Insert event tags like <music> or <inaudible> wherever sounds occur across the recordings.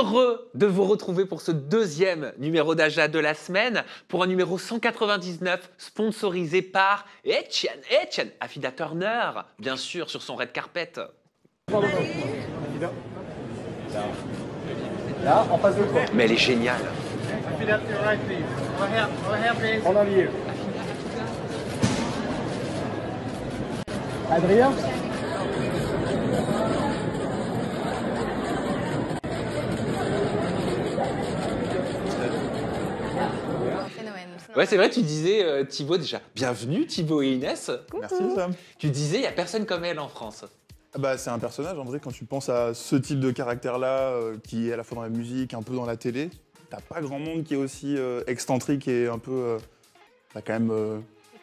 Heureux de vous retrouver pour ce deuxième numéro d'Aja de la semaine, pour un numéro 199 sponsorisé par Etienne, Etienne, Afida Turner, bien sûr, sur son red carpet. Là, Mais elle est géniale. Adrien Ouais, c'est vrai, tu disais, euh, Thibaut, déjà, bienvenue Thibaut et Inès. Merci Sam. Tu disais, il n'y a personne comme elle en France. Ah bah, c'est un personnage, en vrai, quand tu penses à ce type de caractère-là, euh, qui est à la fois dans la musique, un peu dans la télé, t'as pas grand monde qui est aussi euh, excentrique et un peu. quand même.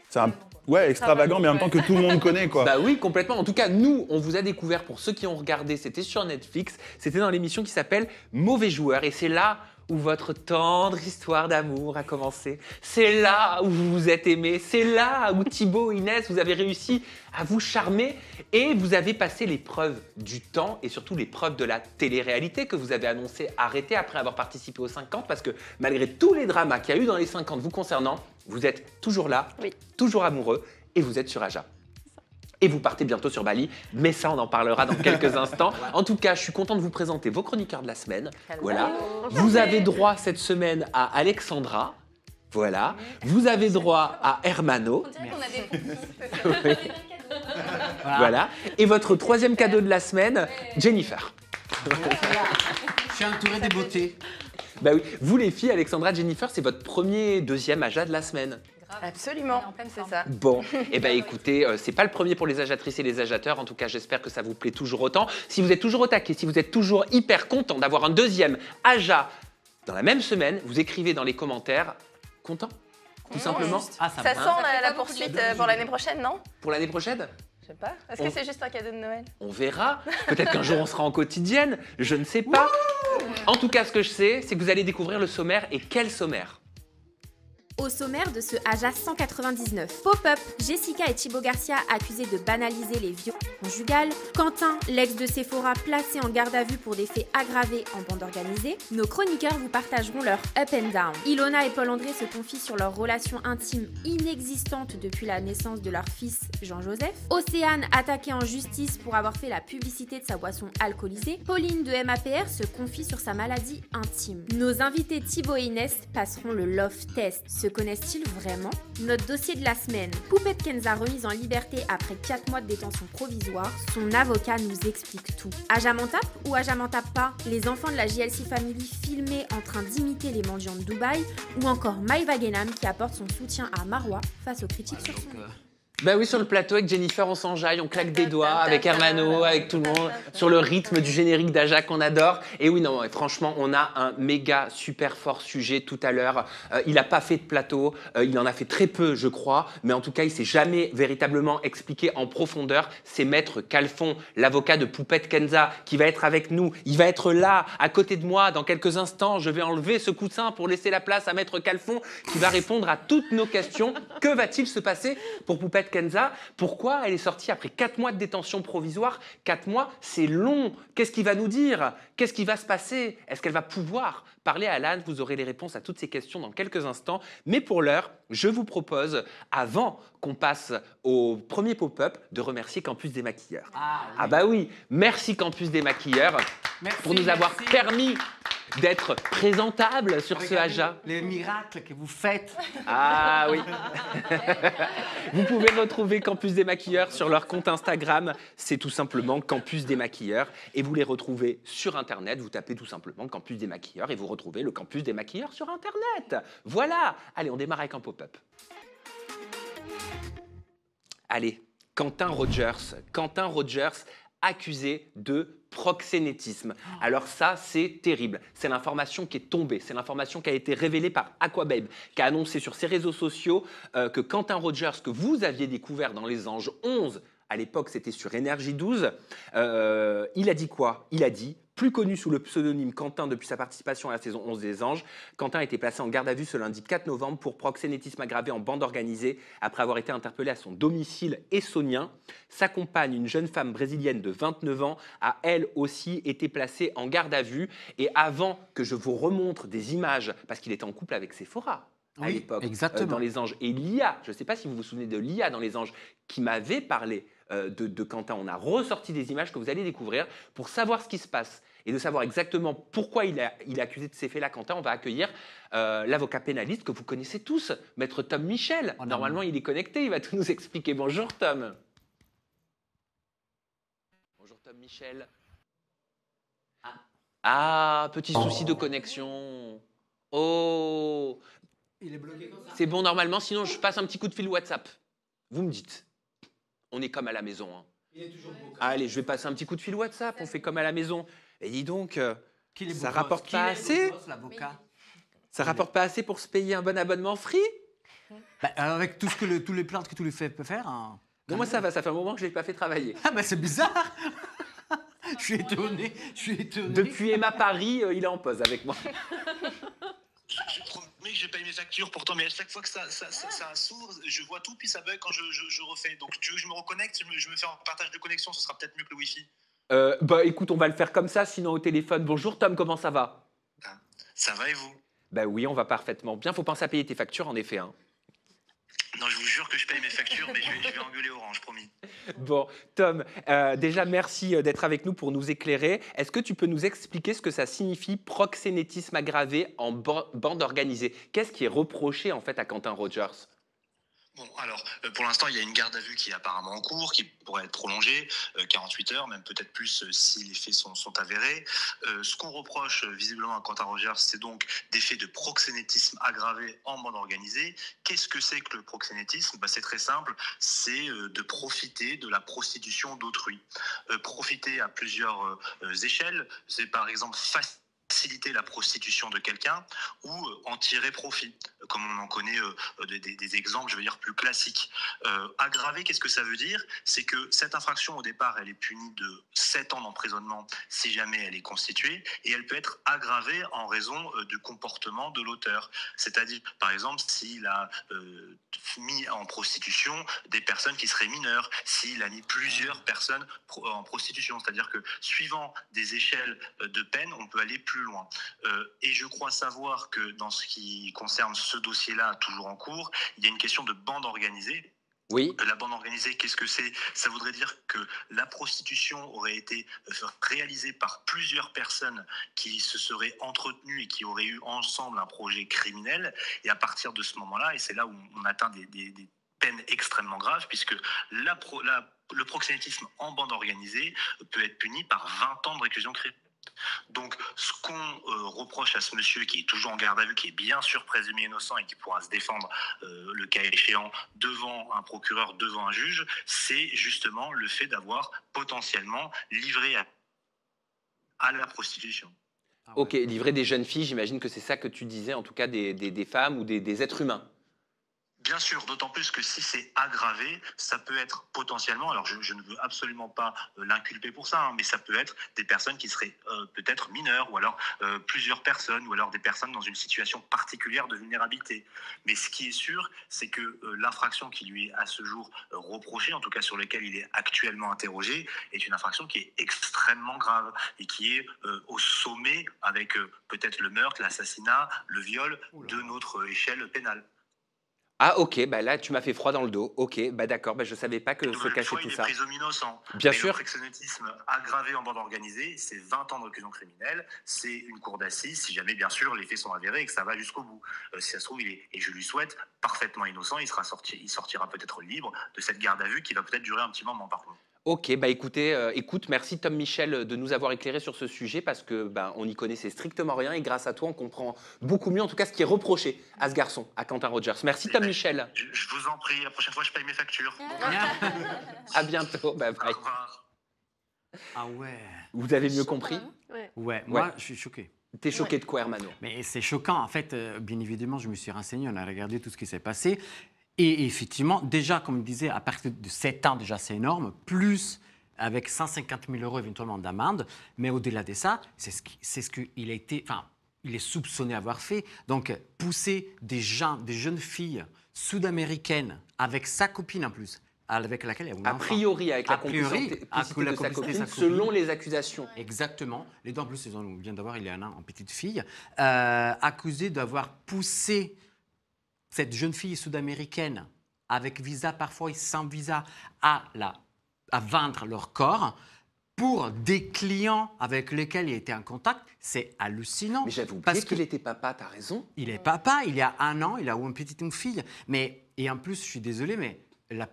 c'est un. Ouais, extravagant, mais en même temps que tout le monde connaît, quoi. <laughs> Bah oui, complètement. En tout cas, nous, on vous a découvert pour ceux qui ont regardé. C'était sur Netflix. C'était dans l'émission qui s'appelle Mauvais joueur. Et c'est là où votre tendre histoire d'amour a commencé. C'est là où vous vous êtes aimé, c'est là où Thibaut, Inès, vous avez réussi à vous charmer et vous avez passé l'épreuve du temps et surtout l'épreuve de la télé-réalité que vous avez annoncé arrêter après avoir participé aux 50 parce que malgré tous les dramas qu'il y a eu dans les 50 vous concernant, vous êtes toujours là, toujours amoureux et vous êtes sur Aja et vous partez bientôt sur Bali. Mais ça, on en parlera dans quelques <laughs> instants. En tout cas, je suis content de vous présenter vos chroniqueurs de la semaine. Voilà. Vous avez droit cette semaine à Alexandra. Voilà. Vous avez droit à Hermano. voilà. Et votre troisième cadeau de la semaine, Jennifer. Je suis entourée des beautés. Bah oui. Vous les filles, Alexandra, Jennifer, c'est votre premier, deuxième Aja de la semaine. Absolument, c'est ça. Bon, <laughs> et eh ben écoutez, euh, c'est pas le premier pour les ajatrices et les ajateurs. En tout cas, j'espère que ça vous plaît toujours autant. Si vous êtes toujours au taquet, si vous êtes toujours hyper content d'avoir un deuxième Aja dans la même semaine, vous écrivez dans les commentaires content, tout simplement. Ah, ça, sent la, la poursuite euh, pour l'année prochaine, non Pour l'année prochaine je sais pas. Est-ce que c'est juste un cadeau de Noël On verra. Peut-être qu'un jour on sera en quotidienne. Je ne sais pas. en tout cas, ce que je sais, c'est que vous allez découvrir le sommaire et quel sommaire au sommaire de ce Aja 199, Pop-up, Jessica et Thibaut Garcia accusés de banaliser les viols conjugales, Quentin, l'ex de Sephora placé en garde à vue pour des faits aggravés en bande organisée, nos chroniqueurs vous partageront leur up and down. Ilona et Paul-André se confient sur leur relation intime inexistante depuis la naissance de leur fils Jean-Joseph, Océane attaquée en justice pour avoir fait la publicité de sa boisson alcoolisée, Pauline de MAPR se confie sur sa maladie intime. Nos invités Thibaut et Inès passeront le love test connaissent-ils vraiment Notre dossier de la semaine, Poupette Kenza remise en liberté après 4 mois de détention provisoire, son avocat nous explique tout. Ajamantap ou Ajamantap pas Les enfants de la JLC Family filmés en train d'imiter les mendiants de Dubaï ou encore Maïva Genam qui apporte son soutien à Marwa face aux critiques sur son... Ben oui, sur le plateau avec Jennifer, on s'enjaille, on claque des doigts, avec Hermano, avec tout le monde, sur le rythme du générique d'Ajac qu'on adore. Et oui, non, franchement, on a un méga super fort sujet tout à l'heure. Euh, il n'a pas fait de plateau, euh, il en a fait très peu, je crois, mais en tout cas, il s'est jamais véritablement expliqué en profondeur. C'est Maître Calfon, l'avocat de Poupette Kenza, qui va être avec nous. Il va être là, à côté de moi, dans quelques instants. Je vais enlever ce coussin pour laisser la place à Maître Calfon, qui va répondre à toutes nos questions. Que va-t-il se passer pour Poupette Kenza. Pourquoi elle est sortie après 4 mois de détention provisoire 4 mois, c'est long. Qu'est-ce qu'il va nous dire Qu'est-ce qui va se passer Est-ce qu'elle va pouvoir parler à Alan Vous aurez les réponses à toutes ces questions dans quelques instants. Mais pour l'heure, je vous propose, avant qu'on passe au premier pop-up, de remercier Campus des Maquilleurs. Ah, ah bah oui, merci Campus des Maquilleurs pour nous avoir permis d'être présentable sur ce agenda. Les miracles que vous faites. Ah oui. <laughs> vous pouvez retrouver Campus des Maquilleurs sur leur compte Instagram. C'est tout simplement Campus des Maquilleurs. Et vous les retrouvez sur Internet. Vous tapez tout simplement Campus des Maquilleurs et vous retrouvez le Campus des Maquilleurs sur Internet. Voilà. Allez, on démarre avec un pop-up. Allez, Quentin Rogers. Quentin Rogers accusé de proxénétisme. Ah. Alors ça, c'est terrible. C'est l'information qui est tombée, c'est l'information qui a été révélée par Aquababe, qui a annoncé sur ses réseaux sociaux euh, que Quentin Rogers, que vous aviez découvert dans Les Anges 11, à l'époque c'était sur Énergie 12, euh, il a dit quoi Il a dit plus connu sous le pseudonyme Quentin depuis sa participation à la saison 11 des Anges, Quentin a été placé en garde à vue ce lundi 4 novembre pour proxénétisme aggravé en bande organisée après avoir été interpellé à son domicile essonien. Sa compagne, une jeune femme brésilienne de 29 ans, a elle aussi été placée en garde à vue. Et avant que je vous remontre des images, parce qu'il était en couple avec Sephora, à l'époque euh, dans Les Anges. Et Lia, je ne sais pas si vous vous souvenez de Lia dans Les Anges, qui m'avait parlé euh, de, Quentin. On a ressorti des images que vous allez découvrir pour savoir ce qui se passe et de savoir exactement pourquoi il, a, est accusé de ces faits-là, Quentin, on va accueillir euh, l'avocat pénaliste que vous connaissez tous, maître Tom Michel. Oh normalement, il est connecté, il va tout nous expliquer. Bonjour Tom. Bonjour Tom Michel. Ah, ah petit souci de connexion. Oh. Il est bloqué comme C'est bon normalement, sinon je passe un petit coup de fil WhatsApp. Vous me dites on est comme à la maison. Hein. Allez, je vais passer un petit coup de fil WhatsApp, on fait comme à la maison. Et dis donc, euh, ça rapporte pas assez. Ça rapporte pas assez pour se payer un bon abonnement free bah, avec tout ce que tous les plaintes que tous les faits peuvent faire. Hein. moi ça va, ça fait un moment que je l'ai pas fait travailler. Ah bah c'est bizarre. <laughs> Je suis étonné. Je suis étonné. Depuis Emma Paris, euh, il est en pause avec moi. <laughs> mais je paye mes factures pourtant, mais à chaque fois que ça, ça, ça, ça je vois tout, puis ça bug quand je, je, je, refais. Donc tu veux que je me reconnecte, je me, je me fais un partage de connexion, ce sera peut-être mieux que le Wi-Fi. Euh, bah écoute, on va le faire comme ça, sinon au téléphone. Bonjour Tom, comment ça va ah, Ça va et vous Bah oui, on va parfaitement bien. Faut penser à payer tes factures en effet. Hein. Non, je vous jure que je paye mes factures, mais je vais, je vais engueuler Orange, promis. <laughs> Bon, Tom, euh, déjà merci euh, d'être avec nous pour nous éclairer. Est-ce que tu peux nous expliquer ce que ça signifie proxénétisme aggravé en bande organisée Qu'est-ce qui est reproché en fait à Quentin Rogers Bon, alors, euh, pour l'instant, il y a une garde à vue qui est apparemment en cours, qui pourrait être prolongée, 48 euh, heures, même peut-être plus euh, si les faits sont, avérés. ce qu'on reproche visiblement à Quentin Rogers, c'est donc des faits de proxénétisme aggravé en bande organisée. Qu'est-ce que c'est que le proxénétisme bah, C'est très simple, c'est de profiter de la prostitution d'autrui. profiter à plusieurs échelles, c'est par exemple faciliter la prostitution de quelqu'un ou euh, en tirer profit, comme on en connaît euh, euh, des, exemples, je veux dire, plus classiques. aggraver, qu'est-ce que ça veut dire C'est que cette infraction, au départ, elle est punie de 7 ans d'emprisonnement si jamais elle est constituée, et elle peut être aggravée en raison du comportement de l'auteur. C'est-à-dire, par exemple, s'il a mis en prostitution des personnes qui seraient mineures, s'il a mis plusieurs personnes en prostitution, c'est-à-dire que suivant des échelles de peine, on peut aller plus loin. Euh, et je crois savoir que dans ce qui concerne ce dossier-là, toujours en cours, il y a une question de bande organisée. Oui. La bande organisée, qu'est-ce que c'est Ça voudrait dire que la prostitution aurait été euh, réalisée par plusieurs personnes qui se seraient entretenues et qui auraient eu ensemble un projet criminel. Et à partir de ce moment-là, et c'est là où on atteint des, peines extrêmement graves, puisque la, pro, la le proxénétisme en bande organisée peut être puni par 20 ans de réclusion criminelle. Donc, ce qu'on euh, reproche à ce monsieur qui est toujours en garde à vue, qui est bien sûr présumé innocent et qui pourra se défendre euh, le cas échéant devant un procureur, devant un juge, c'est justement le fait d'avoir potentiellement livré à, la prostitution. Ok, livré des jeunes filles, j'imagine que c'est ça que tu disais, en tout cas des, femmes ou des êtres humains. Bien sûr, d'autant plus que si c'est aggravé, ça peut être potentiellement, alors je, ne veux absolument pas euh, l'inculper pour ça, hein, mais ça peut être des personnes qui seraient euh, peut-être mineures, ou alors euh, plusieurs personnes, ou alors des personnes dans une situation particulière de vulnérabilité. Mais ce qui est sûr, c'est que l'infraction qui lui est à ce jour reprochée, en tout cas sur laquelle il est actuellement interrogé, est une infraction qui est extrêmement grave et qui est au sommet avec peut-être le meurtre, l'assassinat, le viol de notre échelle pénale. Ah ok, bah là tu m'as fait froid dans le dos. Ok, bah d'accord, bah je savais pas que se cachait tout ça. Il innocent. Bien Mais sûr. Le proxénétisme aggravé en bande organisée, c'est 20 ans de prison criminelle, c'est une cour d'assises, si jamais bien sûr les faits sont avérés et que ça va jusqu'au bout. Euh, si ça se trouve, il est, et je lui souhaite, parfaitement innocent, il sera sorti, il sortira peut-être libre de cette garde à vue qui va peut-être durer un petit moment par contre. Ok, bah écoutez, euh, écoute, merci Tom Michel euh, de nous avoir éclairé sur ce sujet parce que ben on n'y connaissait strictement rien et grâce à toi on comprend beaucoup mieux en tout cas ce qui est reproché à ce garçon, à Quentin Rogers. Merci Tom Michel. Je, vous en prie, la prochaine fois je paye mes factures. <laughs> à bientôt, bah, Au revoir. Ah ouais. Vous avez mieux compris hein ouais. ouais. moi je suis choqué. T'es choqué de quoi, Hermano Mais c'est choquant. En fait, euh, bien évidemment, je me suis renseigné, on a regardé tout ce qui s'est passé. Et effectivement, déjà, comme je disais, à partir de 7 ans, déjà, c'est énorme, plus avec 150 000 euros éventuellement d'amende, mais au-delà de ça, c'est ce qu'il a été, enfin, il est soupçonné d'avoir fait. Donc, pousser des gens, des jeunes filles sud-américaines, avec sa copine en plus, avec laquelle elle a priori, avec la a priori, avec la copine, selon les accusations. Exactement. Les deux, en plus, ils ont, vient d'avoir, il y en a en petite fille, euh, accusé d'avoir poussé cette jeune fille sud-américaine, avec visa parfois sans visa, à, la, à vendre leur corps pour des clients avec lesquels il était en contact, c'est hallucinant. Mais j'avoue, parce qu'il était papa, tu as raison. Il est papa, il y a un an, il a eu une petite fille. Mais, et en plus, je suis désolé, mais la,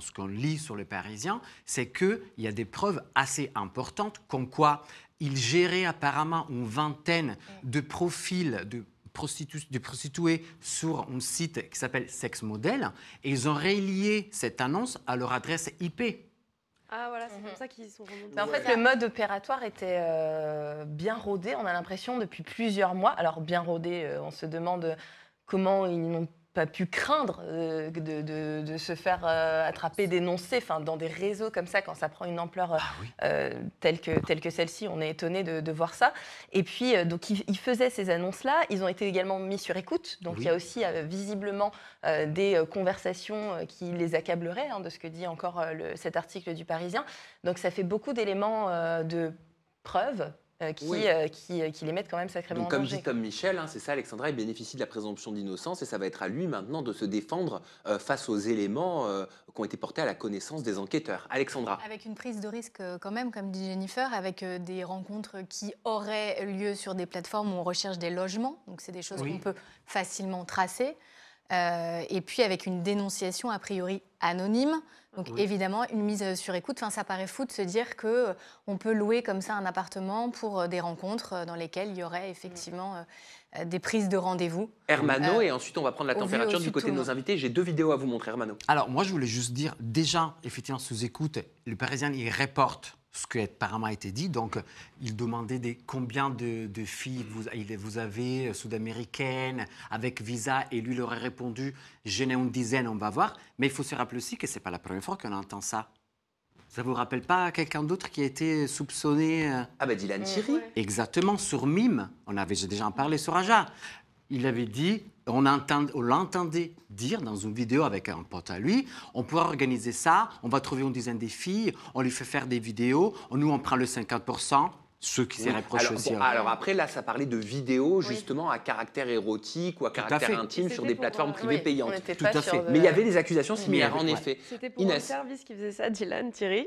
ce qu'on lit sur les Parisiens, c'est qu'il y a des preuves assez importantes comme quoi il gérait apparemment une vingtaine de profils de prostitu des prostituées sur un site qui s'appelle Sex Model et ils ont relié cette annonce à leur adresse IP. Ah voilà, c'est comme ça qu'ils sont remontés. en fait, le mode opératoire était euh, bien rodé, on a l'impression, depuis plusieurs mois. Alors bien rodé, euh, on se demande comment ils n'ont pas pu craindre euh, de, se faire euh, attraper, dénoncer, enfin, dans des réseaux comme ça, quand ça prend une ampleur euh, ah telle que, telle que celle-ci, on est étonné de, voir ça. Et puis, donc, ils, faisait faisaient ces annonces-là, ils ont été également mis sur écoute, donc il y a aussi visiblement des conversations qui les accableraient, hein, de ce que dit encore le, cet article du Parisien. Donc, ça fait beaucoup d'éléments de preuve euh, euh, euh, qui, les mettent quand même sacrément en danger. Comme dit Tom Michel, hein, c'est ça, Alexandra, il bénéficie de la présomption d'innocence et ça va être à lui maintenant de se défendre face aux éléments qui ont été portés à la connaissance des enquêteurs. Alexandra. Avec une prise de risque quand même, comme dit Jennifer, avec des rencontres qui auraient lieu sur des plateformes où on recherche des logements. Donc c'est des choses qu'on peut facilement tracer. Euh, et puis avec une dénonciation a priori anonyme. Donc évidemment, une mise euh, sur écoute, enfin, ça paraît fou de se dire que euh, on peut louer comme ça un appartement pour des rencontres dans lesquelles il y aurait effectivement mm. des prises de rendez-vous. Hermano, et ensuite on va prendre la température du côté de nos invités. J'ai deux vidéos à vous montrer, Hermano. Alors moi, je voulais juste dire, déjà, effectivement, sous écoute, le Parisien, il reporte ce qui apparemment a été dit. Donc, il demandait des, combien de, filles mm. vous, vous avez euh, sud-américaines avec visa, et lui il aurait répondu j'en ai une dizaine, on va voir. Mais il faut se rappeler aussi que ce n'est pas la première fois qu'on entend ça. Ça ne vous rappelle pas quelqu'un d'autre qui a été soupçonné euh? Ah ben Dylan Thierry. Exactement, sur Mime, on avait déjà en parlé sur Aja. Il avait dit on, l'entendait dire dans une vidéo avec un pote à lui, on pourrait organiser ça, on va trouver une dizaine de filles, on lui fait faire des vidéos, nous on prend le 50%, ceux qui s'y rapprochent aussi. Hein. alors après, là, ça parlait de vidéos justement à caractère érotique ou à caractère intime sur des plateformes euh, privées payantes. Tout à fait. Mais il y avait des accusations similaires, en effet. C'était pour un service qui faisait ça, Dylan, Thierry.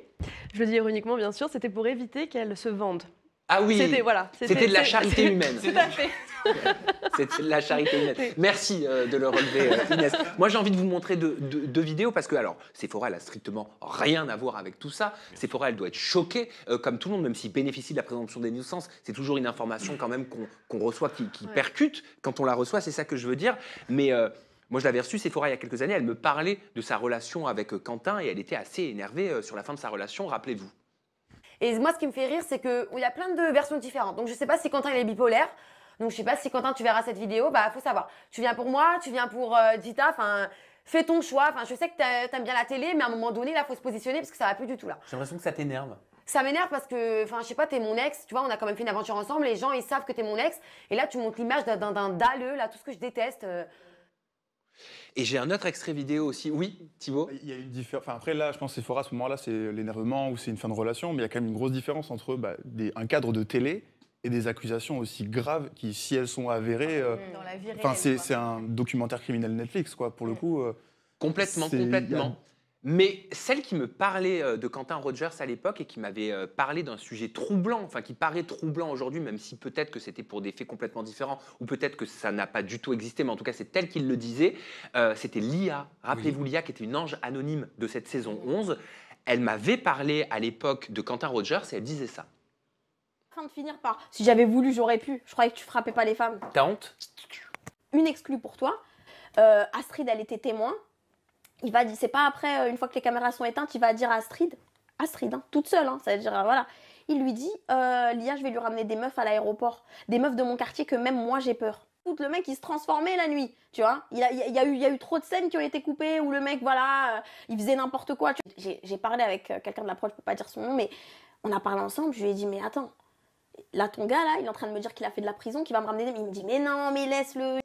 Je le dis ironiquement, bien sûr, c'était pour éviter qu'elle se vende. Ah oui <laughs> C'était de la charité humaine. C'est de la charité humaine. Merci euh, de le relever, euh, Inès. Moi, j'ai envie de vous montrer deux, vidéos parce que, alors, Sephora, elle a strictement rien à voir avec tout ça. Sephora, elle doit être choquée, euh, comme tout le monde, même s'il bénéficie de la présomption des d'innocence. C'est toujours une information quand même qu'on reçoit, qui, percute quand on la reçoit. C'est ça que je veux dire. Mais. Moi, je l'avais reçue, Sephora, il y a quelques années. Elle me parlait de sa relation avec Quentin et elle était assez énervée sur la fin de sa relation, rappelez-vous. Et moi, ce qui me fait rire, c'est qu'il y a plein de versions différentes. Donc, je sais pas si Quentin, il est bipolaire. Donc, je sais pas si Quentin, tu verras cette vidéo. Bah, faut savoir. Tu viens pour moi, tu viens pour euh, Dita. Enfin, fais ton choix. Enfin, je sais que tu aimes bien la télé, mais à un moment donné, là, faut se positionner parce que ça va plus du tout, là. J'ai l'impression que ça t'énerve ça m'énerve parce que, enfin, je sais pas, es mon ex, tu vois, on a quand même fait une aventure ensemble, les gens, ils savent que tu es mon ex, et là, tu montes l'image d'un dalleux, là, tout ce que je déteste. Euh. Et j'ai un autre extrait vidéo aussi. Oui, Thibaut Il y a une différence. Enfin, après, là, je pense que Sephora, à ce moment-là, c'est l'énervement ou c'est une fin de relation, mais il y a quand même une grosse différence entre bah, des... un cadre de télé et des accusations aussi graves qui, si elles sont avérées. Euh, enfin, c'est un documentaire criminel Netflix, quoi, pour le coup. Euh, complètement, complètement. Mais celle qui me parlait euh, de Quentin Rogers à l'époque et qui m'avait euh, parlé d'un sujet troublant, enfin qui paraît troublant aujourd'hui, même si peut-être que c'était pour des faits complètement différents ou peut-être que ça n'a pas du tout existé, mais en tout cas c'est tel qu'il le disait, euh, c'était Lia. Rappelez-vous Lia qui était une ange anonyme de cette saison 11. Elle m'avait parlé à l'époque de Quentin Rogers et elle disait ça. Afin de finir par si j'avais voulu, j'aurais pu. Je croyais que tu frappais pas les femmes. T'as honte Une exclue pour toi. Astrid, elle était témoin il va dire, c'est pas après, euh, une fois que les caméras sont éteintes, il va dire à Astrid, Astrid, hein, toute seule, ça veut dire, voilà, il lui dit, euh, Lia, je vais lui ramener des meufs à l'aéroport, des meufs de mon quartier que même moi j'ai peur. Tout le mec, il se transformait la nuit, tu vois. Il, a, y a eu, il y a eu trop de scènes qui ont été coupées où le mec, voilà, euh, il faisait n'importe quoi. J'ai, parlé avec quelqu'un de la proche, je peux pas dire son nom, mais on a parlé ensemble, je lui ai dit, mais attends, là ton gars là, il est en train de me dire qu'il a fait de la prison, qu'il va me ramener des... Il me dit, mais non, mais laisse-le.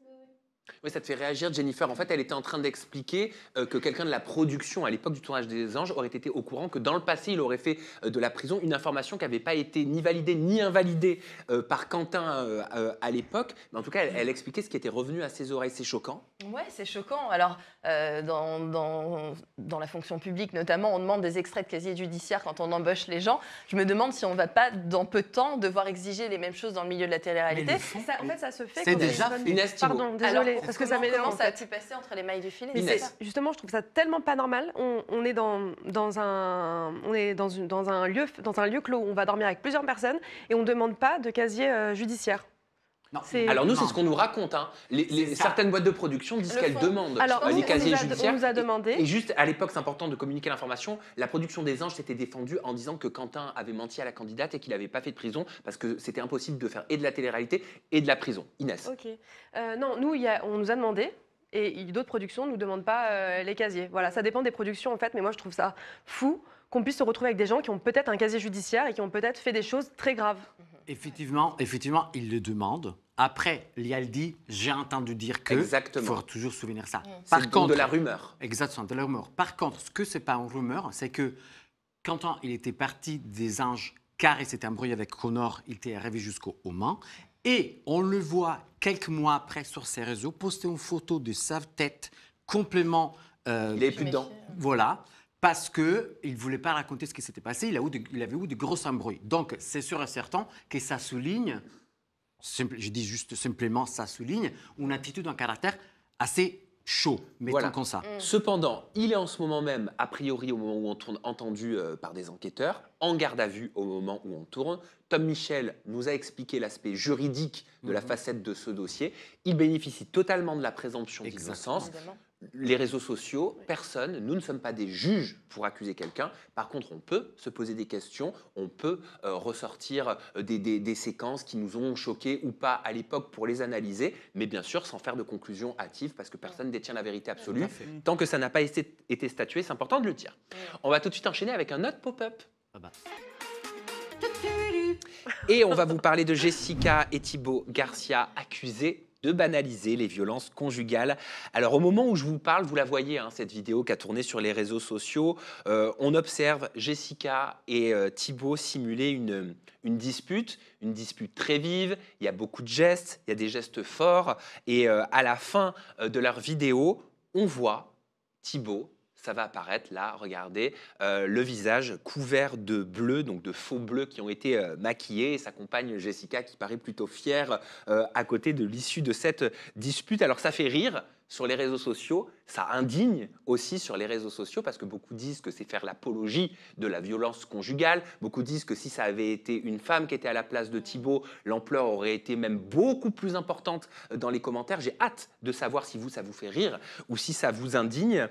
Oui, ça te fait réagir, Jennifer. En fait, elle était en train d'expliquer euh, que quelqu'un de la production à l'époque du tournage des Anges aurait été au courant que dans le passé, il aurait fait euh, de la prison une information qui n'avait pas été ni validée ni invalidée euh, par Quentin à l'époque. Mais en tout cas, elle, expliquait ce qui était revenu à ses oreilles. C'est choquant. Oui, c'est choquant. Alors, dans, dans, la fonction publique, notamment, on demande des extraits de casier judiciaire quand on embauche les gens. Je me demande si on ne va pas, dans peu de temps, devoir exiger les mêmes choses dans le milieu de la télé-réalité. en fait, ça se fait. C'est déjà une Pardon, désolé parce que ça m'énerve. Comment ça a passé entre les mailles du filet Justement, je trouve ça tellement pas normal. On, est dans, un, on est dans, dans, un lieu, dans un lieu clos où on va dormir avec plusieurs personnes et on ne demande pas de casier euh, judiciaire. Alors nous, c'est ce qu'on nous raconte. Hein. certaines boîtes de production disent qu'elles demandent euh, les casiers judiciaires. nous a demandé. Et, juste, à l'époque, c'est important de communiquer l'information. La production des Anges s'était défendue en disant que Quentin avait menti à la candidate et qu'il n'avait pas fait de prison parce que c'était impossible de faire et de la télé-réalité et de la prison. Inès. Euh, non, nous, on nous a demandé et d'autres productions ne nous demandent pas euh, les casiers. Voilà, ça dépend des productions en fait, mais moi je trouve ça fou qu'on puisse se retrouver avec des gens qui ont peut-être un casier judiciaire et qui ont peut-être fait des choses très graves. Effectivement, effectivement, ils le demandent. Après, Lialdi, j'ai entendu dire que. Exactement. faut toujours souvenir ça. Mm. Par contre, de la rumeur. Exactement, de la rumeur. Par contre, ce que c'est pas une rumeur, c'est que quand il était parti des anges car il s'était embrouillé avec Connor, il était arrivé jusqu'au Mans. Et on le voit quelques mois après sur ses réseaux poster une photo de sa tête complètement. Euh, il plus dedans. Voilà parce qu'il ne voulait pas raconter ce qui s'était passé, il, il avait eu de grosses embrouilles. Donc, c'est sûr et certain que ça souligne je dis juste simplement, ça souligne une attitude, un caractère assez chaud, mettons comme ça. Mm. Cependant, il est en ce moment même, a priori au moment où on tourne, entendu euh, par des enquêteurs, en garde à vue au moment où on tourne. Tom Michel nous a expliqué l'aspect juridique de la mm-hmm. facette de ce dossier. Il bénéficie totalement de la présomption d'innocence les réseaux sociaux, personne, nous ne sommes pas des juges pour accuser quelqu'un. Par contre, on peut se poser des questions, on peut euh, ressortir euh, des, séquences qui nous ont choqués ou pas à l'époque pour les analyser, mais bien sûr sans faire de conclusion hâtive parce que personne ne détient la vérité absolue. Tant que ça n'a pas été, statué, c'est important de le dire. On va tout de suite enchaîner avec un autre pop-up. Ah bah. Et on va vous parler de Jessica et Thibaut Garcia accusés de banaliser les violences conjugales. Alors au moment où je vous parle, vous la voyez, hein, cette vidéo qui a tourné sur les réseaux sociaux, euh, on observe Jessica et euh, Thibault simuler une, dispute, une dispute très vive, il y a beaucoup de gestes, il y a des gestes forts, et euh, à la fin de leur vidéo, on voit Thibault ça va apparaître là, regardez, euh, le visage couvert de bleu, donc de faux bleus qui ont été euh, maquillés, et sa compagne Jessica qui paraît plutôt fière euh, à côté de l'issue de cette dispute. Alors ça fait rire, sur les réseaux sociaux, ça indigne aussi sur les réseaux sociaux parce que beaucoup disent que c'est faire l'apologie de la violence conjugale. Beaucoup disent que si ça avait été une femme qui était à la place de Thibault, l'ampleur aurait été même beaucoup plus importante dans les commentaires. J'ai hâte de savoir si vous, ça vous fait rire ou si ça vous indigne.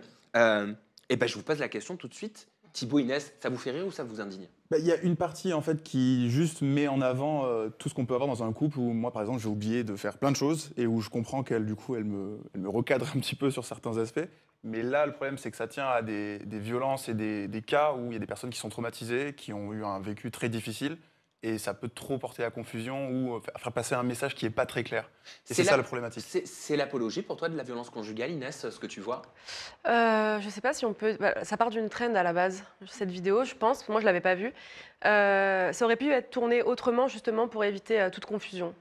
Eh ben, je vous pose la question tout de suite. Thibaut, Inès, ça vous fait rire ou ça vous indigne bah, Il y a une partie en fait qui juste met en avant euh, tout ce qu'on peut avoir dans un couple où moi par exemple j'ai oublié de faire plein de choses et où je comprends qu'elle du coup elle me, recadre un petit peu sur certains aspects. Mais là le problème c'est que ça tient à des, violences et des cas où il y a des personnes qui sont traumatisées, qui ont eu un vécu très difficile et ça peut trop porter à confusion ou euh, faire passer un message qui n'est pas très clair. c'est ça la problématique. C'est l'apologie pour toi de la violence conjugale, Inès, ce que tu vois euh, Je ne sais pas si on peut... Bah, ça part d'une trend à la base, cette vidéo, je pense. Moi, je ne l'avais pas vue. Euh, ça aurait pu être tourné autrement, justement, pour éviter toute confusion.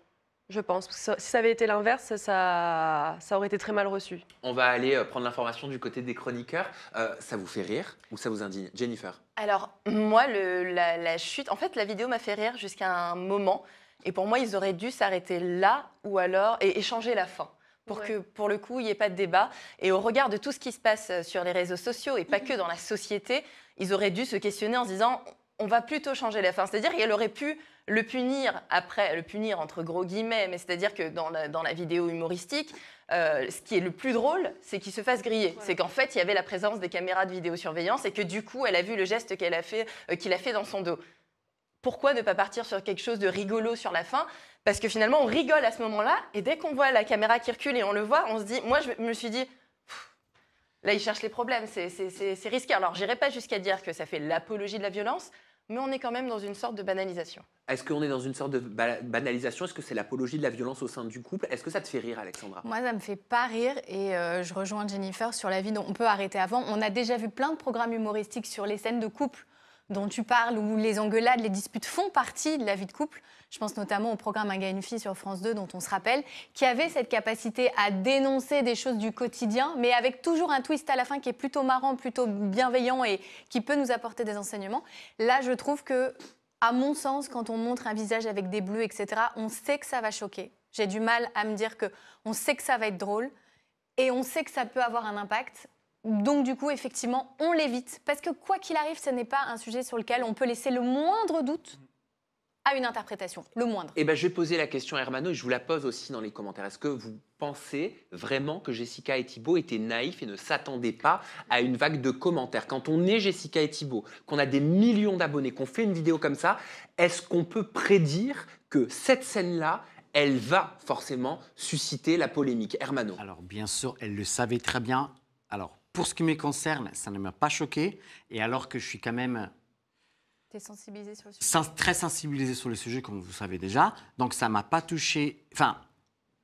Je pense. que si ça avait été l'inverse, ça, ça aurait été très mal reçu. On va aller euh, prendre l'information du côté des chroniqueurs. Euh, ça vous fait rire ou ça vous indigne Jennifer Alors, moi, la, chute. En fait, la vidéo m'a fait rire jusqu'à un moment. Et pour moi, ils auraient dû s'arrêter là ou alors. et échanger la fin pour que pour le coup il n'y ait pas de débat. Et au regard de tout ce qui se passe euh, sur les réseaux sociaux et pas mm-hmm. que dans la société, ils auraient dû se questionner en se disant on va plutôt changer la fin. C'est-à-dire qu'elle aurait pu le punir après, le punir entre gros guillemets, mais c'est-à-dire que dans la, vidéo humoristique, euh, ce qui est le plus drôle, c'est qu'il se fasse griller. C'est qu'en fait, il y avait la présence des caméras de vidéosurveillance et que du coup, elle a vu le geste qu'elle a fait, euh, qu'il a fait dans son dos. Pourquoi ne pas partir sur quelque chose de rigolo sur la fin Parce que finalement, on rigole à ce moment-là, et dès qu'on voit la caméra qui recule et on le voit, on se dit, moi, je me suis dit, là, il cherche les problèmes, c'est risqué. Alors, j'irai pas jusqu'à dire que ça fait l'apologie de la violence, mais on est quand même dans une sorte de banalisation. Est-ce qu'on est dans une sorte de banalisation Est-ce que c'est l'apologie de la violence au sein du couple Est-ce que ça te fait rire, Alexandra Moi, ça me fait pas rire et euh, je rejoins Jennifer sur la vie dont on peut arrêter avant. On a déjà vu plein de programmes humoristiques sur les scènes de couple dont tu parles, où les engueulades, les disputes font partie de la vie de couple. Je pense notamment au programme Un gars, une fille sur France 2, dont on se rappelle, qui avait cette capacité à dénoncer des choses du quotidien, mais avec toujours un twist à la fin qui est plutôt marrant, plutôt bienveillant et qui peut nous apporter des enseignements. Là, je trouve que, à mon sens, quand on montre un visage avec des bleus, etc., on sait que ça va choquer. J'ai du mal à me dire que on sait que ça va être drôle et on sait que ça peut avoir un impact. Donc du coup, effectivement, on l'évite. Parce que quoi qu'il arrive, ce n'est pas un sujet sur lequel on peut laisser le moindre doute à une interprétation, le moindre. Eh ben, je vais poser la question à Hermano et je vous la pose aussi dans les commentaires. Est-ce que vous pensez vraiment que Jessica et Thibault étaient naïfs et ne s'attendaient pas à une vague de commentaires Quand on est Jessica et Thibault, qu'on a des millions d'abonnés, qu'on fait une vidéo comme ça, est-ce qu'on peut prédire que cette scène-là, elle va forcément susciter la polémique Hermano Alors, bien sûr, elle le savait très bien. Alors, pour ce qui me concerne, ça ne m'a pas choqué. Et alors que je suis quand même sensibilisé sur le sujet Très sensibilisé sur le sujet, comme vous savez déjà. Donc ça m'a pas touché. Enfin,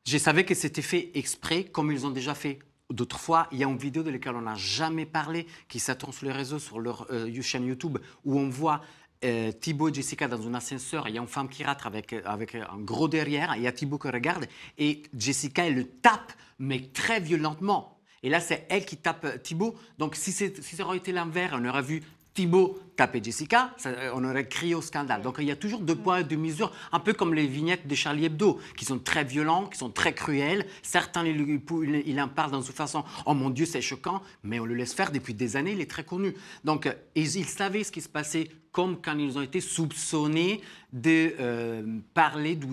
je savais que c'était fait exprès, comme ils ont déjà fait D'autres fois, il y a une vidéo de laquelle on n'a jamais parlé, qui s'attend sur les réseaux, sur leur euh, chaîne YouTube, où on voit euh, Thibaut et Jessica dans un ascenseur, il y a une femme qui rate avec, euh, avec un gros derrière, il y a Thibaut qui regarde, et Jessica, elle le tape, mais très violentement. Et là, c'est elle qui tape Thibaut. Donc, si, si ça aurait été l'inverse, on aurait vu Thibaut tapait Jessica, euh, on aurait crié au scandale. Donc il y a toujours deux points, et deux mesures, un peu comme les vignettes de Charlie Hebdo, qui sont très violentes, qui sont très cruelles. Certains, il, en parle dans toute façon, oh mon Dieu, c'est choquant, mais on le laisse faire depuis des années, il est très connu. Donc euh, ils, ils savaient ce qui se passait, comme quand ils ont été soupçonnés de euh, parler du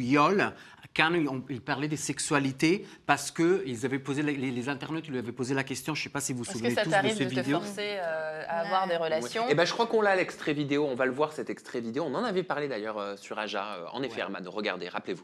quand il parlait des sexualités, parce que ils avaient posé, les, internautes lui avaient posé la question, je ne sais pas si vous vous souvenez tous de cette Est-ce que ça t'arrive de te forcer euh, à avoir des relations Et eh ben, Je crois qu'on l'a l'extrait vidéo, on va le voir cet extrait vidéo. On en avait parlé d'ailleurs euh, sur Aja, euh, en effet, regardez, rappelez-vous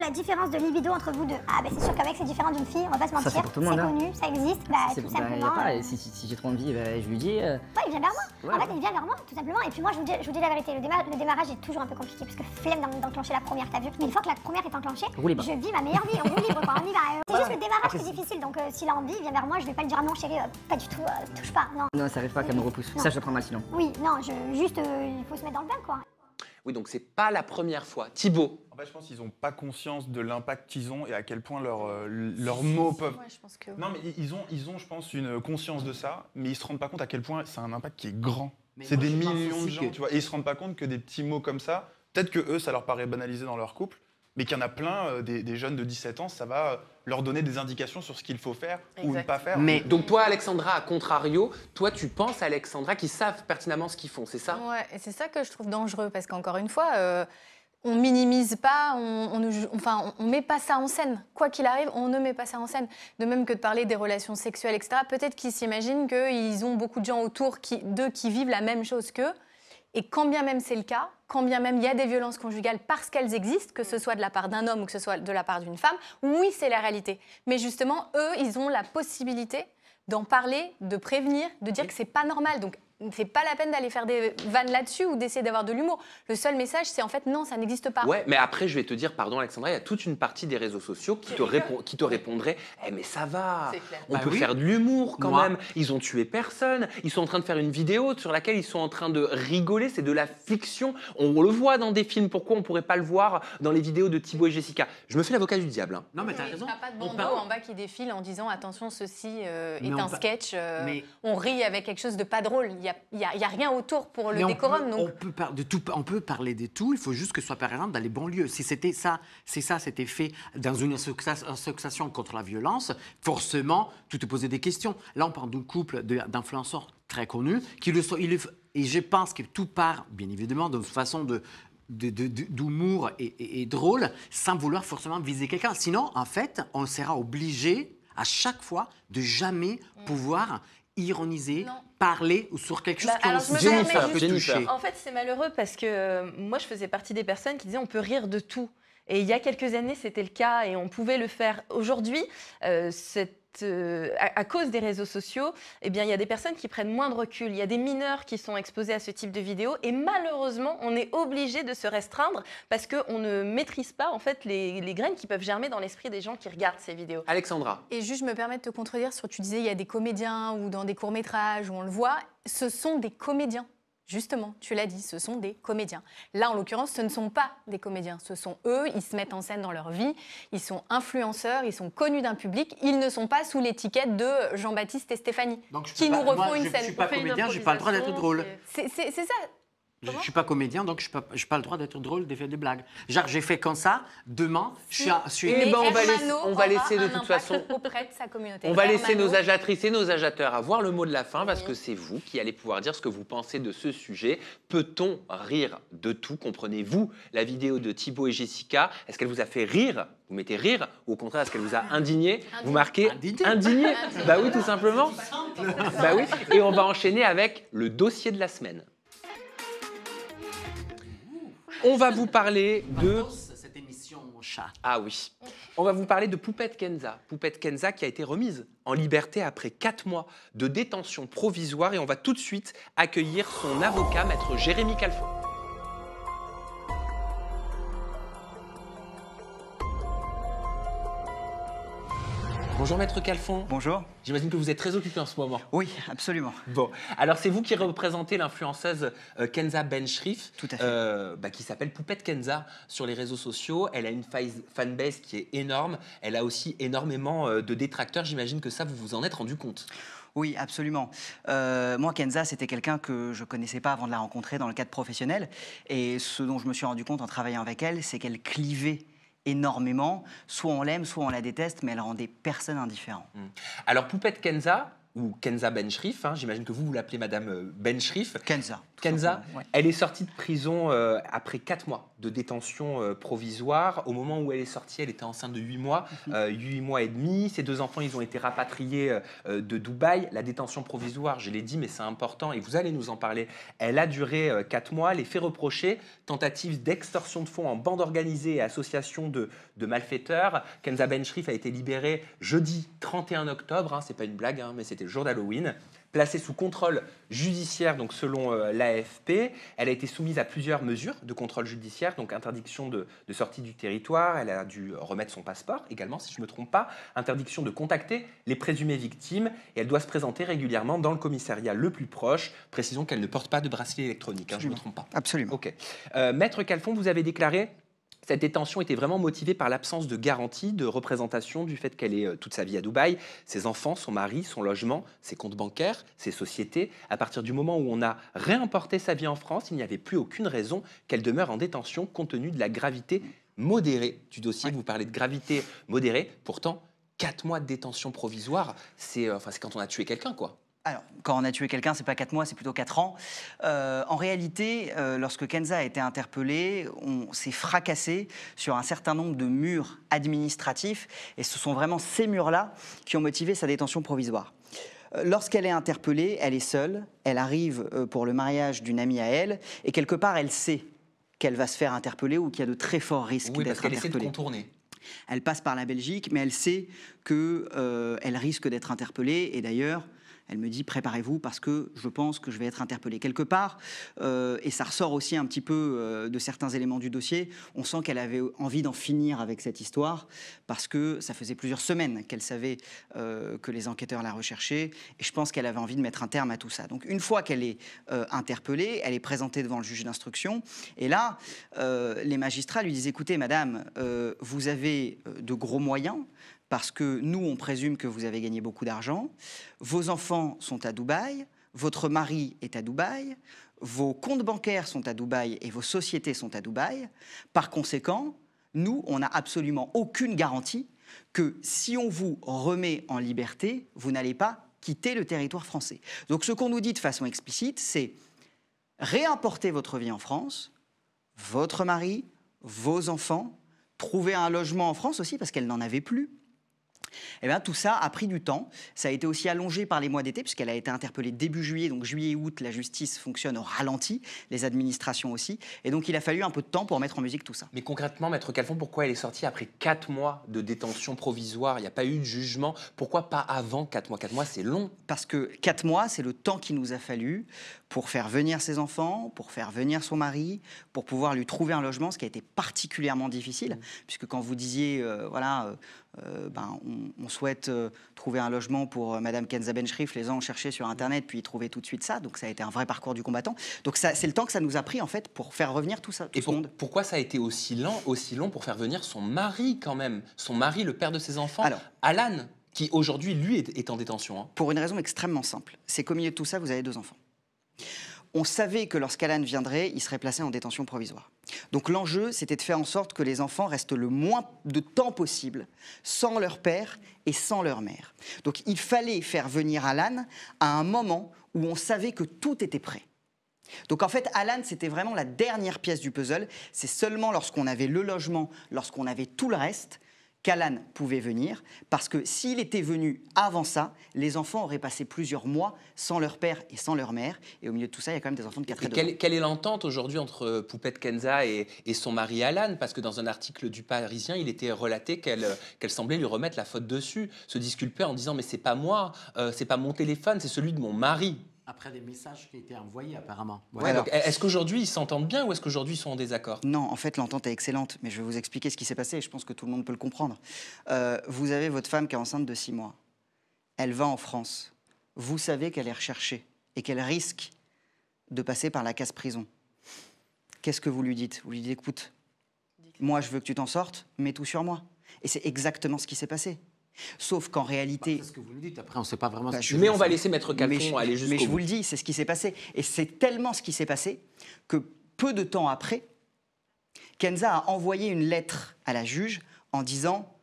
la différence de libido entre vous deux Ah, bah c'est sûr qu'un mec c'est différent d'une fille, on va pas se mentir. C'est hein. connu, ça existe, bah tout simplement. Euh, si si j'ai trop envie, bah, je lui dis. Euh. Ouais, il vient vers moi. En fait, il vient vers moi, tout simplement. Et puis moi, je vous dis, la vérité, le, démarrage est toujours un peu compliqué parce que flemme d'enclencher la première, t'as vu Mais une fois que la première est enclenchée, je vis ma meilleure vie, on roule libre, on y va. C'est juste le démarrage qui est difficile, donc euh, s'il a envie, il vient vers moi, je vais pas lui dire non, chérie, pas du tout, touche pas, non. Non, ça arrive pas qu'elle me repousse. Ça, je prends mal sinon. Oui, non, juste, il faut se mettre dans le bain, quoi. Oui, donc c'est pas la première fois. Thibaut, je pense qu'ils n'ont pas conscience de l'impact qu'ils ont et à quel point leurs leurs mots peuvent. Non, mais ils ont, ils ont, je pense, une conscience de ça, mais ils se rendent pas compte à quel point c'est un impact qui est grand. C'est des millions de gens, tu vois. Et ils se rendent pas compte que des petits mots comme ça, peut-être que eux, ça leur paraît banalisé dans leur couple, mais qu'il y en a plein, euh, des, jeunes de 17 ans, ça va euh, leur donner des indications sur ce qu'il faut faire ou ne pas faire. Mais donc toi, Alexandra, à contrario, toi, tu penses Alexandra qui savent pertinemment ce qu'ils font, c'est ça Ouais, et c'est ça que je trouve dangereux, parce qu'encore une fois. Euh, on minimise pas, on, ne enfin, on, met pas ça en scène. Quoi qu'il arrive, on ne met pas ça en scène. De même que de parler des relations sexuelles, etc. Peut-être qu'ils s'imaginent qu'ils ont beaucoup de gens autour d'eux qui vivent la même chose qu'eux. Et quand bien même c'est le cas, quand bien même il y a des violences conjugales parce qu'elles existent, que ce soit de la part d'un homme ou que ce soit de la part d'une femme, oui, c'est la réalité. Mais justement, eux, ils ont la possibilité d'en parler, de prévenir, de dire que c'est pas normal. Donc c'est pas la peine d'aller faire des vannes là-dessus ou d'essayer d'avoir de l'humour. Le seul message, c'est en fait non, ça n'existe pas. Ouais, mais après, je vais te dire, pardon Alexandra, il y a toute une partie des réseaux sociaux qui, te, qui te répondraient Eh, mais ça va, on bah peut faire de l'humour quand même. Ils ont tué personne, ils sont en train de faire une vidéo sur laquelle ils sont en train de rigoler, c'est de la fiction. On, le voit dans des films, pourquoi on pourrait pas le voir dans les vidéos de Thibaut et Jessica Je me fais l'avocat du diable. Hein. Non, mais t'as oui, raison. pas de bandeau en bas qui défile en disant attention, ceci euh, est un sketch, euh, mais... on rit avec quelque chose de pas drôle n'y a, y a, rien autour pour le décorum. On peut, donc... on, peut parler de tout, on peut parler de tout, il faut juste que ce soit par exemple dans les banlieues. Si c'était ça, si ça c'était fait dans une association contre la violence, forcément, tout te posé des questions. Là, on parle d'un couple d'influenceurs très connus qui le sont. et je pense que tout part, bien évidemment, d'une façon de, d'humour et, drôle sans vouloir forcément viser quelqu'un. Sinon, en fait, on sera obligé à chaque fois de jamais mm. pouvoir ironiser, parler ou sur quelque chose bah, qui En fait, c'est malheureux parce que euh, moi, je faisais partie des personnes qui disaient on peut rire de tout. Et il y a quelques années, c'était le cas et on pouvait le faire. Aujourd'hui, euh, cette euh, à, cause des réseaux sociaux, eh bien, il y a des personnes qui prennent moins de recul. Il y a des mineurs qui sont exposés à ce type de vidéos. Et malheureusement, on est obligé de se restreindre parce qu'on ne maîtrise pas en fait les, graines qui peuvent germer dans l'esprit des gens qui regardent ces vidéos. Alexandra. Et juste, je me permets de te contredire sur, tu disais, il y a des comédiens ou dans des courts-métrages où on le voit, ce sont des comédiens. Justement, tu l'as dit, ce sont des comédiens. Là, en l'occurrence, ce ne sont pas des comédiens, ce sont eux, ils se mettent en scène dans leur vie, ils sont influenceurs, ils sont connus d'un public, ils ne sont pas sous l'étiquette de Jean-Baptiste et Stéphanie, qui nous refont une scène. Je ne suis pas comédien, je n'ai pas le droit d'être drôle. C'est ça, je ne suis pas comédien, donc je n'ai pas, le droit d'être drôle, de faire des blagues. Genre, j'ai fait comme ça, demain, je suis... on, va laisser, on va laisser de toute façon... On va laisser nos ajatrices et nos ajateurs avoir le mot de la fin, parce que c'est vous qui allez pouvoir dire ce que vous pensez de ce sujet. Peut-on rire de tout Comprenez-vous la vidéo de Thibaut et Jessica Est-ce qu'elle vous a fait rire vous mettez rire ou au contraire est-ce qu'elle vous a ah. indigné Vous marquez indigné. indigné. Bah oui, tout simplement. Bah oui. Et on va enchaîner avec le dossier de la semaine. On va vous parler de. Cette émission, chat. Ah oui. On va vous parler de Poupette Kenza. Poupette Kenza qui a été remise en liberté après 4 mois de détention provisoire et on va tout de suite accueillir son avocat, maître Jérémy Calfo. Bonjour Maître Calfon. Bonjour. J'imagine que vous êtes très occupé en ce moment. Oui, absolument. Bon, alors c'est vous qui représentez l'influenceuse euh, Kenza Ben Tout à fait. Euh, bah, qui s'appelle Poupette Kenza sur les réseaux sociaux. Elle a une fanbase qui est énorme. Elle a aussi énormément euh, de détracteurs. J'imagine que ça, vous vous en êtes rendu compte. Oui, absolument. moi, Kenza, c'était quelqu'un que je connaissais pas avant de la rencontrer dans le cadre professionnel. Et ce dont je me suis rendu compte en travaillant avec elle, c'est qu'elle clivait énormément. Soit on l'aime, soit on la déteste, mais elle rendait personne indifférent. Hum. Alors, Poupette Kenza, ou Kenza Benchrif, hein, j'imagine que vous, vous l'appelez Madame euh, Benchrif. Kenza. Kenza, elle est sortie de prison euh, après quatre mois de détention euh, provisoire. Au moment où elle est sortie, elle était enceinte de 8 mois, mhm. euh, huit mois et demi. Ses deux enfants, ils ont été rapatriés de Dubaï. La détention provisoire, je l'ai dit, mais c'est important et vous allez nous en parler. Elle a duré quatre mois. Les faits reprochés, tentative d'extorsion de fonds en bande organisée et association de, malfaiteurs. Kenza Benchrif a été libérée jeudi 31 octobre. Hein, c'est pas une blague, hein, mais c'était le jour d'Halloween placée sous contrôle judiciaire, donc selon euh, l'AFP. Elle a été soumise à plusieurs mesures de contrôle judiciaire, donc interdiction de, sortie du territoire, elle a dû remettre son passeport également, si je ne me trompe pas, interdiction de contacter les présumées victimes, et elle doit se présenter régulièrement dans le commissariat le plus proche. Précisons qu'elle ne porte pas de bracelet électronique, hein, je ne me trompe pas. Absolument. Ok. Euh, Maître Calfon, vous avez déclaré cette détention était vraiment motivée par l'absence de garantie, de représentation du fait qu'elle est euh, toute sa vie à Dubaï, ses enfants, son mari, son logement, ses comptes bancaires, ses sociétés. À partir du moment où on a réimporté sa vie en France, il n'y avait plus aucune raison qu'elle demeure en détention compte tenu de la gravité modérée du dossier. Vous parlez de gravité modérée, pourtant quatre mois de détention provisoire, c'est euh, quand on a tué quelqu'un, quoi quand on a tué quelqu'un, c'est pas 4 mois, c'est plutôt 4 ans. Euh, en réalité, euh, lorsque Kenza a été interpellée, on s'est fracassé sur un certain nombre de murs administratifs, et ce sont vraiment ces murs-là qui ont motivé sa détention provisoire. Euh, lorsqu'elle est interpellée, elle est seule, elle arrive pour le mariage d'une amie à elle, et quelque part, elle sait qu'elle va se faire interpeller ou qu'il y a de très forts risques oui, d'être interpellée. de contourner. Elle passe par la Belgique, mais elle sait qu'elle risque d'être interpellée, et d'ailleurs, elle me dit préparez-vous parce que je pense que je vais être interpellée quelque part. Euh, et ça ressort aussi un petit peu euh, de certains éléments du dossier. On sent qu'elle avait envie d'en finir avec cette histoire parce que ça faisait plusieurs semaines qu'elle savait euh, que les enquêteurs la recherchaient. Et je pense qu'elle avait envie de mettre un terme à tout ça. Donc une fois qu'elle est interpellée, elle est présentée devant le juge d'instruction. Et là, les magistrats lui disent écoutez, madame, vous avez de gros moyens parce que nous, on présume que vous avez gagné beaucoup d'argent, vos enfants sont à Dubaï, votre mari est à Dubaï, vos comptes bancaires sont à Dubaï et vos sociétés sont à Dubaï. Par conséquent, nous, on n'a absolument aucune garantie que si on vous remet en liberté, vous n'allez pas quitter le territoire français. Donc ce qu'on nous dit de façon explicite, c'est réimporter votre vie en France, votre mari, vos enfants, trouver un logement en France aussi parce qu'elle n'en avait plus, eh bien, tout ça a pris du temps. Ça a été aussi allongé par les mois d'été, puisqu'elle a été interpellée début juillet. Donc, juillet août, la justice fonctionne au ralenti, les administrations aussi. Et donc, il a fallu un peu de temps pour mettre en musique tout ça. Mais concrètement, Maître Calfon, pourquoi elle est sortie après 4 mois de détention provisoire Il n'y a pas eu de jugement. Pourquoi pas avant 4 mois 4 mois, c'est long. Parce que 4 mois, c'est le temps qu'il nous a fallu pour faire venir ses enfants, pour faire venir son mari, pour pouvoir lui trouver un logement, ce qui a été particulièrement difficile. Mmh. Puisque quand vous disiez, euh, voilà, euh, euh, ben, on, souhaite euh, trouver un logement pour Mme euh, Madame Kenza Benchrif, les gens ont cherché sur Internet, puis ils trouvaient tout de suite ça. Donc ça a été un vrai parcours du combattant. Donc c'est le temps que ça nous a pris, en fait, pour faire revenir tout ça. Et pourquoi ça a été aussi lent, aussi long pour faire venir son mari, quand même Son mari, le père de ses enfants, Alors, Alan, qui aujourd'hui, lui, est, en détention. Hein. Pour une raison extrêmement simple. C'est qu'au milieu de tout ça, vous avez deux enfants on savait que lorsqu'Alan viendrait, il serait placé en détention provisoire. Donc l'enjeu, c'était de faire en sorte que les enfants restent le moins de temps possible sans leur père et sans leur mère. Donc il fallait faire venir Alan à un moment où on savait que tout était prêt. Donc en fait, Alan, c'était vraiment la dernière pièce du puzzle. C'est seulement lorsqu'on avait le logement, lorsqu'on avait tout le reste, qu'Alan pouvait venir, parce que s'il était venu avant ça, les enfants auraient passé plusieurs mois sans leur père et sans leur mère, et au milieu de tout ça, il y a quand même des enfants de 4 quelle, Quelle est l'entente aujourd'hui entre euh, Poupette Kenza et, son mari Alan Parce que dans un article du Parisien, il était relaté qu'elle semblait lui remettre la faute dessus, se disculper en disant « mais c'est pas moi, euh, c'est pas mon téléphone, c'est celui de mon mari » après des messages qui étaient envoyés apparemment. est-ce qu'aujourd'hui ils s'entendent bien ou est-ce qu'aujourd'hui ils sont en désaccord Non, en fait l'entente est excellente, mais je vais vous expliquer ce qui s'est passé et je pense que tout le monde peut le comprendre. Euh, vous avez votre femme qui est enceinte de 6 mois, elle va en France, vous savez qu'elle est recherchée et qu'elle risque de passer par la casse prison. Qu'est-ce que vous lui dites Vous lui dites écoute, moi je veux que tu t'en sortes, mets tout sur moi. Et c'est exactement ce qui s'est passé. Sauf qu'en réalité. Bah, c'est ce que vous nous dites, après on ne sait pas vraiment ce bah, Mais on va laisser Maître Calfon aller jusqu'au. Mais je vous le dis, c'est ce qui s'est passé. Et c'est tellement ce qui s'est passé que peu de temps après, Kenza a envoyé une lettre à la juge en disant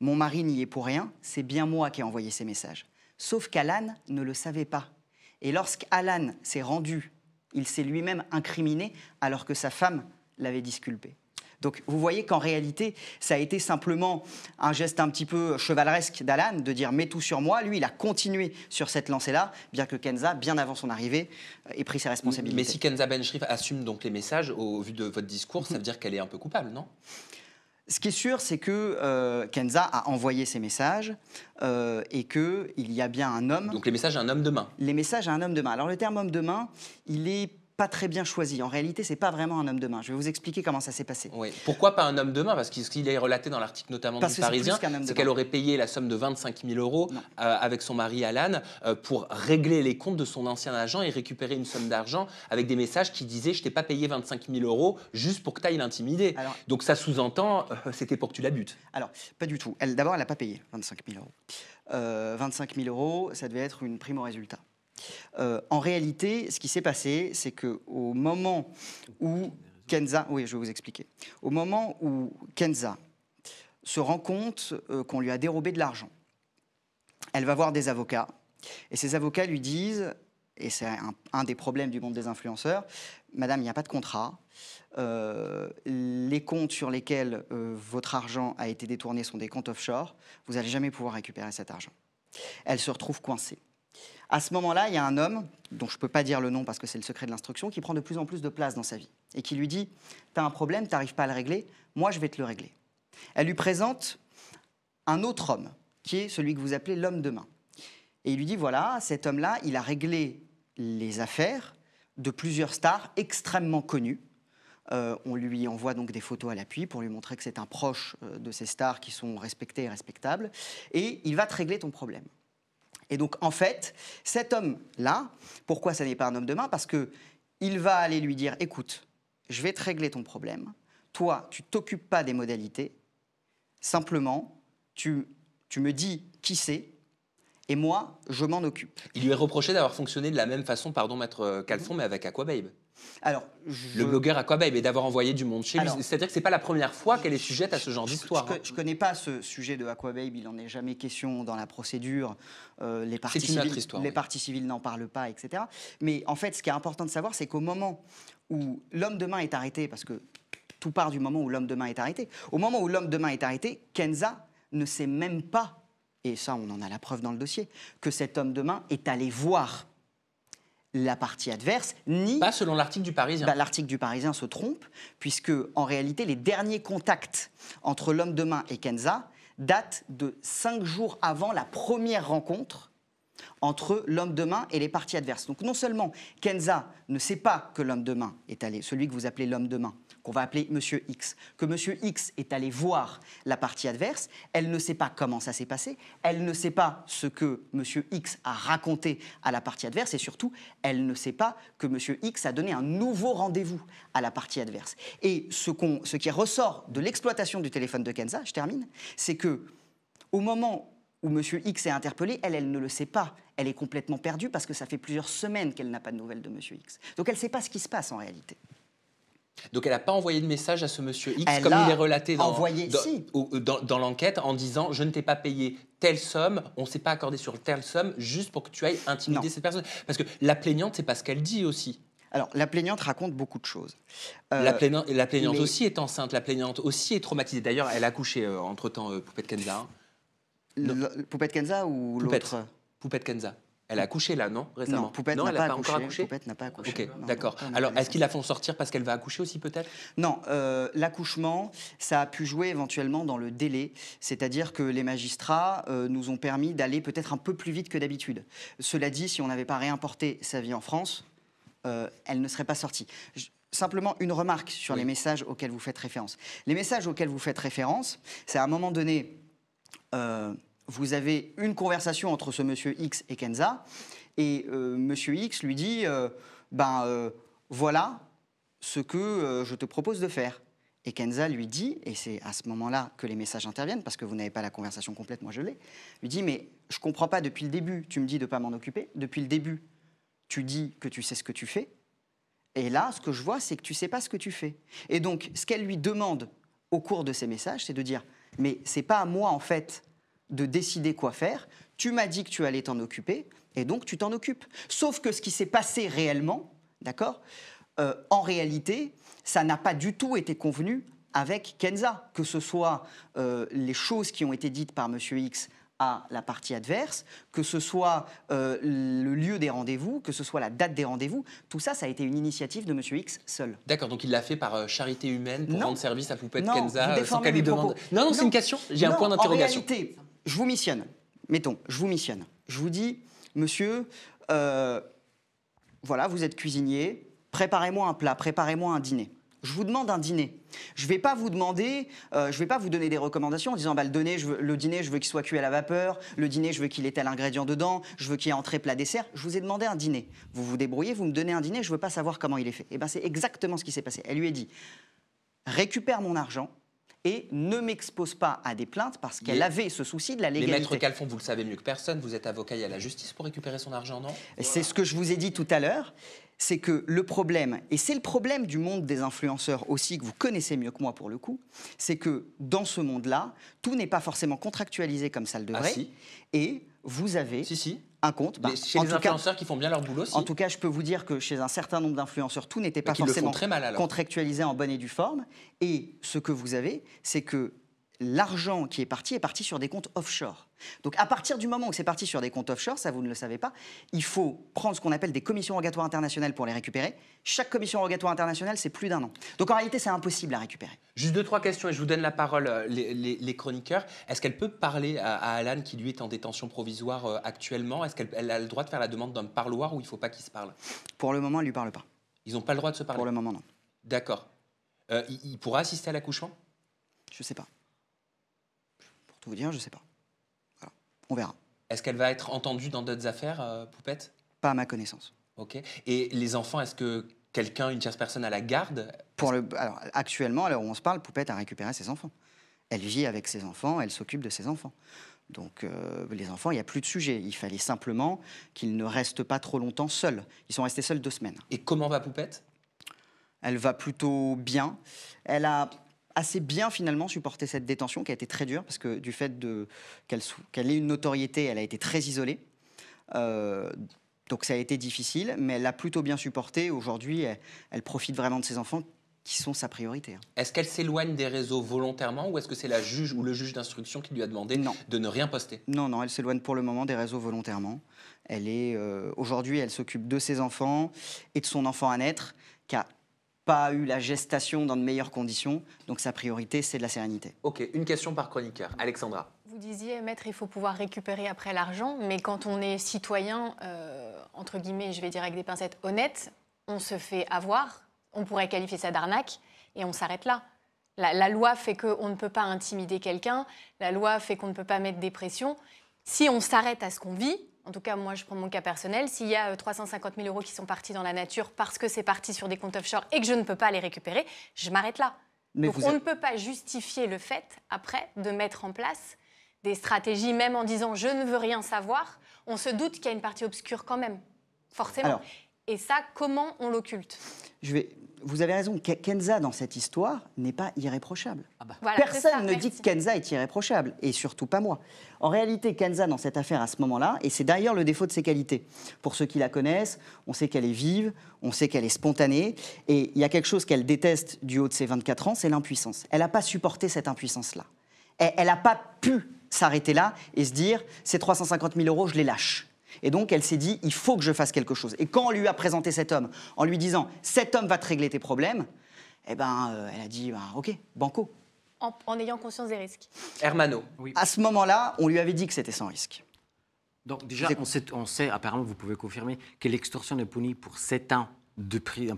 Mon mari n'y est pour rien, c'est bien moi qui ai envoyé ces messages. Sauf qu'Alan ne le savait pas. Et lorsqu'Alan s'est rendu, il s'est lui-même incriminé alors que sa femme l'avait disculpé. Donc vous voyez qu'en réalité, ça a été simplement un geste un petit peu chevaleresque d'Alan de dire mets tout sur moi. Lui, il a continué sur cette lancée-là, bien que Kenza, bien avant son arrivée, euh, ait pris ses responsabilités. Mais si Kenza ben Benchrif assume donc les messages au vu de votre discours, ça veut dire qu'elle est un peu coupable, non ce qui est sûr, c'est que euh, Kenza a envoyé ses messages euh, et qu'il y a bien un homme. Donc les messages à un homme de main. Les messages à un homme de main. Alors le terme homme de main, il est pas très bien choisi. En réalité, c'est pas vraiment un homme de main. Je vais vous expliquer comment ça s'est passé. Oui. Pourquoi pas un homme de main Parce que ce qu'il est relaté dans l'article notamment du Parisien, c'est qu'elle aurait payé la somme de 25 000 euros euh, avec son mari Alan euh, pour régler les comptes de son ancien agent et récupérer une somme d'argent avec des messages qui disaient « je t'ai pas payé 25 000 euros juste pour que tu ailles l'intimider Donc ça sous-entend euh, c'était pour que tu la butes ». Alors, pas du tout. D'abord, elle n'a pas payé 25 000 euros. 25 000 euros, ça devait être une prime au résultat. Euh, en réalité, ce qui s'est passé, c'est que au moment où Kenza, oui, je vais vous expliquer, au moment où Kenza se rend compte euh, qu'on lui a dérobé de l'argent, elle va voir des avocats et ces avocats lui disent, et c'est un, des problèmes du monde des influenceurs, Madame, il n'y a pas de contrat. Euh, les comptes sur lesquels votre argent a été détourné sont des comptes offshore. Vous n'allez jamais pouvoir récupérer cet argent. Elle se retrouve coincée. À ce moment-là, il y a un homme, dont je ne peux pas dire le nom parce que c'est le secret de l'instruction, qui prend de plus en plus de place dans sa vie et qui lui dit as un problème, t'arrives pas à le régler, moi je vais te le régler. Elle lui présente un autre homme, qui est celui que vous appelez l'homme de main. Et il lui dit Voilà, cet homme-là, il a réglé les affaires de plusieurs stars extrêmement connues. Euh, on lui envoie donc des photos à l'appui pour lui montrer que c'est un proche euh, de ces stars qui sont respectées et respectables. Et il va te régler ton problème. Et donc, en fait, cet homme-là, pourquoi ça n'est pas un homme de main Parce que il va aller lui dire écoute, je vais te régler ton problème. Toi, tu t'occupes pas des modalités. Simplement, tu, tu me dis qui c'est et moi, je m'en occupe. Il lui est reproché d'avoir fonctionné de la même façon, pardon, Maître Calfon, mais avec Aquababe. Le blogueur Aquababe et d'avoir envoyé du monde chez lui. C'est-à-dire que ce n'est pas la première fois qu'elle est sujette à ce genre d'histoire. Je ne hein. connais pas ce sujet de Aquababe, il n'en est jamais question dans la procédure. Euh, les parties civiles, les civiles n'en parlent pas, etc. Mais en fait, ce qui est important de savoir, c'est qu'au moment où l'homme de main est arrêté, parce que tout part du moment où l'homme de main est arrêté, au moment où l'homme de main est arrêté, Kenza ne sait même pas, et ça on en a la preuve dans le dossier, que cet homme de main est allé voir la partie adverse, ni... Pas selon l'article du Parisien. Bah, l'article du Parisien se trompe, puisque en réalité, les derniers contacts entre l'homme de main et Kenza datent de cinq jours avant la première rencontre entre l'homme de main et les parties adverses. Donc non seulement Kenza ne sait pas que l'homme de main est allé, celui que vous appelez l'homme de main, qu'on va appeler Monsieur X, que Monsieur X est allé voir la partie adverse, elle ne sait pas comment ça s'est passé, elle ne sait pas ce que Monsieur X a raconté à la partie adverse et surtout, elle ne sait pas que Monsieur X a donné un nouveau rendez-vous à la partie adverse. Et ce, qui ressort de l'exploitation du téléphone de Kenza, je termine, c'est que au moment où Monsieur X est interpellé, elle, elle ne le sait pas. Elle est complètement perdue parce que ça fait plusieurs semaines qu'elle n'a pas de nouvelles de Monsieur X. Donc elle ne sait pas ce qui se passe en réalité. Donc elle n'a pas envoyé de message à ce monsieur X comme il est relaté euh, dans, l'enquête en disant je ne t'ai pas payé telle somme, on ne s'est pas accordé sur telle somme juste pour que tu ailles intimider cette personne. Parce que la plaignante, c'est pas ce qu'elle dit aussi. Alors, la plaignante raconte beaucoup de choses. Euh, la, plaignante, la plaignante aussi est enceinte, la plaignante aussi est traumatisée. D'ailleurs, elle a couché euh, entre-temps Poupette Kenza. Hein. Poupette Kenza ou l'autre Poupette Kenza. Elle a accouché là, non Récemment Non, Poupette n'a pas, accouché. Ok, d'accord. Alors, est-ce qu'ils la font sortir parce qu'elle va accoucher aussi, peut-être Non, euh, l'accouchement, ça a pu jouer éventuellement dans le délai. C'est-à-dire que les magistrats euh, nous ont permis d'aller peut-être un peu plus vite que d'habitude. Cela dit, si on n'avait pas réimporté sa vie en France, euh, elle ne serait pas sortie. simplement une remarque sur les messages auxquels vous faites référence. Les messages auxquels vous faites référence, c'est à un moment donné, vous avez une conversation entre ce monsieur X et Kenza, et euh, monsieur X lui dit euh, Ben euh, voilà ce que je te propose de faire. Et Kenza lui dit, et c'est à ce moment-là que les messages interviennent, parce que vous n'avez pas la conversation complète, moi je l'ai, lui dit Mais je comprends pas depuis le début, tu me dis de ne pas m'en occuper, depuis le début, tu dis que tu sais ce que tu fais, et là, ce que je vois, c'est que tu ne sais pas ce que tu fais. Et donc, ce qu'elle lui demande au cours de ces messages, c'est de dire Mais c'est pas à moi, en fait, de décider quoi faire. Tu m'as dit que tu allais t'en occuper, et donc tu t'en occupes. Sauf que ce qui s'est passé réellement, d'accord, euh, en réalité, ça n'a pas du tout été convenu avec Kenza, que ce soit euh, les choses qui ont été dites par Monsieur X à la partie adverse, que ce soit euh, le lieu des rendez-vous, que ce soit la date des rendez-vous, tout ça, ça a été une initiative de Monsieur X seul. D'accord, donc il l'a fait par charité humaine pour rendre service à Poupette Kenza sans qu'elle lui demande. Non, non, c'est une question, j'ai un point d'interrogation je vous missionne, mettons, je vous missionne. Je vous dis, monsieur, euh, voilà, vous êtes cuisinier, préparez-moi un plat, préparez-moi un dîner. Je vous demande un dîner. Je ne vais pas vous demander, euh, je vais pas vous donner des recommandations en disant bah, le, dîner, je veux, le dîner, je veux qu'il soit cuit à la vapeur, le dîner, je veux qu'il ait tel ingrédient dedans, je veux qu'il y ait entrée, plat, dessert. Je vous ai demandé un dîner. Vous vous débrouillez, vous me donnez un dîner, je ne veux pas savoir comment il est fait. Et eh bien, c'est exactement ce qui s'est passé. Elle lui a dit récupère mon argent, et ne m'expose pas à des plaintes parce qu'elle avait ce souci de la légalité. Mais maître Calfon, vous le savez mieux que personne, vous êtes avocat à la justice pour récupérer son argent, non C'est ce que je vous ai dit tout à l'heure c'est que le problème, et c'est le problème du monde des influenceurs aussi, que vous connaissez mieux que moi pour le coup, c'est que dans ce monde-là, tout n'est pas forcément contractualisé comme ça le devrait. Ah et vous avez un compte. Bah, Mais chez les influenceurs qui font bien leur boulot En tout cas, je peux vous dire que chez un certain nombre d'influenceurs, tout n'était pas forcément contractualisé en bonne et due forme. Et ce que vous avez, c'est que l'argent qui est parti est parti sur des comptes offshore. Donc à partir du moment où c'est parti sur des comptes offshore, ça vous ne le savez pas, il faut prendre ce qu'on appelle des commissions rogatoires internationales pour les récupérer. Chaque commission rogatoire internationale, c'est plus d'un an. Donc en réalité, c'est impossible à récupérer. Juste deux, trois questions et je vous donne la parole, euh, les, chroniqueurs. Est-ce qu'elle peut parler à, Alan, qui lui est en détention provisoire euh, actuellement Est-ce qu'elle a le droit de faire la demande d'un parloir ou il ne faut pas qu'il se parle Pour le moment, elle ne lui parle pas. Ils n'ont pas le droit de se parler Pour le moment, non. D'accord. Euh, il, il pourra assister à l'accouchement Je ne sais pas vous dire, je sais pas. Voilà. On verra. Est-ce qu'elle va être entendue dans d'autres affaires, euh, Poupette Pas à ma connaissance. Ok. Et les enfants, est-ce que quelqu'un, une tierce personne à la garde Pour le, alors, Actuellement, à l'heure où on se parle, Poupette a récupéré ses enfants. Elle vit avec ses enfants, elle s'occupe de ses enfants. Donc euh, les enfants, il n'y a plus de sujet. Il fallait simplement qu'ils ne restent pas trop longtemps seuls. Ils sont restés seuls deux semaines. Et comment va Poupette Elle va plutôt bien. Elle a assez bien finalement supporter cette détention qui a été très dure parce que du fait qu'elle ait une notoriété, elle a été très isolée. Euh, donc ça a été difficile, mais elle l'a plutôt bien supportée. Aujourd'hui, elle, profite vraiment de ses enfants qui sont sa priorité. Hein. Est-ce qu'elle s'éloigne des réseaux volontairement ou est-ce que c'est la juge ou le juge d'instruction qui lui a demandé non. de ne rien poster Non, non, elle s'éloigne pour le moment des réseaux volontairement. Elle est euh, aujourd'hui, elle s'occupe de ses enfants et de son enfant à naître qui a pas eu la gestation dans de meilleures conditions. Donc sa priorité, c'est de la sérénité. Ok, une question par chroniqueur. Alexandra. Vous disiez, maître, il faut pouvoir récupérer après l'argent, mais quand on est citoyen, euh, entre guillemets, je vais dire avec des pincettes honnêtes, on se fait avoir, on pourrait qualifier ça d'arnaque, et on s'arrête là. la, loi fait qu'on ne peut pas intimider quelqu'un, la loi fait qu'on ne peut pas mettre des pressions. Si on s'arrête à ce qu'on vit, en tout cas, moi, je prends mon cas personnel. S'il y a 350 euh, 000 euros qui sont partis dans la nature parce que c'est parti sur des comptes offshore et que je ne peux pas les récupérer, je m'arrête là. Donc, on ne peut pas justifier le fait, après, de mettre en place des stratégies, même en disant je ne veux rien savoir. On se doute qu'il y a une partie obscure quand même, forcément. Et ça, comment on l'occulte Je vais vous avez raison, Kenza dans cette histoire n'est pas irréprochable. Ah bah. Personne ne dit que Kenza est irréprochable, et surtout pas moi. En réalité, Kenza dans cette affaire à ce moment-là, et c'est d'ailleurs le défaut de ses qualités. Pour ceux qui la connaissent, on sait qu'elle est vive, on sait qu'elle est spontanée, et il y a quelque chose qu'elle déteste du haut de ses 24 ans, c'est l'impuissance. Elle n'a pas supporté cette impuissance-là. Elle n'a pas pu s'arrêter là et se dire, ces 350 000 euros, je les lâche. Et donc, elle s'est dit, il faut que je fasse quelque chose. Et quand on lui a présenté cet homme, en lui disant, cet homme va te régler tes problèmes, eh ben, euh, elle a dit, ben, ok, banco. En, ayant conscience des risques. Hermano. Oui. À ce moment-là, on lui avait dit que c'était sans risque. Donc déjà, on sait, apparemment, vous pouvez confirmer, que l'extorsion est punie pour 7 ans de prix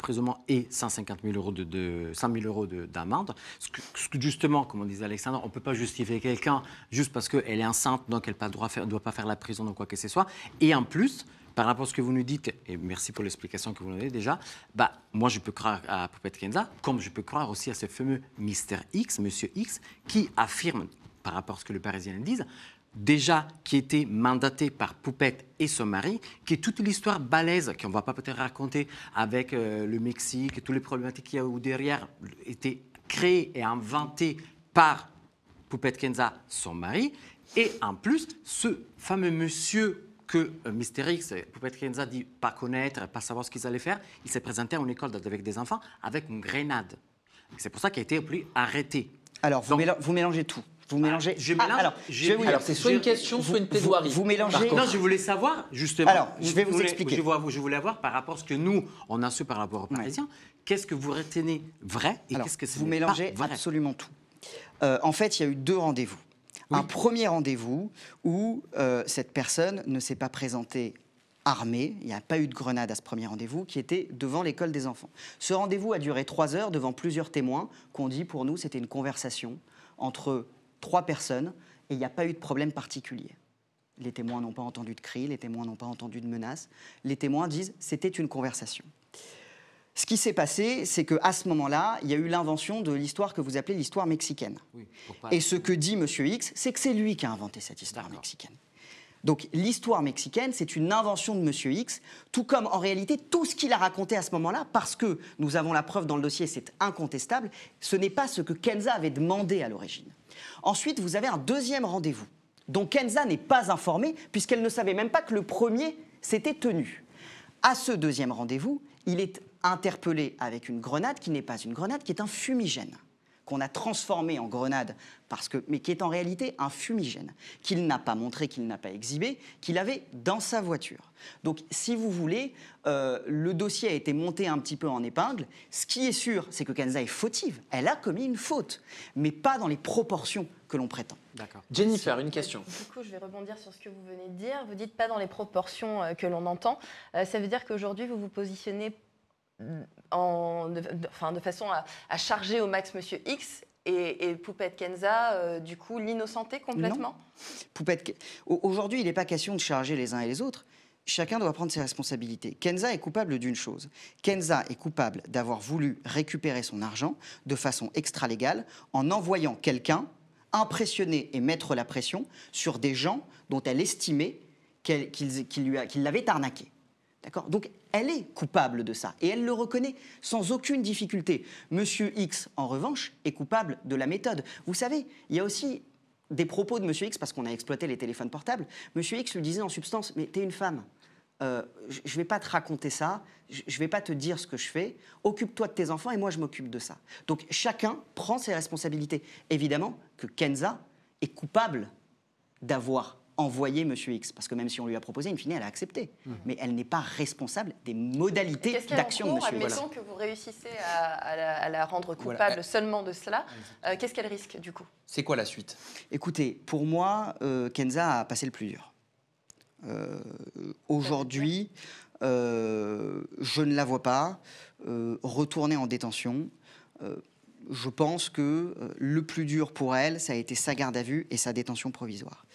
et 150 000 euros de, 100 000 euros d'amende. Ce, que, justement, comme on disait Alexandre, on ne peut pas justifier quelqu'un juste parce qu'elle est enceinte, donc elle ne doit pas faire la prison ou quoi que ce soit. Et en plus, par rapport à ce que vous nous dites, et merci pour l'explication que vous nous donnez déjà, bah, moi je peux croire à Poupette Kenza, comme je peux croire aussi à ce fameux Mister X, Monsieur X, qui affirme, par rapport à ce que le Parisien dit déjà qui était mandaté par Poupette et son mari, qui est toute l'histoire balaise, qu'on ne va pas peut-être raconter avec euh, le Mexique, toutes les problématiques qu'il y a eu derrière, étaient créée et inventée par Poupette Kenza, son mari, et en plus, ce fameux monsieur que euh, Mister Poupette Kenza dit pas connaître, pas savoir ce qu'ils allaient faire, il s'est présenté à une école avec des enfants avec une grenade. C'est pour ça qu'il a été plus arrêté. Alors, vous mélangez tout. Vous mélangez. Ah, je ah, alors, vais vous c'est soit une question, soit une Vous, vous mélangez. Non, je voulais savoir justement. Alors, je vais vous, expliquer. Je voulais, je voulais avoir par rapport à ce que nous on a su par rapport aux Parisiens. Qu'est-ce que vous retenez vrai et qu'est-ce que vous mélangez pas absolument tout. Euh, en fait, il y a eu deux rendez-vous. Un premier rendez-vous où euh, cette personne ne s'est pas présentée armée, il n'y a pas eu de grenade à ce premier rendez-vous, qui était devant l'école des enfants. Ce rendez-vous a duré trois heures devant plusieurs témoins qu'on dit pour nous c'était une conversation entre trois personnes, et il n'y a pas eu de problème particulier. Les témoins n'ont pas entendu de cris, les témoins n'ont pas entendu de menaces. Les témoins disent c'était une conversation. Ce qui s'est passé, c'est que à ce moment-là, il y a eu l'invention de l'histoire que vous appelez l'histoire mexicaine. et ce que dit Monsieur X, c'est que c'est lui qui a inventé cette histoire mexicaine. Donc l'histoire mexicaine, c'est une invention de Monsieur X, tout comme en réalité tout ce qu'il a raconté à ce moment-là, parce que nous avons la preuve dans le dossier, c'est incontestable, ce n'est pas ce que Kenza avait demandé à l'origine. Ensuite, vous avez un deuxième rendez-vous dont Kenza n'est pas informée, puisqu'elle ne savait même pas que le premier s'était tenu. À ce deuxième rendez-vous, il est interpellé avec une grenade qui n'est pas une grenade, qui est un fumigène qu'on a transformé en grenade, parce que, mais qui est en réalité un fumigène, qu'il n'a pas montré, qu'il n'a pas exhibé, qu'il avait dans sa voiture. Donc, si vous voulez, euh, le dossier a été monté un petit peu en épingle. Ce qui est sûr, c'est que Kanza est fautive. Elle a commis une faute, mais pas dans les proportions que l'on prétend. D'accord. Jennifer, une question. Du coup, je vais rebondir sur ce que vous venez de dire. Vous dites pas dans les proportions euh, que l'on entend. Euh, ça veut dire qu'aujourd'hui, vous vous positionnez en, de, enfin, de façon à, charger au max Monsieur X et, et Poupette Kenza, euh, du coup, l'innocenter complètement aujourd'hui, il n'est pas question de charger les uns et les autres. Chacun doit prendre ses responsabilités. Kenza est coupable d'une chose. Kenza est coupable d'avoir voulu récupérer son argent de façon extralégale en envoyant quelqu'un impressionner et mettre la pression sur des gens dont elle estimait qu'il l'avait arnaqué. D'accord Donc elle est coupable de ça et elle le reconnaît sans aucune difficulté. Monsieur X, en revanche, est coupable de la méthode. Vous savez, il y a aussi des propos de Monsieur X, parce qu'on a exploité les téléphones portables. Monsieur X lui disait en substance Mais t'es une femme. Euh, je ne vais pas te raconter ça, je ne vais pas te dire ce que je fais, occupe-toi de tes enfants et moi je m'occupe de ça. Donc chacun prend ses responsabilités. Évidemment que Kenza est coupable d'avoir envoyer Monsieur X. Parce que même si on lui a proposé, in fine, elle a accepté. Mmh. Mais elle n'est pas responsable des modalités d'action de Monsieur X. Admettons que vous réussissez à, la, rendre coupable seulement de cela. Euh, qu'est-ce qu'elle risque du coup C'est quoi la suite Écoutez, pour moi, euh, Kenza a passé le plus dur. Euh, aujourd'hui, je ne la vois pas retourner en détention je pense que le plus dur pour elle, ça a été sa garde à vue et sa détention provisoire.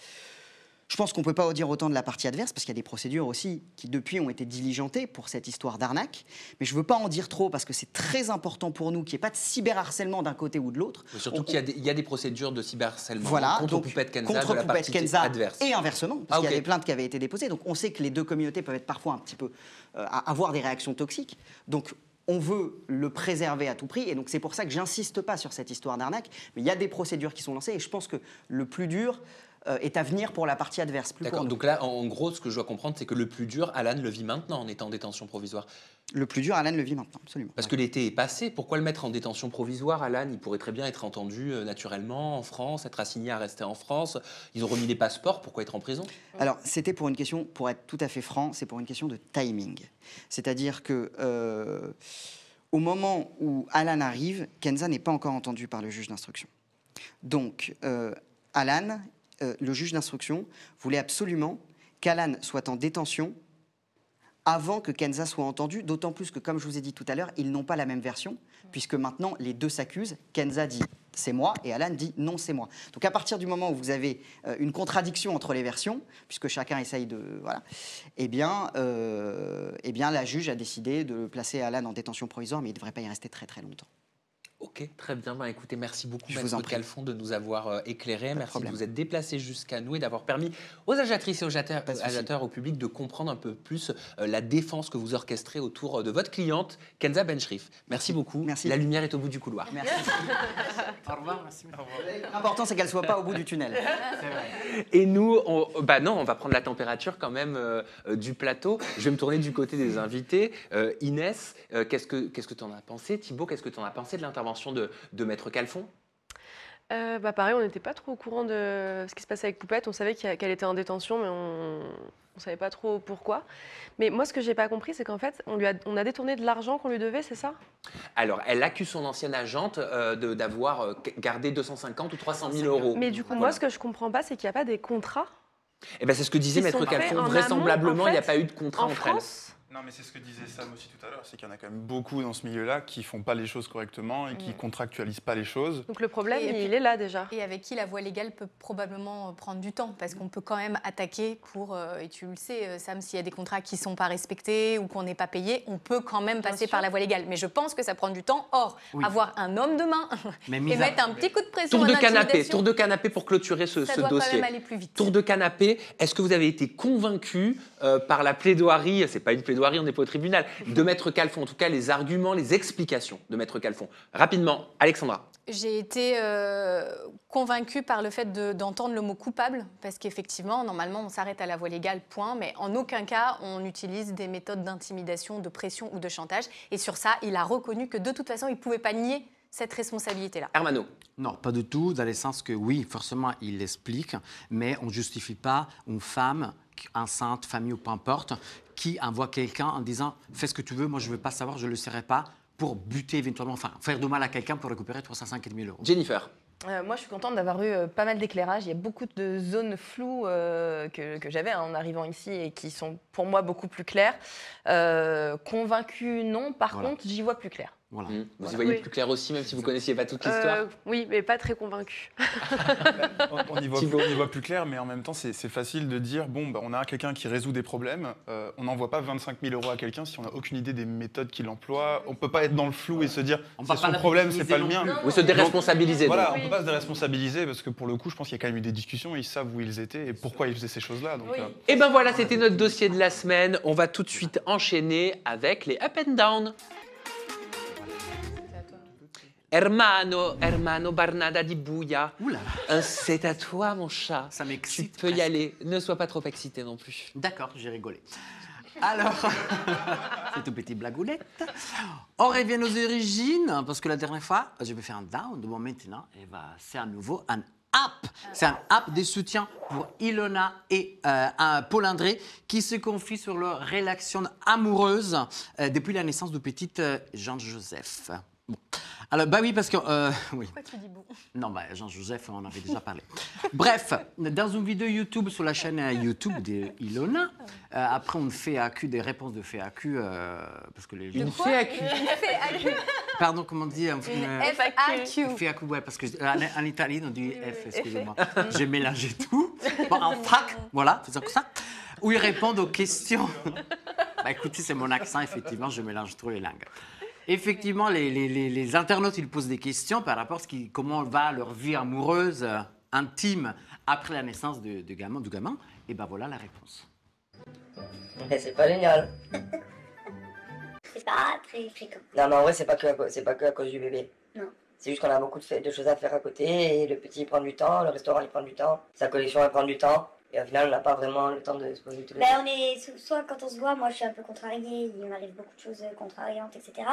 Je pense qu'on ne peut pas dire autant de la partie adverse, parce qu'il y a des procédures aussi qui, depuis, ont été diligentées pour cette histoire d'arnaque. Mais je ne veux pas en dire trop, parce que c'est très important pour nous qu'il n'y ait pas de cyberharcèlement d'un côté ou de l'autre. Surtout qu'il y, a des procédures de cyberharcèlement voilà, contre Poupette Kenza, contre Et inversement, parce ah, qu'il y a des plaintes qui avaient été déposées. Donc on sait que les deux communautés peuvent être parfois un petit peu. Euh, avoir des réactions toxiques. Donc on veut le préserver à tout prix. Et donc c'est pour ça que j'insiste pas sur cette histoire d'arnaque. Mais il y a des procédures qui sont lancées et je pense que le plus dur, euh, est à venir pour la partie adverse. D'accord, donc là, en gros, ce que je dois comprendre, c'est que le plus dur, Alan le vit maintenant en étant en détention provisoire. Le plus dur, Alan le vit maintenant, absolument. Parce que l'été est passé, pourquoi le mettre en détention provisoire, Alan Il pourrait très bien être entendu euh, naturellement en France, être assigné à rester en France. Ils ont remis les passeports, pourquoi être en prison Alors, c'était pour une question, pour être tout à fait franc, c'est pour une question de timing. C'est-à-dire que... Euh, au moment où Alan arrive, Kenza n'est pas encore entendu par le juge d'instruction. Donc, Alan euh, le juge d'instruction voulait absolument qu'Alan soit en détention avant que Kenza soit entendu, d'autant plus que, comme je vous ai dit tout à l'heure, ils n'ont pas la même version, puisque maintenant les deux s'accusent. Kenza dit c'est moi et Alan dit non c'est moi. Donc à partir du moment où vous avez euh, une contradiction entre les versions, puisque chacun essaye de voilà, eh bien, euh, eh bien la juge a décidé de placer Alan en détention provisoire, mais il ne devrait pas y rester très très longtemps. Ok, très bien. Ben, écoutez, merci beaucoup, Maître Calfon, de nous avoir euh, éclairé. merci de vous être déplacé jusqu'à nous et d'avoir permis aux agiatrices et aux agiateurs, au public, de comprendre un peu plus euh, la défense que vous orchestrez autour euh, de votre cliente, Kenza Benchrif. Merci, beaucoup. La lumière est au bout du couloir. Merci. <laughs> au revoir. L'important, c'est qu'elle ne soit pas au bout du tunnel. Et nous, on, bah non, on va prendre la température quand même du plateau. Je vais me tourner du côté des invités. Inès, qu'est-ce que tu que en as pensé Thibaut, qu'est-ce que tu en as pensé de l'intervention de, Maître Calfon euh, bah pareil, on n'était pas trop au courant de ce qui se passait avec Poupette. On savait qu'elle était en détention, mais on ne savait pas trop pourquoi. Mais moi, ce que j'ai pas compris, c'est qu'en fait, on, lui a, on a détourné de l'argent qu'on lui devait, c'est ça Alors, elle accuse son ancienne agente euh, d'avoir euh, gardé 250 ou 300 000 euros. Mais du coup, moi, ce que je ne comprends pas, c'est qu'il n'y a pas des contrats. Eh ben, c'est ce que disait Maître Calfon. Vraisemblablement, il n'y a pas eu de contrat en France, non, mais c'est ce que disait Sam aussi tout à l'heure, c'est qu'il y en a quand même beaucoup dans ce milieu-là qui font pas les choses correctement et qui ne mm. contractualisent pas les choses. Donc le problème, il est là déjà. Et avec qui la voie légale peut probablement prendre du temps, parce qu'on peut quand même attaquer pour, euh, et tu le sais, euh, Sam, s'il y a des contrats qui ne sont pas respectés ou qu'on n'est pas payé, on peut quand même passer par la voie légale. Mais je pense que ça prend du temps. Or, avoir un homme de main mais <laughs> et mettre un petit coup de pression. Tour de canapé, tour de canapé pour clôturer ce, ça doit dossier. Quand même aller plus vite. Tour de canapé, est-ce que vous avez été convaincu euh, par la plaidoirie, c'est pas une plaidoirie on n'est pas au tribunal. De Maître Calfon, en tout cas, les arguments, les explications de Maître Calfon. Rapidement, Alexandra. J'ai été euh, convaincue par le fait d'entendre le mot coupable, parce qu'effectivement, normalement, on s'arrête à la voie légale, point, mais en aucun cas, on utilise des méthodes d'intimidation, de pression ou de chantage. Et sur ça, il a reconnu que de toute façon, il ne pouvait pas nier cette responsabilité-là. Hermano Non, pas du tout, dans le sens que oui, forcément, il l'explique, mais on ne justifie pas une femme enceinte, famille ou peu importe, qui envoie quelqu'un en disant fais ce que tu veux, moi je ne veux pas savoir, je ne le serai pas, pour buter éventuellement, enfin faire du mal à quelqu'un pour récupérer 350 000 euros. Jennifer. Euh, moi, je suis contente d'avoir eu euh, pas mal d'éclairage. Il y a beaucoup de zones floues euh, que, que j'avais hein, en arrivant ici et qui sont pour moi beaucoup plus claires. convaincue, non. Par contre, j'y vois plus clair. Hmm. Vous y voyez plus clair aussi, même si vous ne connaissiez pas toute euh, l'histoire Oui, mais pas très convaincu. <laughs> on, y voit plus, clair, mais en même temps, c'est facile de dire bon, bah, on a quelqu'un qui résout des problèmes, euh, on n'envoie pas 25 000 euros à quelqu'un si on n'a aucune idée des méthodes qu'il emploie. On ne peut pas être dans le flou et se dire c'est son problème, c'est pas le mien. Ou se déresponsabiliser. Voilà, on ne peut pas se déresponsabiliser parce que pour le coup, je pense qu'il y a quand même eu des discussions, ils savent où ils étaient et pourquoi ils faisaient ces choses-là. Oui. Et euh. eh ben voilà, c'était notre dossier de la semaine. On va tout de suite enchaîner avec les up and down. Hermano, hermano Barnada di Bouya. Euh, c'est à toi, mon chat. Ça m'excite. Tu peux y aller. Ne sois pas trop excité non plus. D'accord, j'ai rigolé. Alors, <laughs> c'est tout petit blagoulette. On revient aux origines, parce que la dernière fois, je vais faire un down. Bon, maintenant, c'est à nouveau un app. C'est un app de soutien pour Ilona et euh, Paul André qui se confient sur leur relation amoureuse euh, depuis la naissance de petite Jean-Joseph. Alors, bah oui, parce que. Euh, <laughs> oui. tu dis Non, bah, Jean-Joseph, on en avait déjà parlé. Bref, dans une vidéo YouTube sur la chaîne euh, YouTube d'Ilona, euh, après, on fait FAQ des réponses de FAQ, parce que les Une FAQ Pardon, comment on dit FAQ. FAQ, ouais, parce qu'en Italie, on dit F, excusez-moi. J'ai mélangé tout. Bon, en <laughs> FAQ, voilà, faisons ça. Où ils répondent aux questions. Bah écoutez, c'est mon accent, effectivement, je mélange trop les langues. Effectivement, les, internautes, ils posent des questions par rapport à ce qui, comment va leur vie amoureuse euh, intime après la naissance de, de gamin, du gamin. Et ben voilà la réponse. Eh, c'est pas génial. c'est pas très fréquent. Non, mais en vrai, c'est pas, que pas que à cause du bébé. Non. C'est juste qu'on a beaucoup de, choses à faire à côté et le petit prend du temps, le restaurant il prend du temps, sa collection elle prend du temps. Et au final, on n'a pas vraiment le temps de se poser tout ben, on est Soit quand on se voit, moi je suis un peu contrariée, il m'arrive beaucoup de choses euh, contrariantes, etc.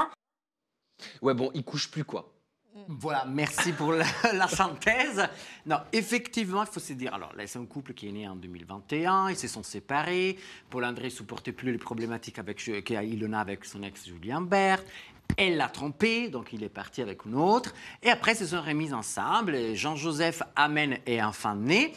Ouais, bon, il couche plus quoi. Mm. Voilà, merci pour <laughs> la, synthèse. Non, effectivement, il faut se dire, alors là, c'est un couple qui est né en 2021, ils se sont séparés, Paul André ne supportait plus les problématiques qu'il a avec son ex Julien Bert, elle l'a trompé, donc il est parti avec une autre, et après, ils se sont remis ensemble, Jean-Joseph Amen est enfin né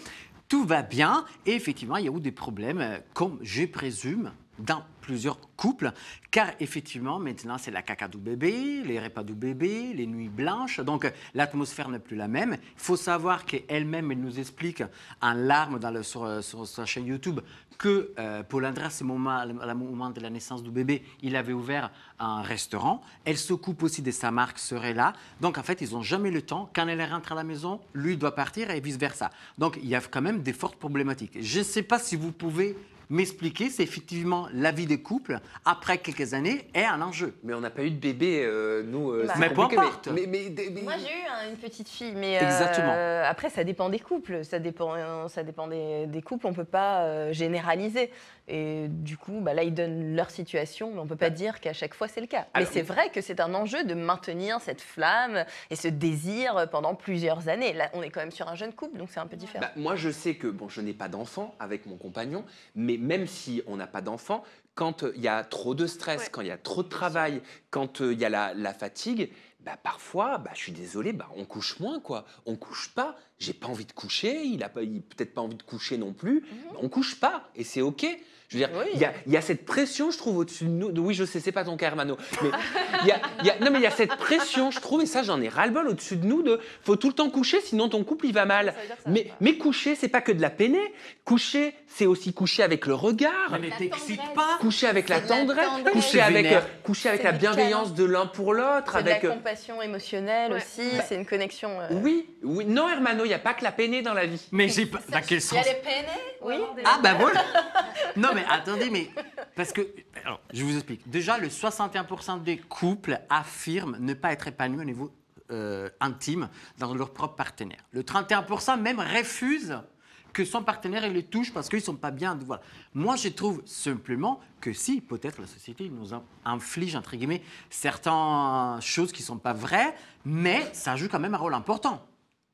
tout va bien. Et effectivement, il y a eu des problèmes, euh, comme je présume, dans plusieurs couples, car effectivement, maintenant, c'est la caca du bébé, les repas du bébé, les nuits blanches, donc l'atmosphère n'est plus la même. Il faut savoir qu'elle-même, elle nous explique en larmes dans sur, sa chaîne YouTube que euh, Paul André, à ce moment, de la naissance du bébé, il avait ouvert un restaurant. Elle se coupe aussi de sa marque, serait là. Donc, en fait, ils n'ont jamais le temps. Quand elle rentre à la maison, lui doit partir et vice-versa. Donc, il y a quand même des fortes problématiques. Je ne sais pas si vous pouvez m'expliquer c'est effectivement la vie des couples, après quelques années, est un enjeu. Mais on n'a pas eu de bébé, euh, nous. Euh, bah, mais peu Moi, j'ai eu une petite fille, mais euh, après, ça dépend des couples. Ça dépend, ça dépend des, couples. On ne peut pas généraliser. Et du coup, bah, là, ils donnent leur situation, mais on ne peut pas dire qu'à chaque fois, c'est le cas. mais c'est vrai que c'est un enjeu de maintenir cette flamme et ce désir pendant plusieurs années. Là, on est quand même sur un jeune couple, donc c'est un peu différent. Bah, moi, je sais que, bon, je n'ai pas d'enfant avec mon compagnon, mais même si on n'a pas d'enfant, quand euh, il y a trop de stress, quand il y a trop de travail, quand euh, il y a la, fatigue, bah parfois, bah, je suis désolé, bah, on couche moins, quoi. On couche pas. J'ai pas envie de coucher, il n'a peut-être pas envie de coucher non plus. Mhm. on couche pas et c'est OK. Je veux dire, il y, a cette pression, je trouve, au-dessus de nous. Oui, je sais, c'est pas ton cas, Hermano. non, mais il y a cette pression, je trouve, et ça, j'en ai ras-le-bol au-dessus de nous. De, faut tout le temps coucher, sinon ton couple il va mal. Mais, mais, coucher, c'est pas que de la peiner. Coucher, c'est aussi coucher avec le regard. Mais, t'excites pas. Coucher avec la tendresse. Coucher avec, coucher avec euh, la bienveillance de l'un pour l'autre. Avec de la euh, compassion émotionnelle aussi. Bah, c'est une connexion. Euh. Oui, oui. Non, Hermano, il n'y a pas que la peiner dans la vie. Mais j'ai pas. Dans quel sens Il y a les Oui. Ah bah <laughs> voilà. non mais attendez, mais parce que je vous explique. Déjà, le 61% des couples affirment ne pas être épanouis au niveau euh, intime dans leur propre partenaire. Le 31% même refuse que son partenaire les touche parce qu'ils ne sont pas bien. Moi, je trouve simplement que si, peut-être la société nous inflige, entre guillemets, certaines choses qui ne sont pas vraies, mais ça joue quand même un rôle important.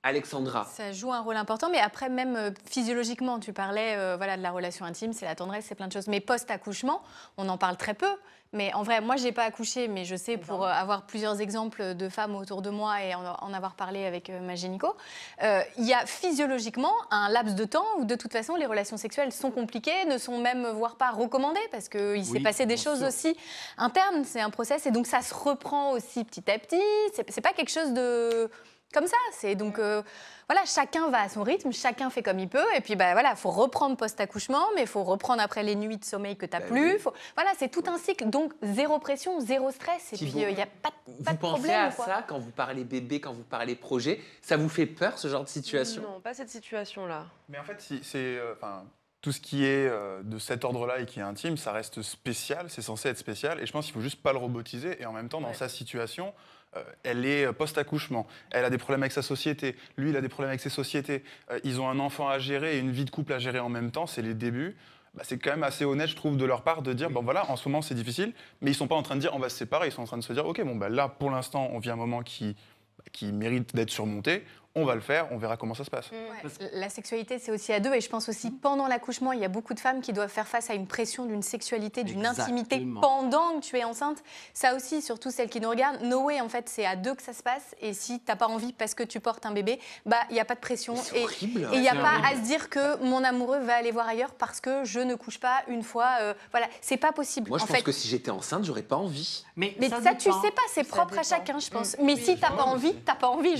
Alexandra. Ça joue un rôle important, mais après, même euh, physiologiquement, tu parlais euh, voilà, de la relation intime, c'est la tendresse, c'est plein de choses. Mais post-accouchement, on en parle très peu. Mais en vrai, moi, je n'ai pas accouché, mais je sais pour euh, avoir plusieurs exemples de femmes autour de moi et en, avoir parlé avec ma génico, il y a physiologiquement un laps de temps où, de toute façon, les relations sexuelles sont compliquées, ne sont même, voire pas recommandées, parce qu'il s'est passé des choses aussi internes, c'est un process, et donc ça se reprend aussi petit à petit. C'est pas quelque chose de comme ça. C'est donc euh, voilà, chacun va à son rythme, chacun fait comme il peut, et puis bah voilà, faut reprendre post accouchement, mais il faut reprendre après les nuits de sommeil que t'as as bah plus. voilà, c'est tout un cycle. Donc zéro pression, zéro stress, et puis il euh, n'y a pas, de problème. Vous pensez à ça quand vous parlez bébé, quand vous parlez projet, ça vous fait peur ce genre de situation Non, pas cette situation là. Mais en fait, c'est euh, enfin. tout ce qui est de cet ordre-là et qui est intime, ça reste spécial, c'est censé être spécial, et je pense qu'il faut juste pas le robotiser. Et en même temps, dans sa situation, euh, elle est euh, post-accouchement, elle a des problèmes avec sa société, lui il a des problèmes avec ses sociétés, euh, ils ont un enfant à gérer et une vie de couple à gérer en même temps, c'est les débuts. Bah, c'est quand même assez honnête, je trouve, de leur part de dire, bon voilà, en ce moment c'est difficile, mais ils sont pas en train de dire on va se séparer, ils sont en train de se dire, ok, bon bah, là pour l'instant on vit un moment qui, bah, qui mérite d'être surmonté, on va le faire, on verra comment ça se passe. Mm. La sexualité, c'est aussi à deux. Et je pense aussi, mm. pendant l'accouchement, il y a beaucoup de femmes qui doivent faire face à une pression d'une sexualité, d'une intimité pendant que tu es enceinte. Ça aussi, surtout celles qui nous regardent, way en fait, c'est à deux que ça se passe. Et si t'as pas envie parce que tu portes un bébé, bah il n'y a pas de pression. Et il n'y a pas à se dire que mon amoureux va aller voir ailleurs parce que je ne couche pas une fois. Euh, voilà, c'est pas possible. Moi, je pense que si j'étais enceinte, j'aurais pas envie. Mais, ça, tu sais pas, c'est propre à chacun, je pense. Mm. Mais si t'as pas envie, tu t'as pas envie.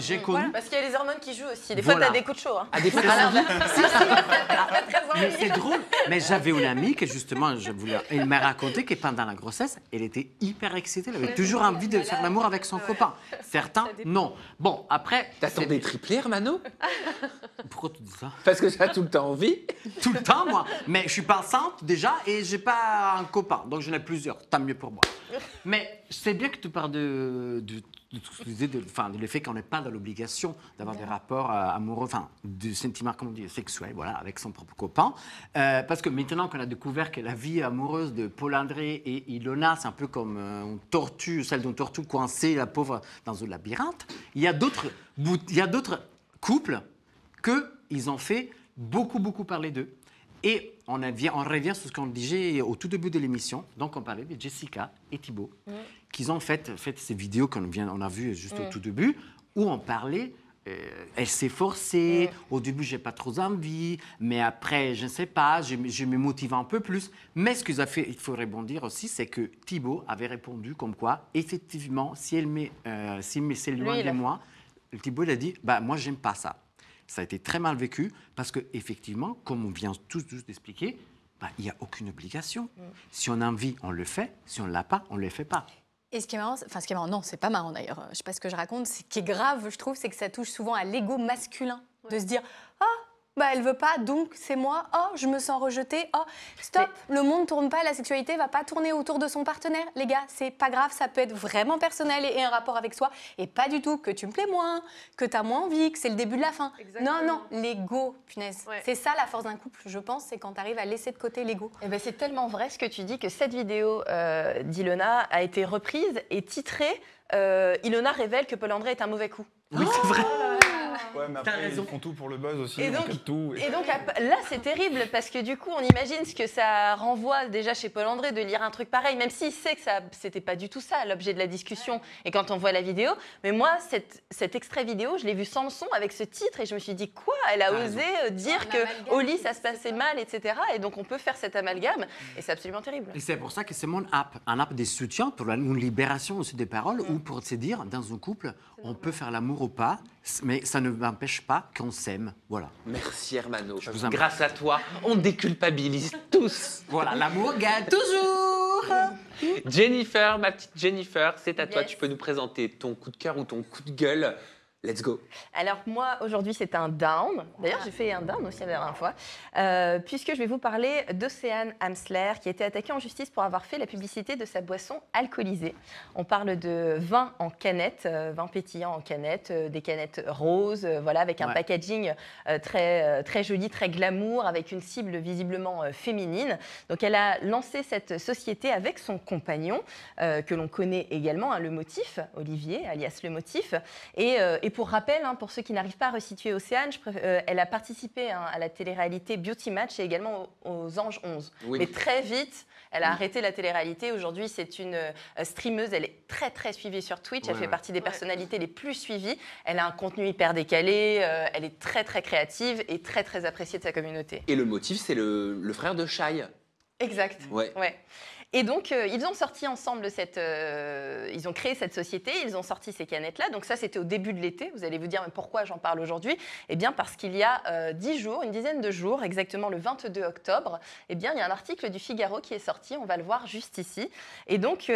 j'ai connu parce qu'il y a les hormones qui jouent aussi. Des fois, t'as des coups de chaud. Mais c'est drôle. Mais j'avais une amie qui, justement, je voulais, elle m'a raconté que pendant la grossesse, elle était hyper excitée. Elle avait toujours envie de faire l'amour avec son copain. Certains, non. Bon, après. T'attendais triplé, Mano Pourquoi tu dis ça Parce que j'ai tout le temps envie. Tout le temps, moi. Mais je suis pas enceinte déjà et j'ai pas un copain. Donc j'en ai plusieurs. Tant mieux pour moi. Mais c'est bien que tu parles de, de, de, de, qu'on n'est pas dans l'obligation d'avoir des rapports euh, amoureux, enfin, du sentiment, dit sexuel, voilà, avec son propre copain. Euh, parce que maintenant qu'on a découvert que la vie amoureuse de Paul André et Ilona, c'est un peu comme une euh, tortue, celle d'une tortue coincée, la pauvre, dans un labyrinthe, il y a d'autres couples qu'ils ont fait beaucoup, beaucoup parler d'eux. Et on, revient, revient sur ce qu'on disait au tout début de l'émission. Donc, on parlait de Jessica et Thibault, qu'ils ont fait, fait ces vidéos qu'on vient, on a vues juste au mm. tout début, où on parlait euh, elle s'est forcée. Mm. Au début, j'ai pas trop envie, mais après, je ne sais pas, je, me motive un peu plus. Mais ce qu'ils ont fait, il faut rebondir aussi, c'est que Thibaut avait répondu comme quoi, effectivement, si elle met, c'est euh, loin de moi, Thibaut il a dit, bah moi, j'aime pas ça. Ça a été très mal vécu parce que effectivement, comme on vient tous, d'expliquer, bah, il n'y a aucune obligation. Mm. Si on a envie, on le fait. Si on l'a pas, on le fait pas. Et ce qui est marrant, enfin ce qui est marrant, non, c'est pas marrant d'ailleurs, je sais pas ce que je raconte, ce qui est grave, je trouve, c'est que ça touche souvent à l'ego masculin. De se dire, bah, elle veut pas, donc c'est moi. Oh, je me sens rejetée. Oh, stop, le monde tourne pas, la sexualité va pas tourner autour de son partenaire. Les gars, c'est pas grave, ça peut être vraiment personnel et, un rapport avec soi. Et pas du tout que tu me plais moins, que tu as moins envie, que c'est le début de la fin. Non, non, l'ego, punaise. C'est ça la force d'un couple, je pense, c'est quand tu arrives à laisser de côté l'ego. Et eh ben, c'est tellement vrai ce que tu dis que cette vidéo euh, d'Ilona a été reprise et titrée euh, Ilona révèle que Paul André est un mauvais coup. Oui, c'est vrai. Oh Ouais, raison. ils font tout pour le buzz aussi. Et donc, tout et... donc là, c'est terrible parce que du coup, on imagine ce que ça renvoie déjà chez Paul André de lire un truc pareil, même s'il sait que ça, c'était pas du tout ça l'objet de la discussion. Et quand on voit la vidéo, mais moi, cette, cet extrait vidéo, je l'ai vu sans son avec ce titre et je me suis dit quoi Elle a ah, osé euh, dire que au lit, ça se passait mal, etc. Et donc, on peut faire cet amalgame et c'est absolument terrible. Et c'est pour ça que c'est mon app, un app des soutiens pour la, une libération aussi des paroles mm. ou pour se dire dans un couple, on peut faire l'amour ou pas, mais ça ne m'empêche pas qu'on s'aime. Voilà. Merci Hermano. Je vous Grâce à toi, on déculpabilise tous. voilà, l'amour gagne toujours. Jennifer, ma petite Jennifer, c'est à toi. Tu peux nous présenter ton coup de cœur ou ton coup de gueule Let's go. Alors moi aujourd'hui c'est un down. D'ailleurs j'ai fait un down aussi la dernière fois, euh, puisque je vais vous parler d'Océane Hamsler qui a été attaquée en justice pour avoir fait la publicité de sa boisson alcoolisée. On parle de vin en canette, euh, vin pétillant en canette, euh, des canettes roses, voilà avec un packaging très très joli, très glamour, avec une cible visiblement féminine. Donc elle a lancé cette société avec son compagnon que l'on connaît également, hein, le motif Olivier alias le motif et et pour rappel, hein, pour ceux qui n'arrivent pas à resituer Océane, euh, elle a participé hein, à la télé-réalité Beauty Match et également aux, Anges 11. Mais très vite, elle a arrêté la télé-réalité. Aujourd'hui, c'est une euh, streameuse. Elle est très, très suivie sur Twitch. elle fait partie des personnalités les plus suivies. Elle a un contenu hyper décalé. Euh, elle est très, très créative et très, très appréciée de sa communauté. Et le motif, c'est le, frère de Shai. Exact. Ouais. Et donc, euh, ils ont sorti ensemble cette. Euh, ils ont créé cette société, ils ont sorti ces canettes-là. Donc, ça, c'était au début de l'été. Vous allez vous dire, pourquoi j'en parle aujourd'hui Eh bien, parce qu'il y a euh, dix jours, une dizaine de jours, exactement le 22 octobre, eh bien, il y a un article du Figaro qui est sorti. On va le voir juste ici. Et donc,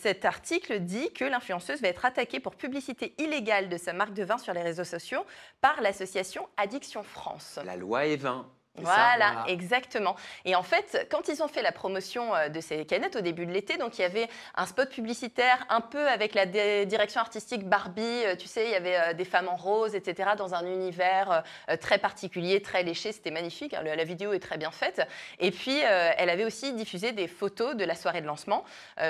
cet article dit que l'influenceuse va être attaquée pour publicité illégale de sa marque de vin sur les réseaux sociaux par l'association Addiction France. La loi est 20. Voilà, exactement. Et en fait, quand ils ont fait la promotion euh, de ces canettes au début de l'été, donc il y avait un spot publicitaire un peu avec la direction artistique Barbie, euh, tu sais, il y avait euh, des femmes en rose, etc., dans un univers très particulier, très léché, c'était magnifique, hein, la vidéo est très bien faite. Et puis, elle avait aussi diffusé des photos de la soirée de lancement,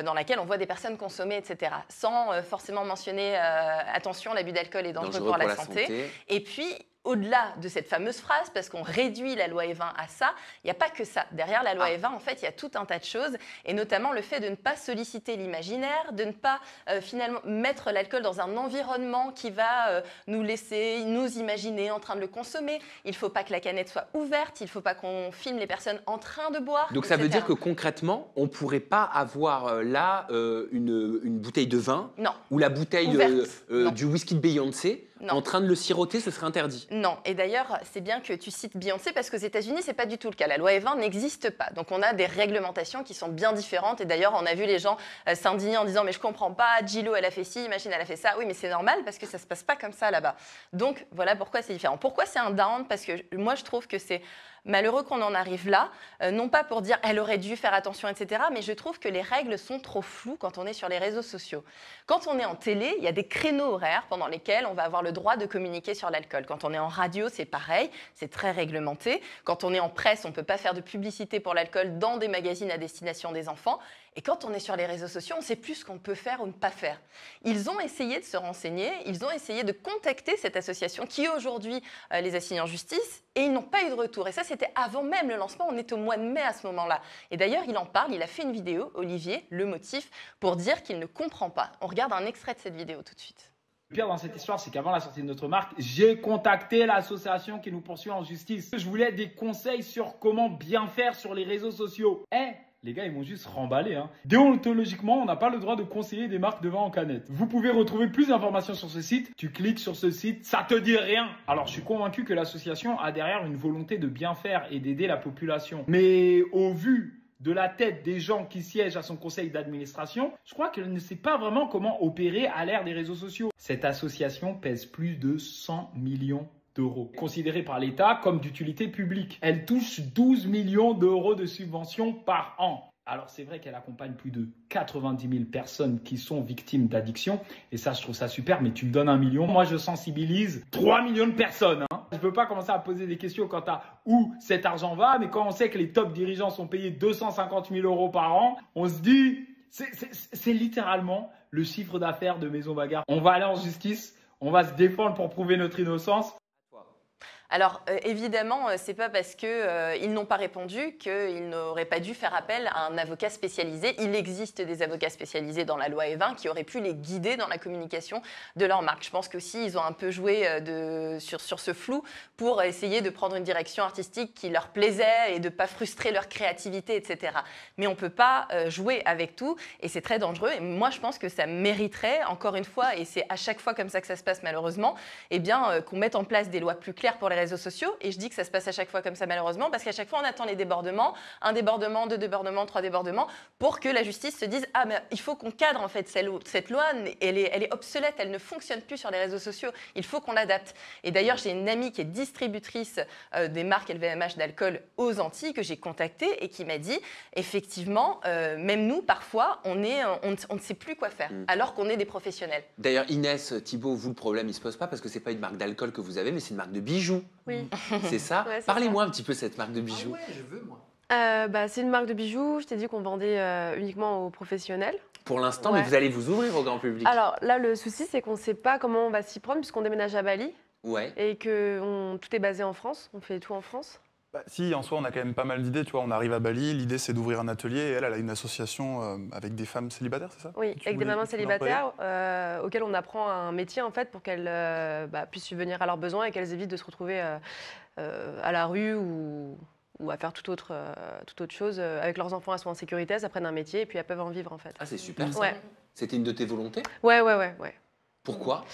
dans laquelle on voit des personnes consommer, etc., sans forcément mentionner, attention, l'abus d'alcool est dangereux, pour, la, santé. Et puis, au-delà de cette fameuse phrase, parce qu'on réduit la loi E 20 à ça, il n'y a pas que ça. Derrière la loi E ah. 20 en fait, il y a tout un tas de choses, et notamment le fait de ne pas solliciter l'imaginaire, de ne pas euh, finalement mettre l'alcool dans un environnement qui va euh, nous laisser nous imaginer en train de le consommer. Il ne faut pas que la canette soit ouverte, il ne faut pas qu'on filme les personnes en train de boire. Donc ça veut dire que concrètement, on ne pourrait pas avoir euh, là une, bouteille de vin ou la bouteille du whisky de Beyoncé en train de le siroter, ce serait interdit. Non. Et d'ailleurs, c'est bien que tu cites Beyoncé parce qu'aux États-Unis, c'est pas du tout le cas. La loi E20 n'existe pas. Donc on a des réglementations qui sont bien différentes. Et d'ailleurs, on a vu les gens euh, s'indigner en disant mais je comprends pas, Gillo elle a fait ci, imagine, elle a fait ça. Oui, mais c'est normal parce que ça se passe pas comme ça là-bas. Donc voilà pourquoi c'est différent. Pourquoi c'est un down Parce que moi je trouve que c'est malheureux qu'on en arrive là, euh, non pas pour dire elle aurait dû faire attention, etc., mais je trouve que les règles sont trop floues quand on est sur les réseaux sociaux. Quand on est en télé, il y a des créneaux horaires pendant lesquels on va avoir le droit de communiquer sur l'alcool. Quand on est en radio, c'est pareil, c'est très réglementé. Quand on est en presse, on ne peut pas faire de publicité pour l'alcool dans des magazines à destination des enfants. Et quand on est sur les réseaux sociaux, on sait plus ce qu'on peut faire ou ne pas faire. Ils ont essayé de se renseigner, ils ont essayé de contacter cette association qui aujourd'hui euh, les assigne en justice et ils n'ont pas eu de retour. Et ça, c'était avant même le lancement, on est au mois de mai à ce moment-là. Et d'ailleurs, il en parle, il a fait une vidéo, Olivier, le motif, pour dire qu'il ne comprend pas. On regarde un extrait de cette vidéo tout de suite. Le pire dans cette histoire, c'est qu'avant la sortie de notre marque, j'ai contacté l'association qui nous poursuit en justice. Je voulais des conseils sur comment bien faire sur les réseaux sociaux. Eh, les gars, ils m'ont juste remballé. Hein. Déontologiquement, on n'a pas le droit de conseiller des marques devant en canette. Vous pouvez retrouver plus d'informations sur ce site. Tu cliques sur ce site, ça te dit rien. Alors, je suis convaincu que l'association a derrière une volonté de bien faire et d'aider la population. Mais au vu de la tête des gens qui siègent à son conseil d'administration, je crois qu'elle ne sait pas vraiment comment opérer à l'ère des réseaux sociaux. Cette association pèse plus de 100 millions d'euros, considérée par l'État comme d'utilité publique. Elle touche 12 millions d'euros de subventions par an. Alors c'est vrai qu'elle accompagne plus de 90 000 personnes qui sont victimes d'addiction, et ça je trouve ça super, mais tu me donnes un million, moi je sensibilise 3 millions de personnes. Hein. Je ne peux pas commencer à poser des questions quant à où cet argent va, mais quand on sait que les top dirigeants sont payés 250 000 euros par an, on se dit, c'est littéralement le chiffre d'affaires de Maison Bagarre. On va aller en justice, on va se défendre pour prouver notre innocence, alors euh, évidemment, euh, ce n'est pas parce qu'ils euh, n'ont pas répondu qu'ils n'auraient pas dû faire appel à un avocat spécialisé. Il existe des avocats spécialisés dans la loi E20 qui auraient pu les guider dans la communication de leur marque. Je pense qu'aussi ils ont un peu joué sur, ce flou pour essayer de prendre une direction artistique qui leur plaisait et de pas frustrer leur créativité, etc. Mais on ne peut pas jouer avec tout et c'est très dangereux. Et moi, je pense que ça mériterait encore une fois, et c'est à chaque fois comme ça que ça se passe malheureusement, eh bien qu'on mette en place des lois plus claires pour les sociaux. Et je dis que ça se passe à chaque fois comme ça, malheureusement, parce qu'à chaque fois, on attend les débordements, un débordement, deux débordements, trois débordements, pour que la justice se dise Ah, mais il faut qu'on cadre en fait cette loi, elle est, elle est obsolète, elle ne fonctionne plus sur les réseaux sociaux, il faut qu'on l'adapte. Et d'ailleurs, j'ai une amie qui est distributrice euh, des marques LVMH d'alcool aux Antilles que j'ai contactée et qui m'a dit Effectivement, euh, même nous, parfois, on, est, on, ne sait plus quoi faire, mm. alors qu'on est des professionnels. D'ailleurs, Inès, Thibault, vous, le problème, il ne se pose pas parce que ce n'est pas une marque d'alcool que vous avez, mais c'est une marque de bijoux. Oui. <laughs> C'est ça Parlez-moi un petit peu de cette marque de bijoux. Ah je veux, moi. Euh, bah, c'est une marque de bijoux. Je t'ai dit qu'on vendait euh, uniquement aux professionnels. Pour l'instant, mais vous allez vous ouvrir au grand public. Alors là, le souci, c'est qu'on ne sait pas comment on va s'y prendre puisqu'on déménage à Bali. Ouais. Et que tout est basé en France. On fait tout en France. Bah, si, en soi, on a quand même pas mal d'idées. Tu vois, on arrive à Bali, l'idée c'est d'ouvrir un atelier. Et elle, a une association euh, avec des femmes célibataires, c'est ça Oui, avec des mamans célibataires euh, auxquelles on apprend un métier en fait pour qu'elles euh, bah, puissent subvenir à leurs besoins et qu'elles évitent de se retrouver à la rue ou, à faire toute autre, autre chose. Avec leurs enfants, elles sont en sécurité, elles apprennent un métier et puis elles peuvent en vivre en fait. Ah, c'est super C'était une de tes volontés Ouais, ouais, ouais. ouais. Pourquoi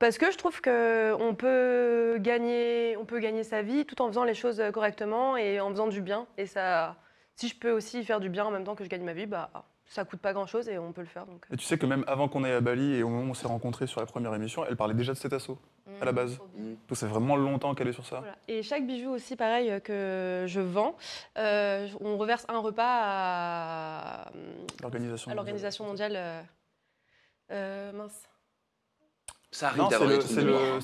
parce que je trouve qu'on peut gagner, on peut gagner sa vie tout en faisant les choses euh, correctement et en faisant du bien. Et ça, si je peux aussi faire du bien en même temps que je gagne ma vie, bah, ça coûte pas grand-chose et on peut le faire. Donc. Euh. Et tu sais que même avant qu'on aille à Bali et au moment où on s'est rencontrés sur la première émission, elle parlait déjà de cet assaut mmh, à la base. Donc c'est vraiment longtemps qu'elle est sur ça. Et chaque bijou aussi, pareil, euh, que je vends, on reverse un repas à l'Organisation mondiale. mince. Ça arrive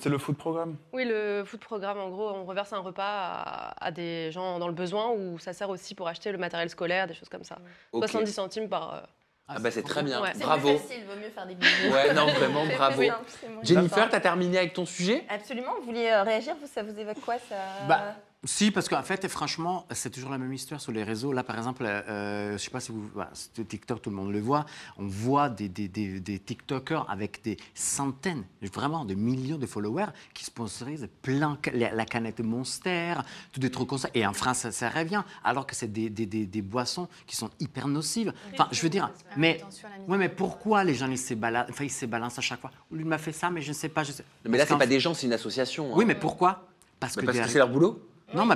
C'est le, food programme Oui, le food programme, en gros, on reverse un repas à, des gens dans le besoin ou ça sert aussi pour acheter le matériel scolaire, des choses comme ça. 70 centimes par. Euh, ah, ben c'est très bien, bravo. C'est facile, vaut mieux faire des bisous. Ouais, non, vraiment, <laughs> bravo. Jennifer, t'as terminé avec ton sujet Absolument, vous vouliez euh, réagir, vous, ça vous évoque quoi ça bah, si, parce qu'en fait, franchement, c'est toujours la même histoire sur les réseaux. Là, par exemple, euh, euh, je ne sais pas si vous... Bah, TikTok, tout le monde le voit. On voit des, des, TikTokers avec des centaines, vraiment des millions de followers qui sponsorisent plein la, canette Monster, tout des trucs comme ça. Et en France, ça, revient, alors que c'est des, boissons qui sont hyper nocives. Enfin, je veux dire, mais, ouais, mais pourquoi les gens, ils se, balancent à chaque fois Lui m'a fait ça, mais je ne sais pas. mais là, ce n'est pas des gens, c'est une association. Hein. Oui, mais pourquoi parce que c'est leur boulot non, mais,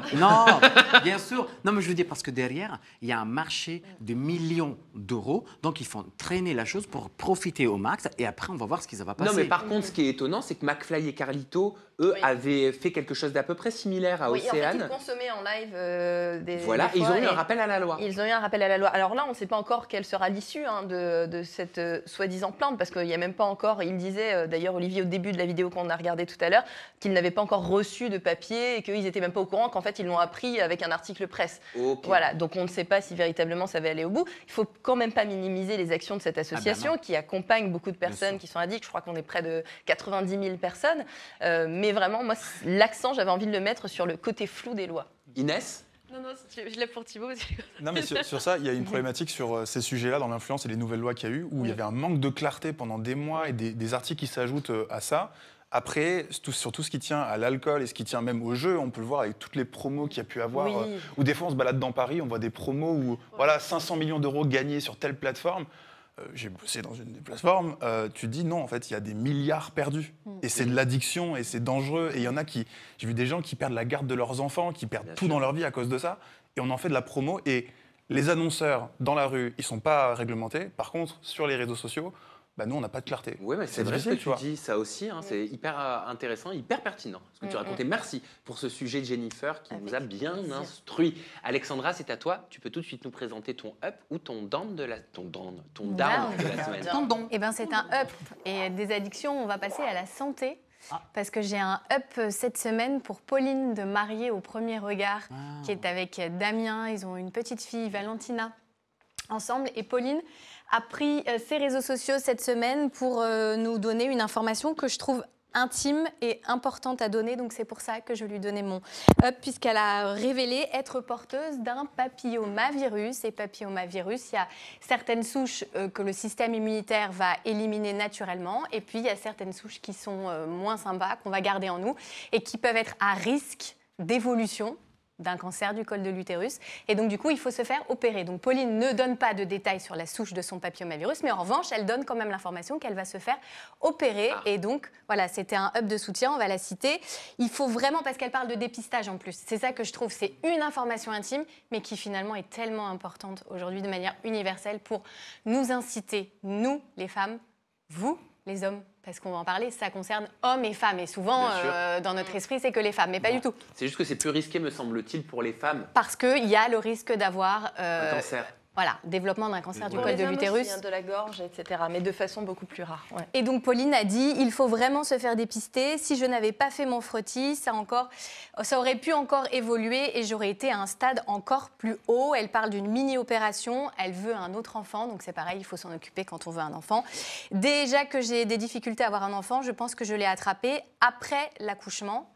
bien sûr. Non, mais je veux dire, parce que derrière, il y a un marché de millions d'euros. Donc, ils font traîner la chose pour profiter au max. Et après, on va voir ce qui ça va passer. Non, mais par contre, ce qui est étonnant, c'est que McFly et Carlito eux avaient fait quelque chose d'à peu près similaire à oui, Océane. En fait, ils en live euh, des. Voilà, et ils ont eu un rappel à la loi. Ils ont eu un rappel à la loi. Alors là, on ne sait pas encore quelle sera l'issue hein, de, cette euh, soi-disant plainte, parce qu'il n'y a même pas encore. Il disait, euh, d'ailleurs, Olivier, au début de la vidéo qu'on a regardée tout à l'heure, qu'ils n'avaient pas encore reçu de papier et qu'ils n'étaient même pas au courant qu'en fait, ils l'ont appris avec un article presse. Voilà, donc on ne sait pas si véritablement ça va aller au bout. Il ne faut quand même pas minimiser les actions de cette ah, bah association qui accompagne beaucoup de personnes qui sont addicts. Je crois qu'on est près de 90 000 personnes. mais mais vraiment, moi, l'accent, j'avais envie de le mettre sur le côté flou des lois. Inès non, non, je l'ai pour Thibault. non, mais sur, ça, il y a une problématique sur euh, ces sujets-là, dans l'influence et les nouvelles lois qu'il y a eu, où il y avait un manque de clarté pendant des mois et des, articles qui s'ajoutent euh, à ça. Après, sur tout ce qui tient à l'alcool et ce qui tient même au jeu, on peut le voir avec toutes les promos qu'il y a pu avoir. Ou euh, des fois, on se balade dans Paris, on voit des promos où voilà 500 millions d'euros gagnés sur telle plateforme. Euh, j'ai bossé dans une des plateformes, euh, tu dis non, en fait, il y a des milliards perdus. Mm. Et c'est de l'addiction, et c'est dangereux. Et il y en a qui. J'ai vu des gens qui perdent la garde de leurs enfants, qui perdent tout dans leur vie à cause de ça. Et on en fait de la promo. Et les annonceurs dans la rue, ils ne sont pas réglementés. Par contre, sur les réseaux sociaux, bah, nous, on n'a pas de clarté. Oui, mais c'est vrai ce que tu dis, ça aussi, hein, c'est hyper euh, intéressant, hyper pertinent. Ce que tu mm, mm. racontais, merci pour ce sujet, Jennifer, qui nous a bien instruit. Alexandra, c'est à toi. Tu peux tout de suite nous présenter ton up ou ton down de la, ton ton down de la semaine. Eh ben, c'est un up. Et des addictions, on va passer à la santé. Ah. Parce que j'ai un up euh, cette semaine pour Pauline de Marier au premier regard, ah. qui est avec Damien. Ils ont une petite fille, Valentina, ensemble. Et Pauline, a pris euh, ses réseaux sociaux cette semaine pour euh, nous donner une information que je trouve intime et importante à donner, donc c'est pour ça que je lui donnais mon up, puisqu'elle a révélé être porteuse d'un papillomavirus. Et papillomavirus, il y a certaines souches euh, que le système immunitaire va éliminer naturellement, et puis il y a certaines souches qui sont moins sympas, qu'on va garder en nous, et qui peuvent être à risque d'évolution d'un cancer du col de l'utérus. Et donc, du coup, il faut se faire opérer. Donc, Pauline ne donne pas de détails sur la souche de son papillomavirus, mais en revanche, elle donne quand même l'information qu'elle va se faire opérer. Ah. Et donc, voilà, c'était un hub de soutien, on va la citer. Il faut vraiment, parce qu'elle parle de dépistage en plus, c'est ça que je trouve, c'est une information intime, mais qui finalement est tellement importante aujourd'hui de manière universelle pour nous inciter, nous, les femmes, vous, les hommes, parce qu'on va en parler, ça concerne hommes et femmes. Et souvent, euh, dans notre esprit, c'est que les femmes, mais pas du tout. C'est juste que c'est plus risqué, me semble-t-il, pour les femmes. Parce qu'il y a le risque d'avoir euh, un cancer. Voilà, développement d'un cancer du col de l'utérus. Hein, de la gorge, etc. Mais de façon beaucoup plus rare. Et donc Pauline a dit, il faut vraiment se faire dépister. Si je n'avais pas fait mon frottis, ça, encore, ça aurait pu encore évoluer et j'aurais été à un stade encore plus haut. Elle parle d'une mini-opération. Elle veut un autre enfant, donc c'est pareil, il faut s'en occuper quand on veut un enfant. Déjà que j'ai des difficultés à avoir un enfant, je pense que je l'ai attrapé après l'accouchement.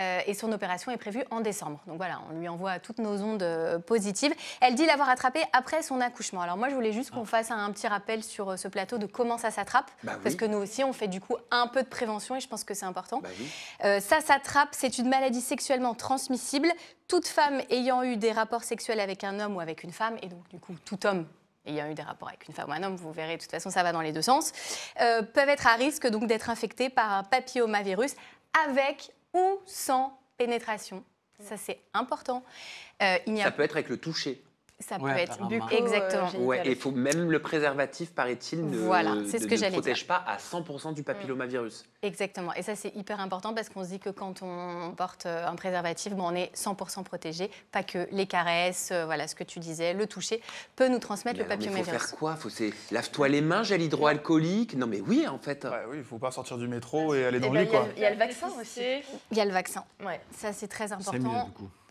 Euh, et son opération est prévue en décembre. Donc voilà, on lui envoie toutes nos ondes euh, positives. Elle dit l'avoir attrapé après son accouchement. Alors moi, je voulais juste qu'on ah. fasse un, petit rappel sur euh, ce plateau de comment ça s'attrape, bah parce que nous aussi, on fait du coup un peu de prévention et je pense que c'est important. Bah ça s'attrape, c'est une maladie sexuellement transmissible. Toute femme ayant eu des rapports sexuels avec un homme ou avec une femme, et donc du coup tout homme ayant eu des rapports avec une femme ou un homme, vous verrez, de toute façon, ça va dans les deux sens, peuvent être à risque donc d'être infectés par un papillomavirus avec ou sans pénétration. Ça, c'est important. Euh, Ça peut être avec le toucher. Ça peut être bucco Exactement. Euh, ouais, et faut même le préservatif, paraît-il, ne, protège pas à 100% du papillomavirus. Mm. Exactement. Et ça, c'est hyper important parce qu'on se dit que quand on porte euh, un préservatif, bon, on est 100% protégé. Pas que les caresses, euh, voilà ce que tu disais, le toucher peut nous transmettre le papillomavirus. Il faut faire quoi faut, Lave-toi les mains, gel hydroalcoolique. Non, mais oui, en fait. Ouais, oui, il ne faut pas sortir du métro et aller dans eh le ben, lit. Il y a le vaccin aussi. Il y a le vaccin. Ouais. Ça, c'est très important.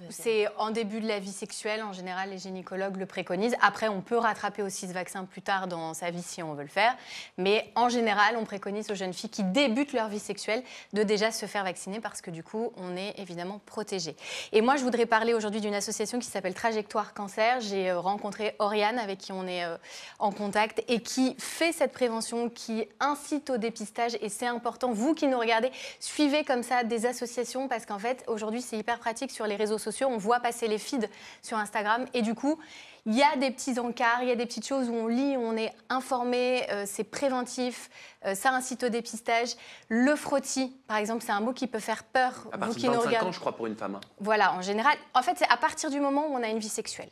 C'est en début de la vie sexuelle, en général, les gynécologues le préconise. Après, on peut rattraper aussi ce vaccin plus tard dans sa vie si on veut le faire. Mais en général, on préconise aux jeunes filles qui débutent leur vie sexuelle de déjà se faire vacciner parce que du coup, on est évidemment protégé. Et moi, je voudrais parler aujourd'hui d'une association qui s'appelle Trajectoire Cancer. J'ai euh, rencontré Oriane avec qui on est euh, en contact et qui fait cette prévention, qui incite au dépistage. Et c'est important, vous qui nous regardez, suivez comme ça des associations parce qu'en fait, aujourd'hui, c'est hyper pratique sur les réseaux sociaux. On voit passer les feeds sur Instagram et du coup, il y a des petits encarts, il y a des petites choses où on lit, on est informé, euh, c'est préventif, euh, ça incite au dépistage. Le frottis, par exemple, c'est un mot qui peut faire peur. À partir qui de 25 ans, je crois, pour une femme. Hein. Voilà, en général. En fait, c'est à partir du moment où on a une vie sexuelle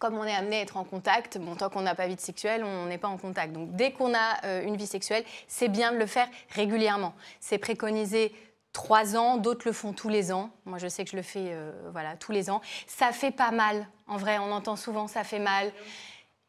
comme on est amené à être en contact, bon, tant qu'on n'a pas vie sexuelle, on n'est pas en contact. Donc dès qu'on a euh, une vie sexuelle, c'est bien de le faire régulièrement. C'est préconisé trois ans, d'autres le font tous les ans. Moi, je sais que je le fais euh, voilà, tous les ans. Ça fait pas mal, en vrai, on entend souvent ça fait mal.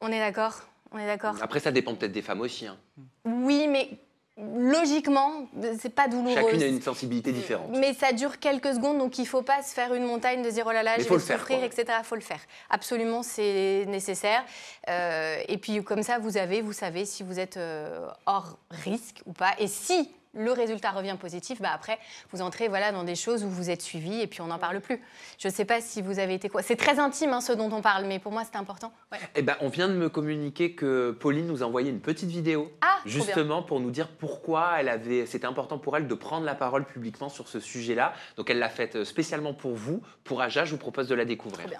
On est d'accord On est d'accord Après, ça dépend peut-être des femmes aussi. Hein. Oui, mais logiquement, c'est pas douloureux. Chacune a une sensibilité différente. Mais ça dure quelques secondes, donc il faut pas se faire une montagne de zéro oh là là, je vais souffrir, etc. Il faut le faire. Absolument, c'est nécessaire. Euh, et puis comme ça, vous avez, vous savez si vous êtes euh, hors risque ou pas. Et si le résultat revient positif, bah après, vous entrez voilà, dans des choses où vous êtes suivi et puis on n'en parle plus. Je ne sais pas si vous avez été quoi. C'est très intime hein, ce dont on parle, mais pour moi c'est important. Eh ben, on vient de me communiquer que Pauline nous a envoyé une petite vidéo, ah, justement pour nous dire pourquoi elle avait, c'était important pour elle de prendre la parole publiquement sur ce sujet-là. Donc elle l'a faite euh, spécialement pour vous, pour Aja. Je vous propose de la découvrir. bien.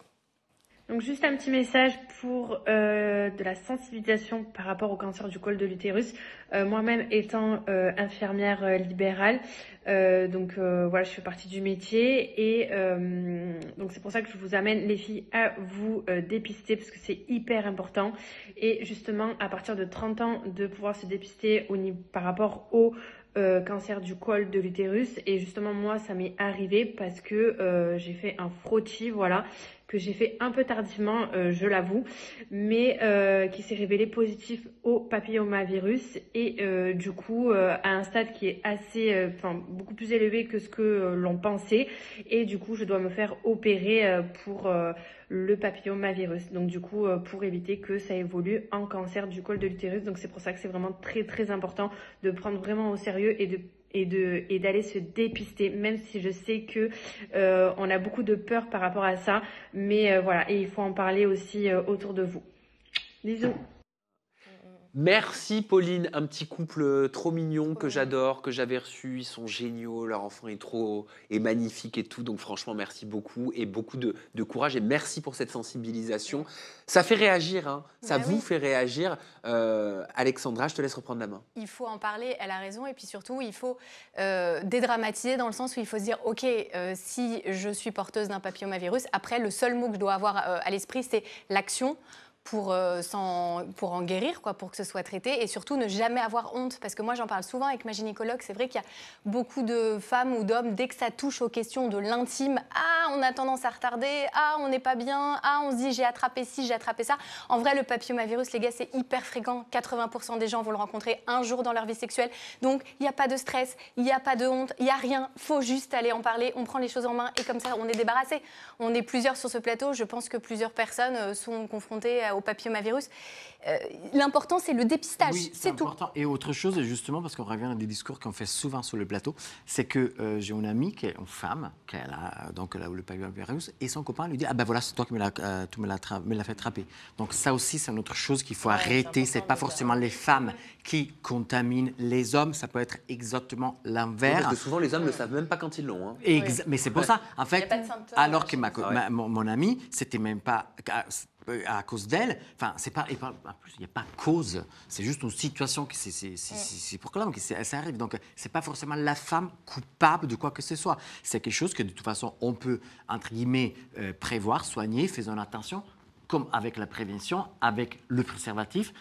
Donc juste un petit message pour euh, de la sensibilisation par rapport au cancer du col de l'utérus. Euh, moi-même étant euh, infirmière libérale, donc voilà, je fais partie du métier et donc c'est pour ça que je vous amène les filles à vous dépister parce que c'est hyper important et justement à partir de 30 ans de pouvoir se dépister par rapport au cancer du col de l'utérus et justement moi ça m'est arrivé parce que j'ai fait un frottis voilà que j'ai fait un peu tardivement, euh, je l'avoue, mais euh, qui s'est révélé positif au papillomavirus et euh, du coup à un stade qui est assez, enfin beaucoup plus élevé que ce que l'on pensait et du coup je dois me faire opérer pour le papillomavirus. Donc du coup pour éviter que ça évolue en cancer du col de l'utérus. Donc c'est pour ça que c'est vraiment très très important de prendre vraiment au sérieux et de et de et d'aller se dépister même si je sais que euh, on a beaucoup de peur par rapport à ça mais euh, voilà et il faut en parler aussi euh, autour de vous bisous Merci Pauline, un petit couple euh, trop mignon que j'adore, que j'avais reçu. Ils sont géniaux, leur enfant est trop est magnifique et tout. Donc franchement, merci beaucoup et beaucoup de, courage et merci pour cette sensibilisation. Ça fait réagir, hein. ça bah vous fait réagir. Euh, Alexandra, je te laisse reprendre la main. Il faut en parler, elle a raison. Et puis surtout, il faut euh, dédramatiser dans le sens où il faut se dire, ok, si je suis porteuse d'un papillomavirus, après, le seul mot que je dois avoir à l'esprit, c'est l'action pour, euh, sans, pour en guérir, quoi, pour que ce soit traité, et surtout ne jamais avoir honte. Parce que moi, j'en parle souvent avec ma gynécologue, c'est vrai qu'il y a beaucoup de femmes ou d'hommes, dès que ça touche aux questions de l'intime, ah, on a tendance à retarder, ah, on n'est pas bien, ah, on se dit j'ai attrapé ci, j'ai attrapé ça. En vrai, le papillomavirus, les gars, c'est hyper fréquent. 80% des gens vont le rencontrer un jour dans leur vie sexuelle. Donc, il n'y a pas de stress, il n'y a pas de honte, il n'y a rien. faut juste aller en parler, on prend les choses en main, et comme ça, on est débarrassé. On est plusieurs sur ce plateau, je pense que plusieurs personnes euh, sont confrontées à au papillomavirus. Euh, l'important, c'est le dépistage, c'est tout. Et autre chose, justement, parce qu'on revient à des discours qu'on fait souvent sur le plateau, c'est que euh, j'ai une amie qui est une femme, qui a donc, là, le papillomavirus, et son copain lui dit Ah ben voilà, c'est toi qui me l'as la euh, fait attraper. Donc, ça aussi, c'est une autre chose qu'il faut arrêter. arrêter. C'est pas forcément les femmes qui contaminent les hommes, ça peut être exactement l'inverse. souvent, les hommes ne savent même pas quand ils l'ont. Hein. Mais c'est pour ça, en fait, alors que ma, mon, mon amie, c'était même pas. Ah, euh, à cause d'elle. Enfin, c'est pas, il n'y a pas cause. C'est juste une situation qui c'est pourquoi l'homme, ça arrive. Donc, c'est pas forcément la femme coupable de quoi que ce soit. C'est quelque chose que de toute façon, on peut entre guillemets euh, prévoir, soigner, faisant attention, comme avec la prévention, avec le préservatif,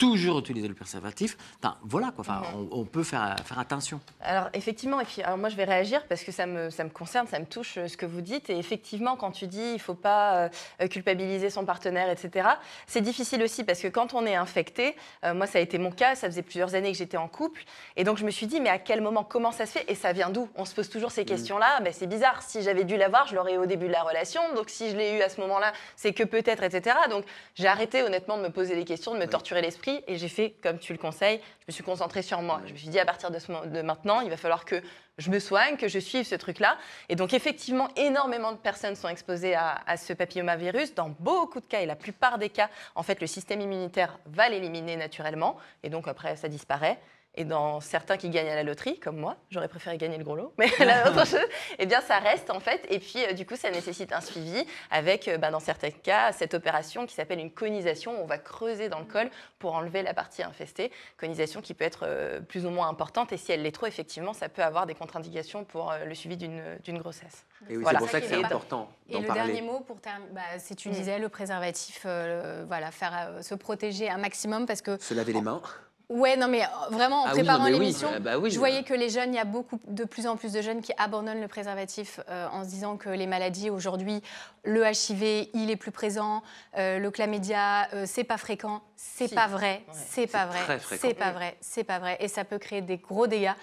toujours utiliser le préservatif. voilà quoi. Enfin, mhm. on, peut faire, faire attention. Alors effectivement, moi je vais réagir parce que ça me, ça me concerne, ça me touche euh, ce que vous dites. Et effectivement, quand tu dis il faut pas euh, culpabiliser son partenaire, etc. C'est difficile aussi parce que quand on est infecté, euh, moi ça a été mon cas, ça faisait plusieurs années que j'étais en couple, et donc je me suis dit mais à quel moment, comment ça se fait et ça vient d'où On se pose toujours ces mm. questions-là. Ben, c'est bizarre. Si j'avais dû l'avoir, je l'aurais au début de la relation. Donc si je l'ai eu à ce moment-là, c'est que peut-être, etc. Donc j'ai arrêté honnêtement de me poser les questions, de me torturer l'esprit et j'ai fait comme tu le conseilles. Je me suis concentrée sur moi. Je me suis dit à partir de, maintenant, il va falloir que je me soigne, que je suive ce truc-là. Et donc effectivement, énormément de personnes sont exposées à, à, ce papillomavirus. Dans beaucoup de cas et la plupart des cas, en fait, le système immunitaire va l'éliminer naturellement. Et donc après, ça disparaît et dans certains qui gagnent à la loterie, comme moi, j'aurais préféré gagner le gros lot, mais <laughs> la <laughs> autre chose, eh bien, ça reste en fait. Et puis, euh, du coup, ça nécessite un suivi avec, euh, bah, dans certains cas, cette opération qui s'appelle une conisation. On va creuser dans le col pour enlever la partie infestée. Conisation qui peut être euh, plus ou moins importante. Et si elle l'est trop, effectivement, ça peut avoir des contre-indications pour le suivi d'une grossesse. Et oui, c'est pour ça que c'est important. Et le dernier mot pour terminer, bah, si tu mm. disais le préservatif, voilà, faire se protéger un maximum parce que. Se laver les mains. Ouais, non, mais euh, vraiment, en ah préparant l'émission, euh, bah je voyais que les jeunes, il y a beaucoup, de plus en plus de jeunes qui abandonnent le préservatif euh, en se disant que les maladies aujourd'hui, le HIV, il est plus présent, le chlamydia, c'est pas fréquent, c'est pas vrai, c'est pas vrai, c'est pas vrai, c'est pas vrai, et ça peut créer des gros dégâts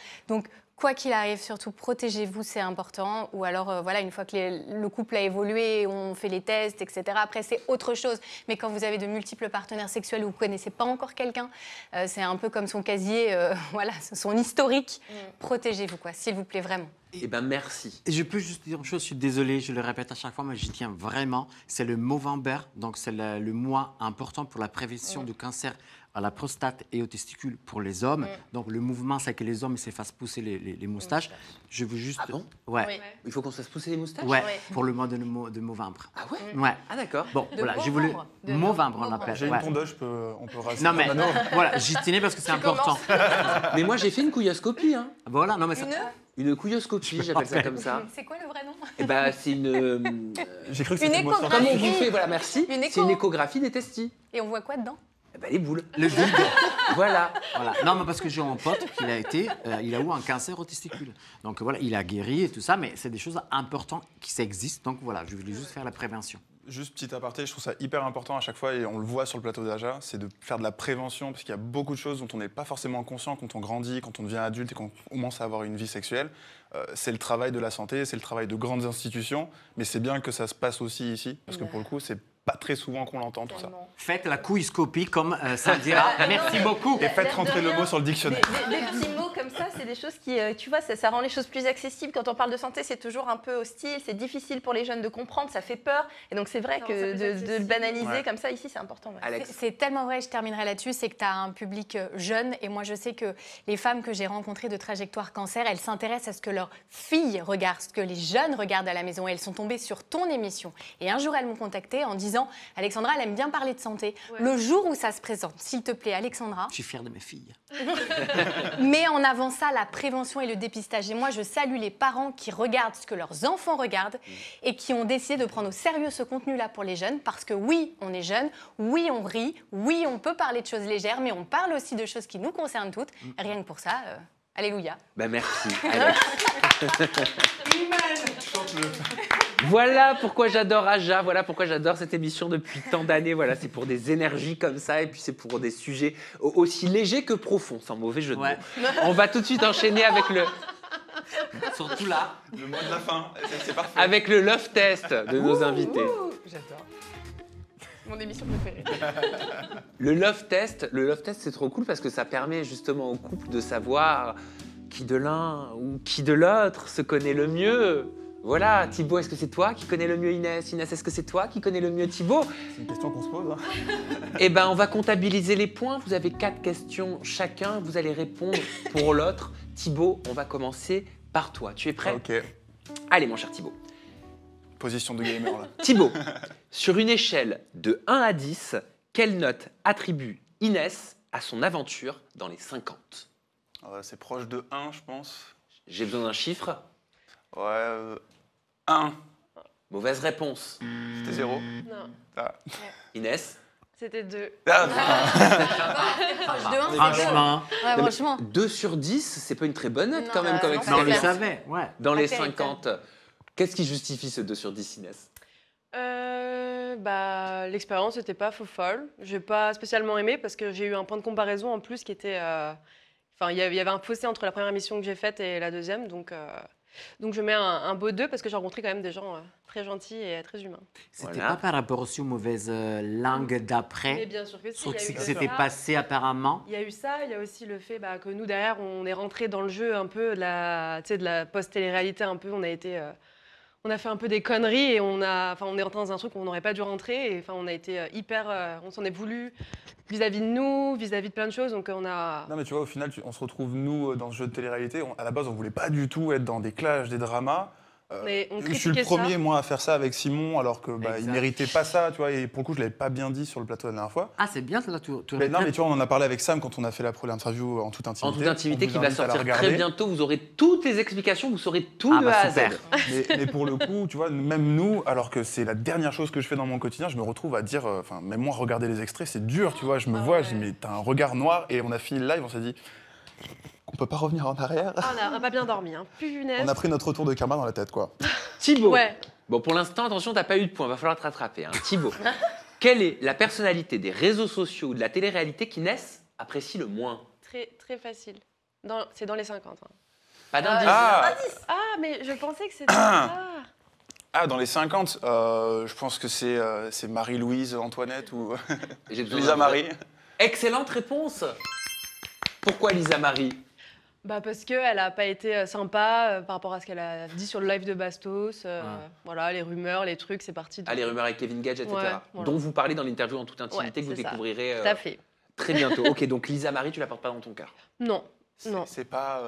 quoi qu'il arrive, surtout protégez-vous, c'est important. Ou alors, euh, voilà, une fois que le couple a évolué, on fait les tests, etc. Après, c'est autre chose. Mais quand vous avez de multiples partenaires sexuels ou vous connaissez pas encore quelqu'un, euh, c'est un peu comme son casier, euh, <laughs> voilà, son historique. Mm. Protégez-vous, quoi, s'il vous plaît, vraiment. eh ben merci. Et je peux juste dire une chose, je suis désolée, je le répète à chaque fois, mais j'y tiens vraiment. C'est le Movember, donc c'est le, mois important pour la prévention mm. du cancer à la prostate et aux testicules pour les hommes. Mm. Donc le mouvement, c'est que les hommes s'effacent pousser les, les, les moustaches. Je vous juste. Ah bon ouais. Il faut qu'on se fasse pousser les moustaches ouais, pour le mois de, de novembre. Ah ouais mm. Ouais. Ah d'accord. Bon, voilà, on l'appelle. J'ai une tondeuse, on peut rassurer. Non, mais <laughs> voilà, j'y tenais parce que c'est important. <laughs> mais moi, j'ai fait une couilloscopie. Hein. Voilà, non, mais Une une couilloscopie, j'appelle ça comme ça. <laughs> C'est quoi le vrai nom eh ben, c'est une. Euh, j'ai cru que c'était vous voilà, merci. C'est une échographie des testis. Et on voit quoi dedans eh ben, les boules. Le <laughs> vide. voilà, Non, mais parce que j'ai un pote qui a été, euh, il a eu un cancer au testicule. Donc voilà, il a guéri et tout ça, mais c'est des choses importantes qui existent. Donc voilà, je voulais juste faire la prévention. Juste petit aparté, je trouve ça hyper important à chaque fois et on le voit sur le plateau d'Aja, c'est de faire de la prévention parce qu'il y a beaucoup de choses dont on n'est pas forcément conscient quand on grandit, quand on devient adulte et qu'on commence à avoir une vie sexuelle. Euh, c'est le travail de la santé, c'est le travail de grandes institutions, mais c'est bien que ça se passe aussi ici parce que pour le coup, c'est pas très souvent qu'on l'entend tout ça. Faites la couiscopie comme ça euh, dira. Bah, Merci beaucoup. Et faites rentrer le mot sur le dictionnaire. Les petits mots comme ça, c'est des choses qui, euh, tu vois, ça, rend les choses plus accessibles. Quand on parle de santé, c'est toujours un peu hostile, c'est difficile pour les jeunes de comprendre, ça fait peur. Et donc c'est vrai que de, le banaliser comme ça ici, c'est important. C'est tellement vrai, je terminerai là-dessus, c'est que tu as un public euh, jeune. Et moi, je sais que les femmes que j'ai rencontrées de trajectoire cancer, elles s'intéressent à ce que leurs filles regardent, ce que les jeunes regardent à la maison. Et elles sont tombées sur ton émission. Et un jour, elles m'ont contactée en disant Alexandra, elle aime bien parler de santé. Le jour où ça se présente, s'il te plaît, Alexandra. Je suis fière de mes filles. mais <laughs> en avant ça, la prévention et le dépistage. Et moi, je salue les parents qui regardent ce que leurs enfants regardent et qui ont décidé de prendre au sérieux ce contenu-là pour les jeunes parce que oui, on est jeune, oui, on rit, oui, on peut parler de choses légères, mais on parle aussi de choses qui nous concernent toutes. Mm. Rien que pour ça. Euh, alléluia. Ben merci. <laughs> Voilà pourquoi j'adore Aja, voilà pourquoi j'adore cette émission depuis tant d'années. Voilà, c'est pour des énergies comme ça et puis c'est pour des sujets aussi légers que profonds, sans mauvais jeu de mots. On va tout de suite enchaîner avec le. Surtout là. Le mot de la fin, c'est parfait. Avec le love test de nos invités. J'adore. Mon émission préférée. <laughs> le love test, le love test, c'est trop cool parce que ça permet justement au couple de savoir qui de l'un ou qui de l'autre se connaît le mieux. Voilà, Thibaut, est-ce que c'est toi qui connais le mieux Inès Inès, est-ce que c'est toi qui connais le mieux Thibaut C'est une question qu'on se pose. Hein. <laughs> Eh bien, ben, on va comptabiliser les points. Vous avez quatre questions chacun. Vous allez répondre pour l'autre. Thibaut, on va commencer par toi. Tu es prêt Ok. Allez, mon cher Thibaut. Position de gamer, là. <laughs> Thibaut, sur une échelle de 1 à 10, quelle note attribue Inès à son aventure dans les 50 ah, C'est proche de 1, je pense. J'ai besoin d'un chiffre Ouais, euh, 1. Mauvaise réponse. C'était 0. Ah. Inès C'était 2. Ah. Ah. franchement. 2 sur 10, c'est pas une très bonne note quand même comme on le savait, Dans les 50, qu'est-ce qui justifie ce 2 sur 10, Inès euh, bah, L'expérience n'était pas faux folle. Je n'ai pas spécialement aimé parce que j'ai eu un point de comparaison en plus qui était. Euh, enfin, il y avait un fossé entre la première mission que j'ai faite et la deuxième, donc. Euh, donc je mets un, beau 2 parce que j'ai rencontré quand même des gens euh, très gentils et très humains. C'était pas par rapport aussi aux mauvaises euh, langues langues mm. Mais bien sûr que si. ce qui s'était passé apparemment. Il y a eu ça, il y a aussi le fait bah, que nous, derrière, on est rentré dans le jeu un peu de la, la post-télé-réalité, un peu. On a été euh, on a fait un peu des conneries et on a, enfin, on est rentré dans un truc où on n'aurait pas dû rentrer. Et enfin, on a été euh, hyper, euh, on s'en est voulu vis-à-vis de nous, vis-à-vis de plein de choses. Donc on a. Non, mais tu vois, au final, on se retrouve nous euh, dans ce jeu de télé-réalité. à la base, on voulait pas du tout être dans des clashs, des dramas. Euh, je suis le premier, moi, à faire ça avec Simon, alors qu'il bah, méritait pas ça, tu vois. Et pour le coup, je l'avais pas bien dit sur le plateau la dernière fois. Ah, c'est bien, là, tu, tu mais Non, mais tu vois, on en a parlé avec Sam quand on a fait la première interview en toute intimité. En toute intimité, qui va sortir très bientôt. Vous aurez toutes les explications, vous saurez tout ah, bah, <laughs> Mais, pour le coup, tu vois, même nous, alors que c'est la dernière chose que je fais dans mon quotidien, je me retrouve à dire, euh, enfin, même moi, regarder les extraits, c'est dur, tu vois. Je me ah vois, je dis, un regard noir, et on a fini le live, on s'est dit. On peut pas revenir en arrière. Ah, on n'a pas bien dormi, hein. On a pris notre tour de karma dans la tête, quoi. <laughs> Thibaut. Ouais. Bon, pour l'instant, attention, t'as pas eu de points, va falloir te rattraper. Hein. Thibaut, <laughs> quelle est la personnalité des réseaux sociaux ou de la télé-réalité qui naissent apprécie le moins Très, très facile. C'est dans les 50. Hein. Pas ah, d'indice. Ah. ah. mais je pensais que c'était Ah, dans les 50, euh, je pense que c'est euh, Marie-Louise, Antoinette ou <laughs> Lisa Marie. Excellente réponse. Pourquoi Lisa Marie bah parce qu'elle n'a pas été euh, sympa euh, par rapport à ce qu'elle a dit sur le live de Bastos. Euh, voilà, les rumeurs, les trucs, c'est parti. de- ah, les rumeurs avec Kevin Gage, etc. Dont vous parlez dans l'interview en toute intimité que vous découvrirez fait. très bientôt. <laughs> ok, donc Lisa Marie, tu la portes pas dans ton cœur. Non. C'est- Non. C'est pas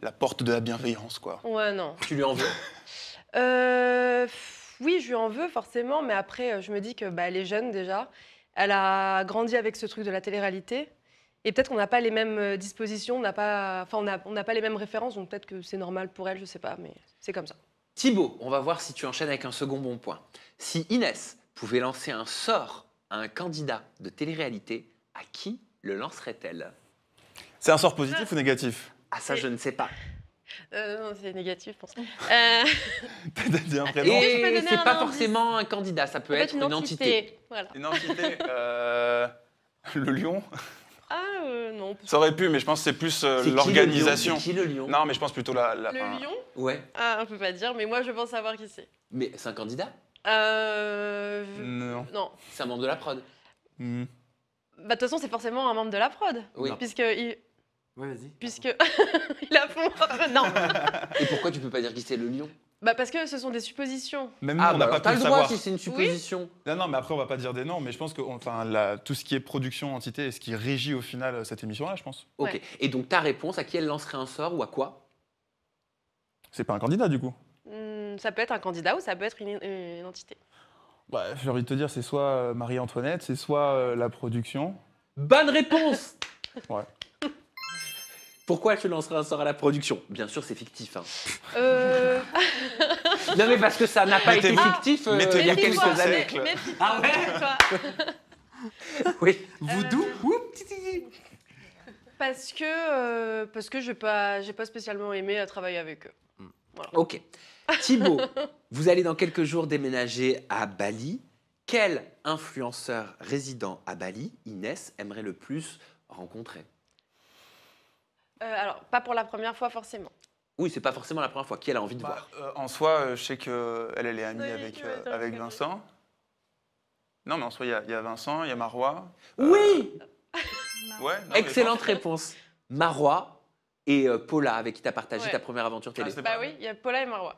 la porte de la bienveillance, quoi. Ouais, non. Tu lui en veux. <laughs> oui, je lui en veux forcément, mais après, je me dis que bah, elle est jeune déjà. Elle a grandi avec ce truc de la télé-réalité. Et peut-être qu'on n'a pas les mêmes euh, dispositions, on n'a pas, on pas les mêmes références, donc peut-être que c'est normal pour elle, je sais pas, mais c'est comme ça. Thibaut, on va voir si tu enchaînes avec un second bon point. Si Inès pouvait lancer un sort à un candidat de télé-réalité, à qui le lancerait-elle C'est un sort positif ou négatif Ah ça, je ne sais pas. Euh, c'est négatif, je pense. Euh... dit <laughs> un prénom. Et c'est pas forcément un candidat, ça peut être une, entité. Voilà. Une entité. Euh, le lion ah, euh, non. Ça aurait pu, mais je pense que c'est plus euh, l'organisation. qui le lion Non, mais je pense plutôt la. Le lion Ouais. Ah, on peut pas dire, mais moi je pense savoir qui c'est. Mais c'est un candidat Euh. Non. Non. C'est un membre de la prod hmm. Bah, de toute façon, c'est forcément un membre de la prod. Oui. Puisque. Il... Ouais, vas-y. Puisque. <laughs> il a fond. <laughs> non. Et pourquoi tu peux pas dire qui c'est le lion bah parce que ce sont des suppositions. Même ah, on bah n'a pas pu le droit savoir. si c'est une supposition. Non, non, mais après, on va pas dire des noms, mais je pense que enfin, tout ce qui est production, entité, est ce qui régit au final euh, cette émission-là, je pense. Ok. Et donc ta réponse, à qui elle lancerait un sort ou à quoi C'est pas un candidat, du coup. Hmm, ça peut être un candidat ou ça peut être une, entité. Bah, j'ai envie de te dire, c'est soit euh, Marie-Antoinette, c'est soit euh, la production. Bonne réponse Ouais. Pourquoi tu se un sort à la production Bien sûr, c'est fictif. Hein. Euh. non, mais parce que ça n'a pas été fictif euh, il y a quelques années. Ah ouais <laughs> Oui. Voodoo euh. Parce que, parce que j'ai pas, j'ai pas spécialement aimé travailler avec eux. Hmm. Ok. Thibaut, vous allez dans quelques jours déménager à Bali. Quel influenceur résident à Bali, Inès, aimerait le plus rencontrer euh, alors, pas pour la première fois forcément. Oui, c'est pas forcément la première fois Qui elle a envie de bah, voir. Euh, en soi, euh, je sais qu'elle elle est amie avec, avec Vincent. Non, mais en soi, il y, a Vincent, il y a Marois. Oui Excellente réponse. Marois et Paula, avec qui tu as partagé ta première aventure télé. Ah, bah oui, il y a Paula et Marois.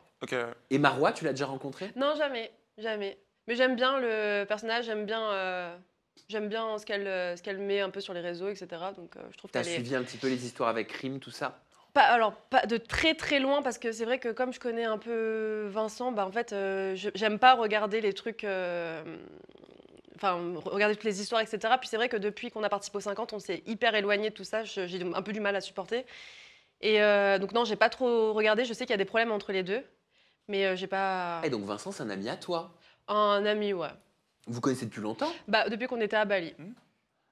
Et Marois, tu l'as déjà rencontrée Non, jamais, jamais. Mais j'aime bien le personnage, j'aime bien J'aime bien ce qu'elle euh, qu'elle met un peu sur les réseaux, etc. Donc, euh, je trouve T'as suivi un petit peu les histoires avec Crime, tout ça pas, alors, pas de très très loin, parce que c'est vrai que comme je connais un peu Vincent, bah, en fait, euh, j'aime pas regarder les trucs. enfin, regarder toutes les histoires, etc. Puis c'est vrai que depuis qu'on a participé aux 50, on s'est hyper éloigné de tout ça. J'ai un peu du mal à supporter. Et donc, non, j'ai pas trop regardé. Je sais qu'il y a des problèmes entre les deux, mais j'ai pas. Et donc, Vincent, c'est un ami à toi Un ami, ouais. Vous connaissez depuis longtemps bah, Depuis qu'on était à Bali. Hmm.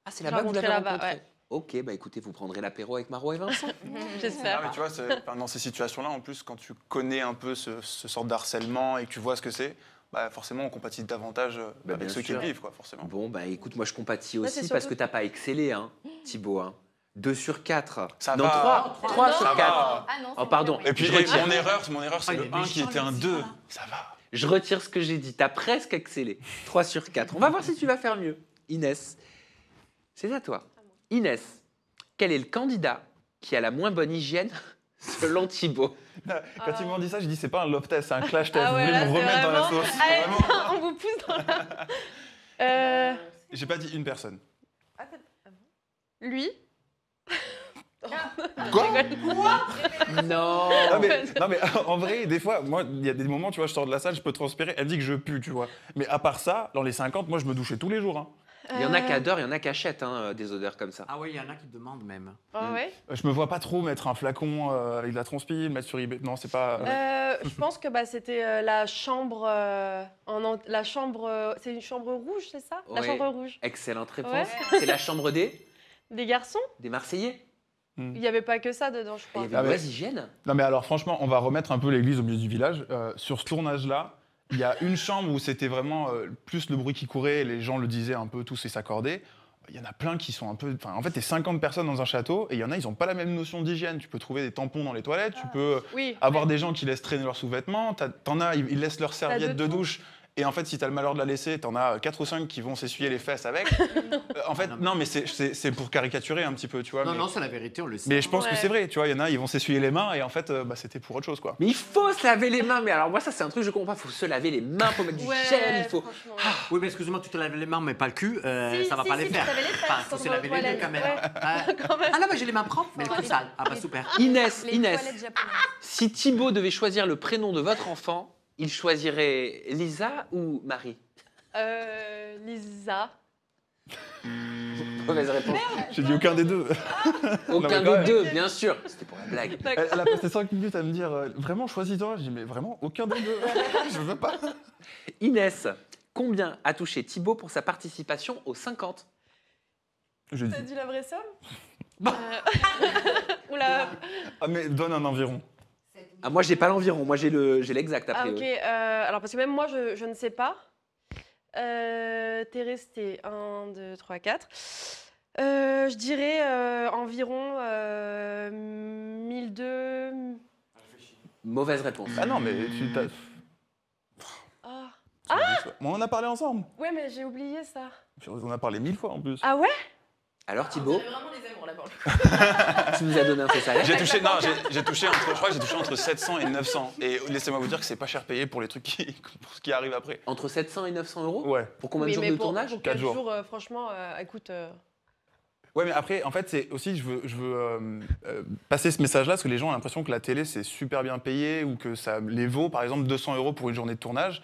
Ah, c'est là-bas que vous l'avez rencontré Ok, bah écoutez, vous prendrez l'apéro avec Maro et Vincent. <laughs> J'espère. Ah, mais tu vois, dans ces situations-là, en plus, quand tu connais un peu ce, ce sort d'harcèlement et que tu vois ce que c'est, bah, forcément, on compatit davantage euh, bah, avec ceux qui le vivent, quoi, forcément. Bon, bah écoute, moi je compatis aussi parce que t'as pas excellé, hein, Thibaut. Hein. 2 sur 4. Ça non, va. 3, 3 sur 4. Ah non, oh, pardon. Et puis, mon erreur, mon erreur c'est ah, le 1 qui était un 2. Ah. Ça va. Je retire ce que j'ai dit. T'as presque excellé. 3 sur 4. On va voir si tu vas faire mieux. Inès, c'est à toi. Inès, quel est le candidat qui a la moins bonne hygiène selon <laughs> Thibaut Quand ils m'ont dit ça, que dis c'est pas un love test, c'est un clash ah test. vous voulez me remettre dans la sauce <laughs> On vous pousse dans la. Euh... J'ai pas dit une personne. Lui Quoi Non non mais, <laughs> <laughs> en vrai, des fois, moi, il y a des moments, tu vois, je sors de la salle, je peux transpirer, elle dit que je pue, tu vois. Mais à part ça, dans les 50, moi, je me douchais tous les jours. Hein. Il y en a qui euh. adorent, il y en a qui achètent hein, euh, des odeurs comme ça. Ah oui, il y en a qui demandent même. Ah mm. ouais euh, Je me vois pas trop mettre un flacon avec de la transpire mettre sur eBay. Non, c'est pas. je <laughs> pense que bah, c'était la chambre. en, la chambre. c'est une chambre rouge, c'est ça La chambre rouge. Excellente réponse. C'est la chambre des. Des garçons Des Marseillais Hmm. Il n'y avait pas que ça dedans, je crois. Il y avait ah, hygiène. Non, mais alors franchement, on va remettre un peu l'église au milieu du village. Euh, sur ce tournage-là, il y a une chambre où c'était vraiment euh, plus le bruit qui courait, les gens le disaient un peu tous et s'accordaient. Il y en a plein qui sont un peu. en fait, t'es 50 personnes dans un château et il y en a, ils n'ont pas la même notion d'hygiène. Tu peux trouver des tampons dans les toilettes, tu ah, peux avoir des gens qui laissent traîner leurs sous-vêtements, t'en as, ils laissent leurs serviettes de douche et en fait, si t'as le malheur de la laisser, t'en as 4 ou 5 qui vont s'essuyer les fesses avec. <laughs> Euh, en fait, ah non, mais c'est pour caricaturer un petit peu, tu vois. Non, non, c'est la vérité, on le sait. Mais je pense que c'est vrai, tu vois. Il y en a, ils vont s'essuyer les mains et en fait, euh, bah, c'était pour autre chose, quoi. Mais il faut se laver les mains. Mais alors, moi, ça, c'est un truc, je comprends pas. Il faut se laver les mains, faut mettre du gel, il faut. Ah. Oui, mais excuse-moi, tu te laves les mains, mais pas le cul. Euh, ça va pas les faire. Il faut se laver les deux <laughs> quand même. Ah non, mais j'ai les mains propres, mais sale. Ah bah super. Inès, Inès. Si Thibaut devait choisir le prénom de votre enfant, il choisirait Lisa ou Marie Euh. Lisa. Hmm. Mauvaise réponse. J'ai dit aucun des deux. Ah. Aucun des deux, bien sûr. C'était pour la blague. Elle, a passé 5 minutes à me dire euh, vraiment choisis-toi. J'ai dit mais vraiment aucun des deux. <laughs> Je veux pas. Inès, combien a touché Thibaut pour sa participation aux 50 Tu as dit la vraie somme bah. Euh, <laughs> Oula. Ah mais donne un environ. Ah, moi, j'ai pas l'environ, moi j'ai l'exact après. Ah, ok, euh, alors parce que même moi, je, ne sais pas. Euh, T'es resté 1, 2, 3, 4. je dirais euh, environ 1002. Euh, Mauvaise réponse. Ah non, mais tu Ah, ah On en on a parlé ensemble. Ouais, mais j'ai oublié ça. On a parlé mille fois en plus. Ah ouais alors ah, Thibaut vraiment <laughs> tu nous as donné un salaire J'ai touché, non, j'ai, touché entre, je crois que j'ai touché entre 700 et 900. Et laissez-moi vous dire que c'est pas cher payé pour les trucs qui, <laughs> pour ce qui arrive après. Entre 700 et 900 euros Ouais. Pour combien de jours de tournage 4 jours. Euh, franchement, euh, écoute. Euh, ouais, mais après, en fait, c'est aussi, je veux, passer ce message-là parce que les gens ont l'impression que la télé c'est super bien payé ou que ça les vaut, par exemple, 200 euros pour une journée de tournage.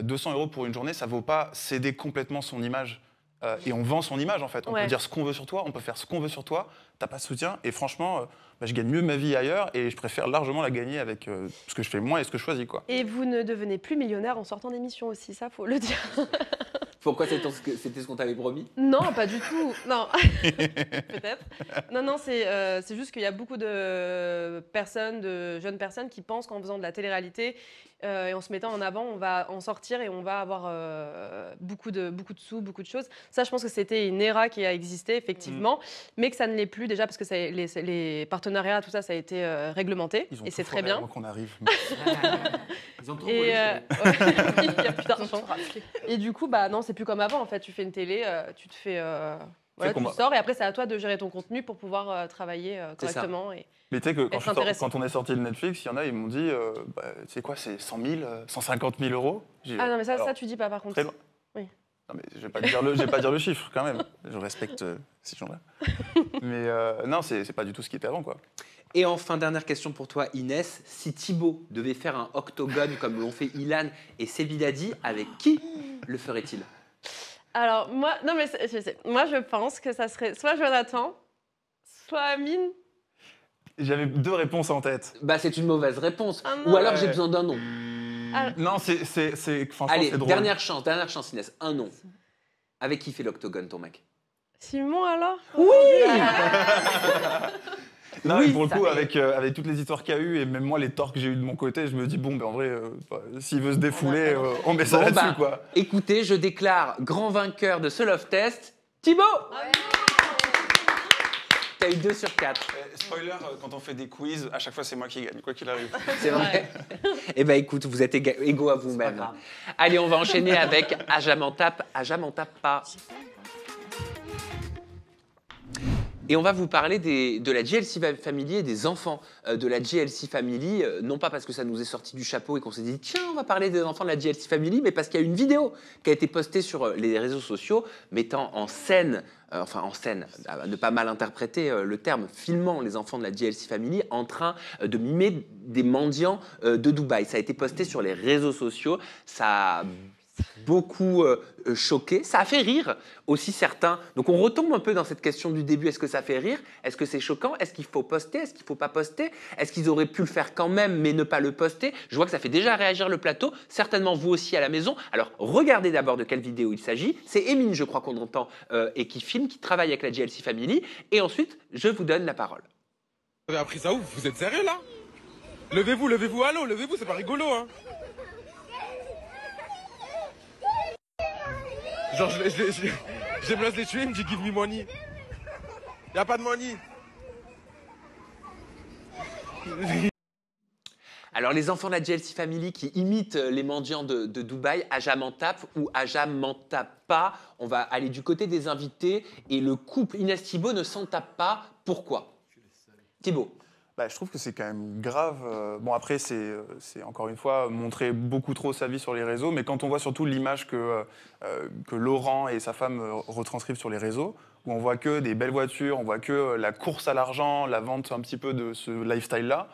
200 euros pour une journée, ça vaut pas céder complètement son image euh, et on vend son image en fait. On peut dire ce qu'on veut sur toi, on peut faire ce qu'on veut sur toi, t'as pas de soutien et franchement, euh, bah, je gagne mieux ma vie ailleurs et je préfère largement la gagner avec euh, ce que je fais moi et ce que je choisis. Quoi. Et vous ne devenez plus millionnaire en sortant d'émission aussi, ça faut le dire. <laughs> Pourquoi c'était ce qu'on t'avait promis Non, pas du tout. Non, <laughs> peut-être. Non, non, c'est juste qu'il y a beaucoup de personnes, de jeunes personnes qui pensent qu'en faisant de la télé-réalité, euh, et en se mettant en avant, on va en sortir et on va avoir euh, beaucoup, de, beaucoup de sous, beaucoup de choses. Ça, je pense que c'était une era qui a existé, effectivement, mm. mais que ça ne l'est plus déjà parce que les, partenariats, tout ça, ça a été euh, réglementé. et c'est très bien. qu'on arrive. <laughs> Ils ont trop et, <laughs> Il y a plus d'argent. Et du coup, bah non, c'est plus comme avant, en fait. Tu fais une télé, tu te fais tu sors et après, c'est à toi de gérer ton contenu pour pouvoir euh, travailler euh, correctement. Et Mais tu sais que quand, on est sorti de Netflix, il y en a, ils m'ont dit C'est euh, bah, quoi, c'est 100 000, 150 000 euros Ah non, mais ça, ça, tu dis pas par contre. Non, mais je vais pas dire le, vais pas dire le chiffre quand même. Je respecte ces gens-là. <laughs> mais non, c'est pas du tout ce qui était avant, quoi. Et enfin, dernière question pour toi, Inès. Si Thibaut devait faire un octogone comme l'ont fait Ilan et Sebidadi, avec qui le ferait-il alors, moi, non, mais je Moi, je pense que ça serait soit Jonathan, soit Amine. J'avais deux réponses en tête. Bah, c'est une mauvaise réponse. Ah Ou alors, j'ai besoin d'un nom. Ah. Non, c'est. Allez, dernière chance, dernière chance, Inès. Un nom. Avec qui fait l'octogone, ton mec Simon, alors Oui <laughs> Non, mais pour le coup, avec, euh, avec toutes les histoires qu'il y a eu et même moi, les torts que j'ai eu de mon côté, je me dis, bon, ben en vrai, euh, s'il veut se défouler, euh, on met ça là-dessus, bah, quoi. Écoutez, je déclare grand vainqueur de ce Love Test, Thibaut ah T'as eu 2 sur 4. Eh, spoiler, quand on fait des quiz, à chaque fois, c'est moi qui gagne, quoi qu'il arrive. <laughs> C'est vrai. <laughs> eh ben écoute, vous êtes égaux à vous-même. Allez, on va enchaîner avec tape, Ajamantap, tape pas. Et on va vous parler de la GLC Family et des enfants euh, de la GLC Family, euh, non pas parce que ça nous est sorti du chapeau et qu'on s'est dit tiens, on va parler des enfants de la GLC Family, mais parce qu'il y a une vidéo qui a été postée sur euh, les réseaux sociaux mettant en scène, enfin en scène, ne pas mal interpréter le terme, filmant les enfants de la GLC Family en train de mimer des mendiants de Dubaï. Ça a été posté sur les réseaux sociaux, ça Mm. beaucoup euh, euh, choqué. Ça a fait rire aussi certains. Donc on retombe un peu dans cette question du début. Est-ce que ça fait rire Est-ce que c'est choquant Est-ce qu'il faut poster Est-ce qu'il ne faut pas poster Est-ce qu'ils auraient pu le faire quand même mais ne pas le poster Je vois que ça fait déjà réagir le plateau, certainement vous aussi à la maison. Alors regardez d'abord de quelle vidéo il s'agit. C'est Emine je crois qu'on entend, euh, et qui filme, qui travaille avec la GLC Family. Et ensuite, je vous donne la parole. Vous avez appris ça où Vous êtes sérieux là Levez-vous, levez-vous, allô, levez-vous, c'est pas rigolo hein Genre, je, je, je, je les me give me money. a pas de money. <laughs> Alors, les enfants de la GLC Family qui imitent les mendiants de, Dubaï, Aja tape ou Aja tape pas, on va aller du côté des invités et le couple Inès Thibault ne s'en tape pas. Pourquoi Thibault bah, je trouve que c'est quand même grave. Euh, bon, après, euh, c'est, encore une fois montrer beaucoup trop sa vie sur les réseaux, mais quand on voit surtout l'image que, euh, que Laurent et sa femme retranscrivent sur les réseaux, où on voit que des belles voitures, on voit que la course à l'argent, la vente un petit peu de ce lifestyle-là,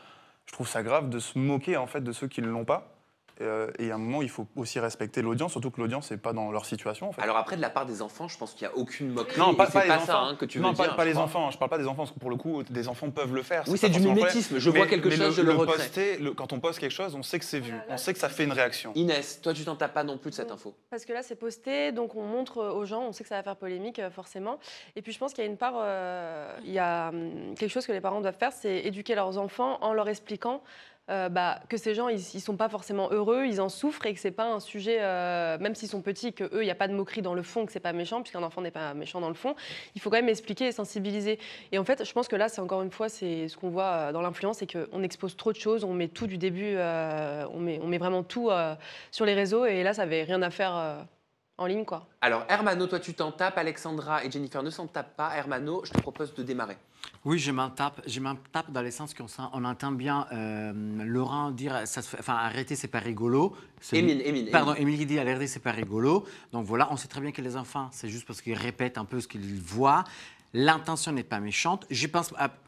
je trouve ça grave de se moquer en fait de ceux qui ne l'ont pas. Euh, et à un moment, il faut aussi respecter l'audience, surtout que l'audience n'est pas dans leur situation. Alors après, de la part des enfants, je pense qu'il n'y a aucune moquerie. Non, pas, les enfants. Ça, hein, que tu veux dire, pas, les enfants. Je parle pas des enfants, parce que pour le coup, des enfants peuvent le faire. Oui, c'est du mimétisme. Je vois quelque chose, de le, le quand on poste quelque chose, on sait que c'est vu, ah on sait que ça fait une réaction. Inès, toi, tu t'en tapes pas non plus de cette info. Parce que là, c'est posté, donc on montre aux gens, on sait que ça va faire polémique, euh, forcément. Et puis, je pense qu'il y a une part, euh, il y a hum, quelque chose que les parents doivent faire, c'est éduquer leurs enfants en leur expliquant euh, bah, que ces gens, ils ne sont pas forcément heureux, ils en souffrent et que c'est pas un sujet, euh, même s'ils sont petits, que eux, il n'y a pas de moquerie dans le fond, que c'est pas méchant, puisqu'un enfant n'est pas méchant dans le fond. Il faut quand même expliquer et sensibiliser. Et en fait, je pense que là, c'est encore une fois, c'est ce qu'on voit euh, dans l'influence, c'est qu'on expose trop de choses, on met tout du début, on, met, on met vraiment tout sur les réseaux, et là, ça n'avait rien à faire en ligne, quoi. Alors, Hermano, toi, tu t'en tapes. Alexandra et Jennifer ne s'en tapent pas. Hermano, je te propose de démarrer. Oui, je m'en tape. Je m'en tape dans le sens qu'on on entend bien euh, Laurent dire ça enfin, arrêter, c'est pas rigolo. Émile, Émile. Pardon, Émile dit arrêter, c'est pas rigolo. Donc voilà, on sait très bien que les enfants, c'est juste parce qu'ils répètent un peu ce qu'ils voient. L'intention n'est pas méchante.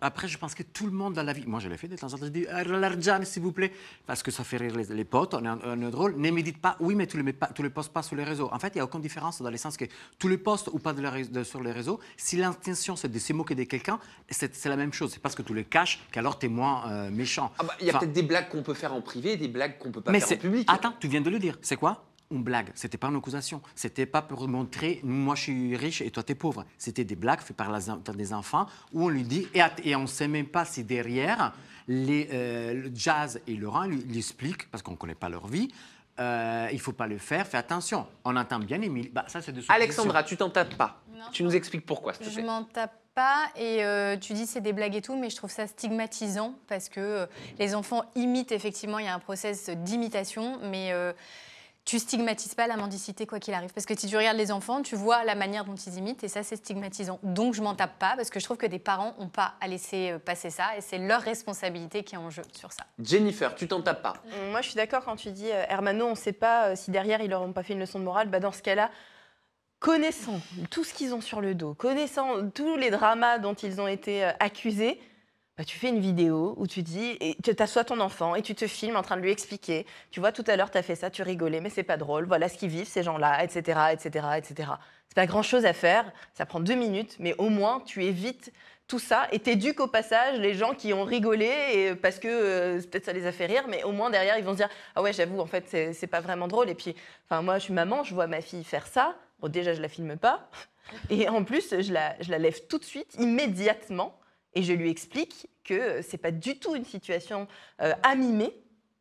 après, je pense que tout le monde dans la vie. Moi, je l'ai fait de temps en temps. Je dis s'il vous plaît, parce que ça fait rire les, potes. On est, un drôle. Ne médite pas, oui, mais tu ne le, postes pas sur les réseaux. En fait, il n'y a aucune différence dans le sens que tu les postes ou pas sur les réseaux. Si l'intention, c'est de se moquer de quelqu'un, c'est la même chose. C'est parce que tu le caches qu'alors tu es moins euh, méchant. Ah bah, il y a peut-être des blagues qu'on peut faire en privé des blagues qu'on peut pas mais faire en public. Attends, tu viens de le dire. C'est quoi on blague. C'était pas une accusation. C'était pas pour montrer moi je suis riche et toi tu es pauvre. C'était des blagues faites par des enfants où on lui dit et, et on ne sait même pas si derrière les, euh, le jazz et Laurent lui, lui expliquent parce qu'on ne connaît pas leur vie. Euh, il euh, faut pas le faire, fais attention. On entend bien les Bah, ça, c'est de Alexandra, tu t'en tapes pas. Tu nous expliques pourquoi, s'il Je m'en tape pas et euh, tu dis c'est des blagues et tout, mais je trouve ça stigmatisant parce que les enfants imitent effectivement, il y a un process d'imitation, mais tu stigmatises pas la mendicité quoi qu'il arrive. Parce que si tu regardes les enfants, tu vois la manière dont ils imitent et ça c'est stigmatisant. Donc je m'en tape pas parce que je trouve que des parents n'ont pas à laisser euh, passer ça et c'est leur responsabilité qui est en jeu sur ça. Jennifer, tu t'en tapes pas. Moi je suis d'accord quand tu dis euh, Hermano, on ne sait pas euh, si derrière ils leur ont pas fait une leçon de morale. Bah, dans ce cas-là, connaissant tout ce qu'ils ont sur le dos, connaissant tous les dramas dont ils ont été accusés, bah, tu fais une vidéo où tu dis, tu t'assois ton enfant et tu te filmes en train de lui expliquer. Tu vois, tout à l'heure, tu as fait ça, tu rigolais, mais c'est pas drôle. Voilà ce qu'ils vivent, ces gens-là, etc., etc., etc. C'est pas grand-chose à faire. Ça prend deux minutes, mais au moins, tu évites tout ça et éduques au passage les gens qui ont rigolé euh, parce que euh, peut-être ça les a fait rire, mais au moins derrière ils vont se dire ah ouais j'avoue en fait c'est pas vraiment drôle et puis enfin moi je suis maman, je vois ma fille faire ça, bon déjà je la filme pas et en plus je la lève tout de suite immédiatement et je lui explique que euh, c'est pas du tout une situation euh, amimée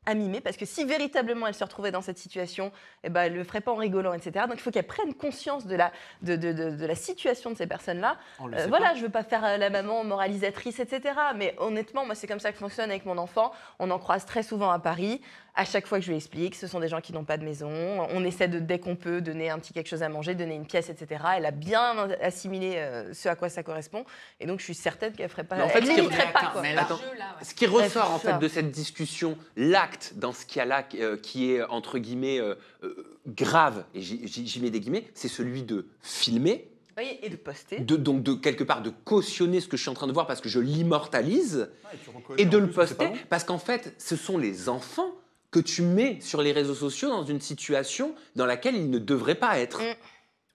à mimer, parce que si véritablement elle se retrouvait dans cette situation, eh ben, elle le ferait pas en rigolant, etc. Donc il faut qu'elle prenne conscience de la, de, la situation de ces personnes-là. Euh, voilà, je ne veux pas faire la maman moralisatrice, etc. Mais honnêtement, moi, c'est comme ça que fonctionne avec mon enfant. On en croise très souvent à Paris. À chaque fois que je lui explique, ce sont des gens qui n'ont pas de maison. On essaie de, dès qu'on peut, donner un petit quelque chose à manger, donner une pièce, etc. Elle a bien assimilé euh, ce à quoi ça correspond. Et donc, je suis certaine qu'elle ferait pas. en fait, ce, qui... Pas, ce qui ressort en fait de cette discussion, l'acte dans ce qu'il y a là qui euh, est entre guillemets euh, grave, et j'y mets des guillemets, c'est celui de filmer. et de poster. De, donc, de quelque part, de cautionner ce que je suis en train de voir parce que je l'immortalise. et, et, de le poster. Parce qu'en fait, ce sont les enfants que tu mets sur les réseaux sociaux dans une situation dans laquelle il ne devrait pas être. Mm.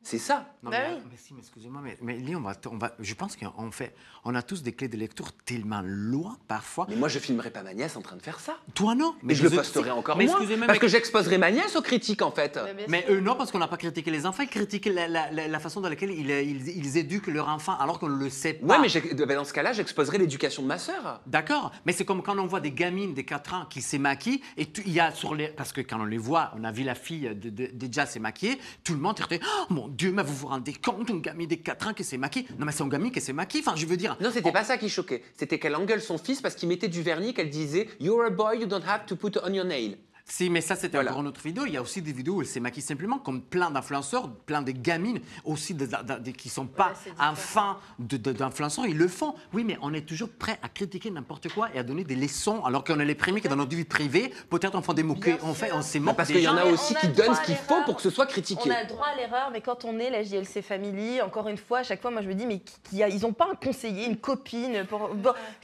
C'est ça. Ben mais, oui. mais, si, mais excusez-moi, mais, mais on va, on va, je pense qu'on fait, on a tous des clés de lecture tellement loin parfois. Mais moi, je filmerai pas ma nièce en train de faire ça. Toi, non. Mais, je le posterai encore moi, parce que j'exposerai ma nièce aux critiques, en fait. Mais, eux, non, parce qu'on n'a pas critiqué les enfants, ils critiquent la, façon dans laquelle ils, ils, éduquent leur enfant, alors qu'on ne le sait pas. Oui, mais ben, dans ce cas-là, j'exposerai l'éducation de ma sœur. D'accord, mais c'est comme quand on voit des gamines des 4 ans qui s'est maquillent et il y a sur les... Parce que quand on les voit, on a vu la fille de, de, déjà maquillée tout le monde était, oh, mon Dieu, mais vous vous des décompte, une gamine des quatre ans qui s'est maquillée. Non, mais c'est une gamine qui s'est maquillée. Enfin, je veux dire. Non, c'était pas ça qui choquait. C'était qu'elle engueule son fils parce qu'il mettait du vernis qu'elle disait You're a boy, you don't have to put on your nail. Si, mais ça, c'était voilà. encore une autre vidéo. Il y a aussi des vidéos où elle s'est maquillée simplement, comme plein d'influenceurs, plein de gamines aussi qui ne sont pas enfin fin d'influenceurs. Ils le font. Oui, mais on est toujours prêt à critiquer n'importe quoi et à donner des leçons, alors qu'on est les premiers qui, dans notre vie privée, peut-être on fait des moqueries, on, fait, on s'est bah, Parce qu'il y en a aussi qui donnent ce qu'il faut pour que ce soit critiqué. On a le droit à l'erreur, mais quand on est la JLC Family, encore une fois, à chaque fois, moi, je me dis, mais qui, a, ils n'ont pas un conseiller, une copine pour,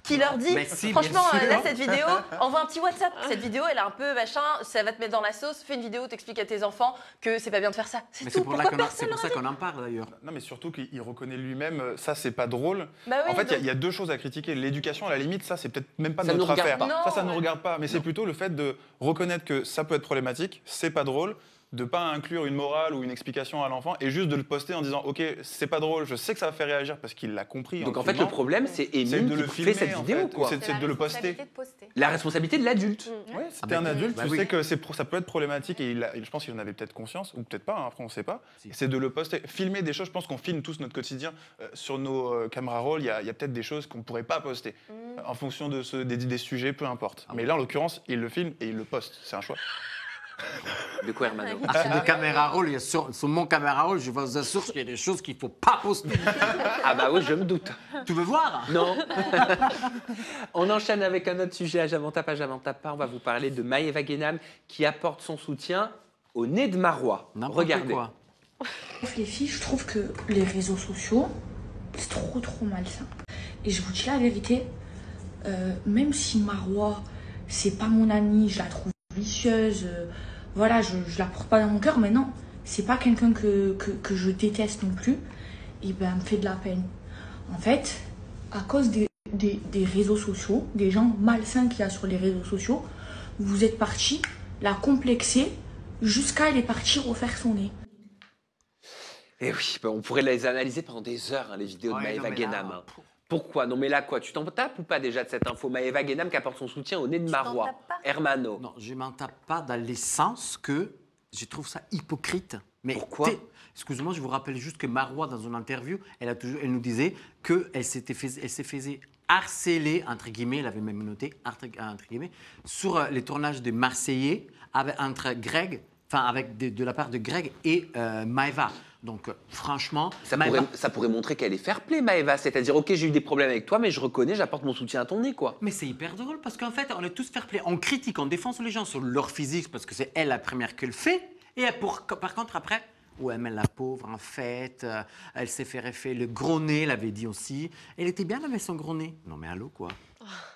qui leur dit, si, franchement, là, cette vidéo, <laughs> envoie un petit WhatsApp. Cette vidéo, elle a un peu machin, ça va te mettre dans la sauce, fais une vidéo, t'expliques à tes enfants que c'est pas bien de faire ça. C'est Pour ça qu'on en parle d'ailleurs. Non, mais surtout qu'il reconnaît lui-même, euh, ça c'est pas drôle. Bah en fait, il y, a deux choses à critiquer. L'éducation, à la limite, ça c'est peut-être même pas notre affaire. ça, ça nous regarde pas. Mais c'est plutôt le fait de reconnaître que ça peut être problématique, c'est pas drôle de pas inclure une morale ou une explication à l'enfant et juste de le poster en disant ok c'est pas drôle je sais que ça va faire réagir parce qu'il l'a compris donc en, fait le problème c'est Emile de le filmer, fait cette vidéo quoi c'est de le poster. la responsabilité de l'adulte mm. ouais, ah bah un adulte bah tu sais que c'est ça peut être problématique et je pense qu'il en avait peut-être conscience ou peut-être pas hein, après on sait pas c'est de le poster filmer des choses je pense qu'on filme tous notre quotidien euh, sur nos euh, caméras roll il y a, peut-être des choses qu'on pourrait pas poster mm. en fonction de ce, des, sujets peu importe ah mais là en l'occurrence il le filme et il le poste c'est un choix de quoi, Hermano ah, caméra sur, mon caméra roll, je vous assure qu'il y a des choses qu'il ne faut pas poster. <laughs> ah bah oui, je me doute. Tu veux voir Non. <laughs> on enchaîne avec un autre sujet à Javantapa, pas, On va vous parler de Maëva Guénam qui apporte son soutien au nez de Marois. Regardez. Quoi. Les filles, je trouve que les réseaux sociaux, c'est trop trop malsain. Et je vous dis la vérité, euh, même si Marois, c'est pas mon ami, je la trouve vicieuse, euh, voilà, je, la porte pas dans mon cœur, mais non, c'est pas quelqu'un que, je déteste non plus, et ben me fait de la peine. En fait, à cause des, réseaux sociaux, des gens malsains qu'il y a sur les réseaux sociaux, vous êtes parti la complexer jusqu'à elle est partie refaire son nez. Et eh oui, ben, on pourrait les analyser pendant des heures, hein, les vidéos de Maëva Guénam. Hein. Pourquoi Non, mais là, quoi Tu t'en tapes ou pas déjà de cette info Maëva Guénam qui apporte son soutien au nez de Marois. Hermano. Non, je m'en tape pas dans sens que je trouve ça hypocrite. Mais Pourquoi Excusez-moi, je vous rappelle juste que Marois, dans une interview, elle, a toujours, elle nous disait qu'elle s'est fait harceler, entre guillemets, elle avait même noté, entre, guillemets, sur euh, les tournages de Marseillais avec, Greg, enfin, avec de, la part de Greg et euh, Maëva. Donc, euh, franchement. Ça, pourrait, montrer qu'elle est fair play, Maëva. C'est-à-dire, OK, j'ai eu des problèmes avec toi, mais je reconnais, j'apporte mon soutien à ton nez, quoi. Mais c'est hyper drôle parce qu'en fait, on est tous fair play. On critique, on défonce les gens sur leur physique parce que c'est elle la première qui fait. Et pour... par contre, après, Ouais, mais la pauvre, en fait, euh, elle s'est fait refaire le gros nez, l'avait dit aussi. Elle était bien avec son gros nez. Non, mais allô, quoi.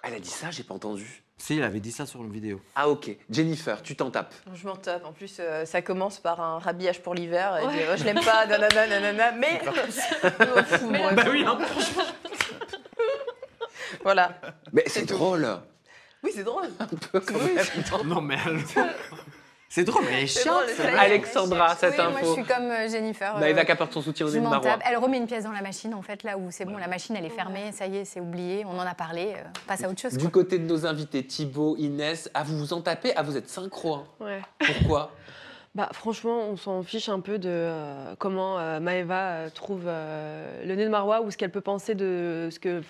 Elle a dit ça, j'ai pas entendu. Si, il avait dit ça sur une vidéo. Ah ok. Jennifer, tu t'en tapes. Je m'en tape. En plus, euh, ça commence par un rhabillage pour l'hiver. Et je l'aime pas, nanana, nanana. Mais... <laughs> Oh, bah oui, franchement. <laughs> voilà. Mais c'est drôle. Oui, c'est drôle. Un peu comme... Non, mais <laughs> C'est trop méchant. Alexandra, cette info. moi, je suis comme euh, Jennifer. Bah, euh, son soutien aux Elle remet une pièce dans la machine, en fait, là où c'est bon, la machine, elle est fermée, ça y est, c'est oublié, on en a parlé, on euh, passe à autre chose. Du côté de nos invités, Thibaut, Inès, à vous vous en tapez, à vous êtes synchro. Hein. Pourquoi <laughs> Bah, franchement, on s'en fiche un peu de euh, comment euh, Maëva euh, trouve le nez de Marois ou ce qu'elle peut penser de ce que,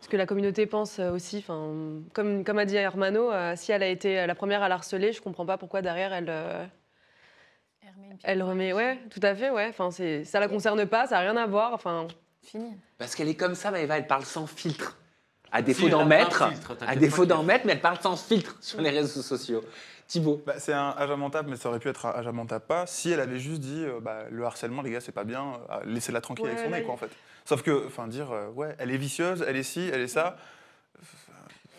ce que la communauté pense aussi. Comme, comme a dit Hermano, si elle a été la première à la harceler, je comprends pas pourquoi derrière elle. elle remet, ouais, tout à fait, ouais. Enfin, ça la concerne pas, ça a rien à voir. Enfin, fini. Parce qu'elle est comme ça, Maëva, elle parle sans filtre. À défaut d'en mettre, à défaut d'en mettre, mais elle parle sans filtre sur les réseaux sociaux. Thibaut bah, C'est un âge mais ça aurait pu être un âge pas si elle avait juste dit euh, bah, le harcèlement, les gars, c'est pas bien, euh, laissez-la tranquille avec son nez, quoi, en fait. Sauf que, enfin, dire euh, ouais, elle est vicieuse, elle est ci, elle est ça.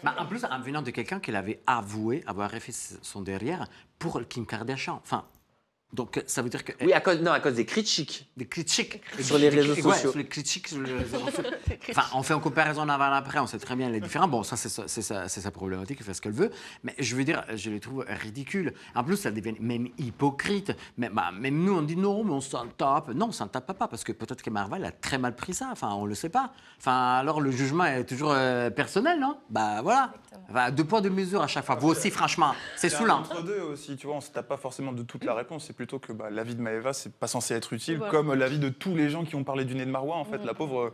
Bah, en plus, en venant de quelqu'un qu'elle avait avoué avoir fait son derrière pour Kim Kardashian. Enfin, donc euh, ça veut dire que. Oui, à cause, non, à cause des critiques. Des critiques. Sur les réseaux sociaux. sur les critiques <laughs> enfin, on fait en comparaison avant après, on sait très bien les différents Bon, ça, c'est sa, sa, problématique, elle fait ce qu'elle veut. Mais je veux dire, je les trouve ridicules. En plus, ça devient même hypocrite. Bah, même nous, on dit non, mais on s'en tape. Non, on s'en tape pas parce que peut-être que Marvel a très mal pris ça. Enfin, on le sait pas. Enfin, alors le jugement est toujours euh, personnel, non Bah voilà. deux poids, deux mesures à chaque fois. Vous aussi, franchement, c'est saoulant. Entre deux aussi, tu vois, on se tape pas forcément de toute la réponse plutôt que bah, l'avis de Maeva c'est pas censé être utile, comme l'avis de tous les gens qui ont parlé du nez de Marois, en fait. Mmh. La pauvre, mmh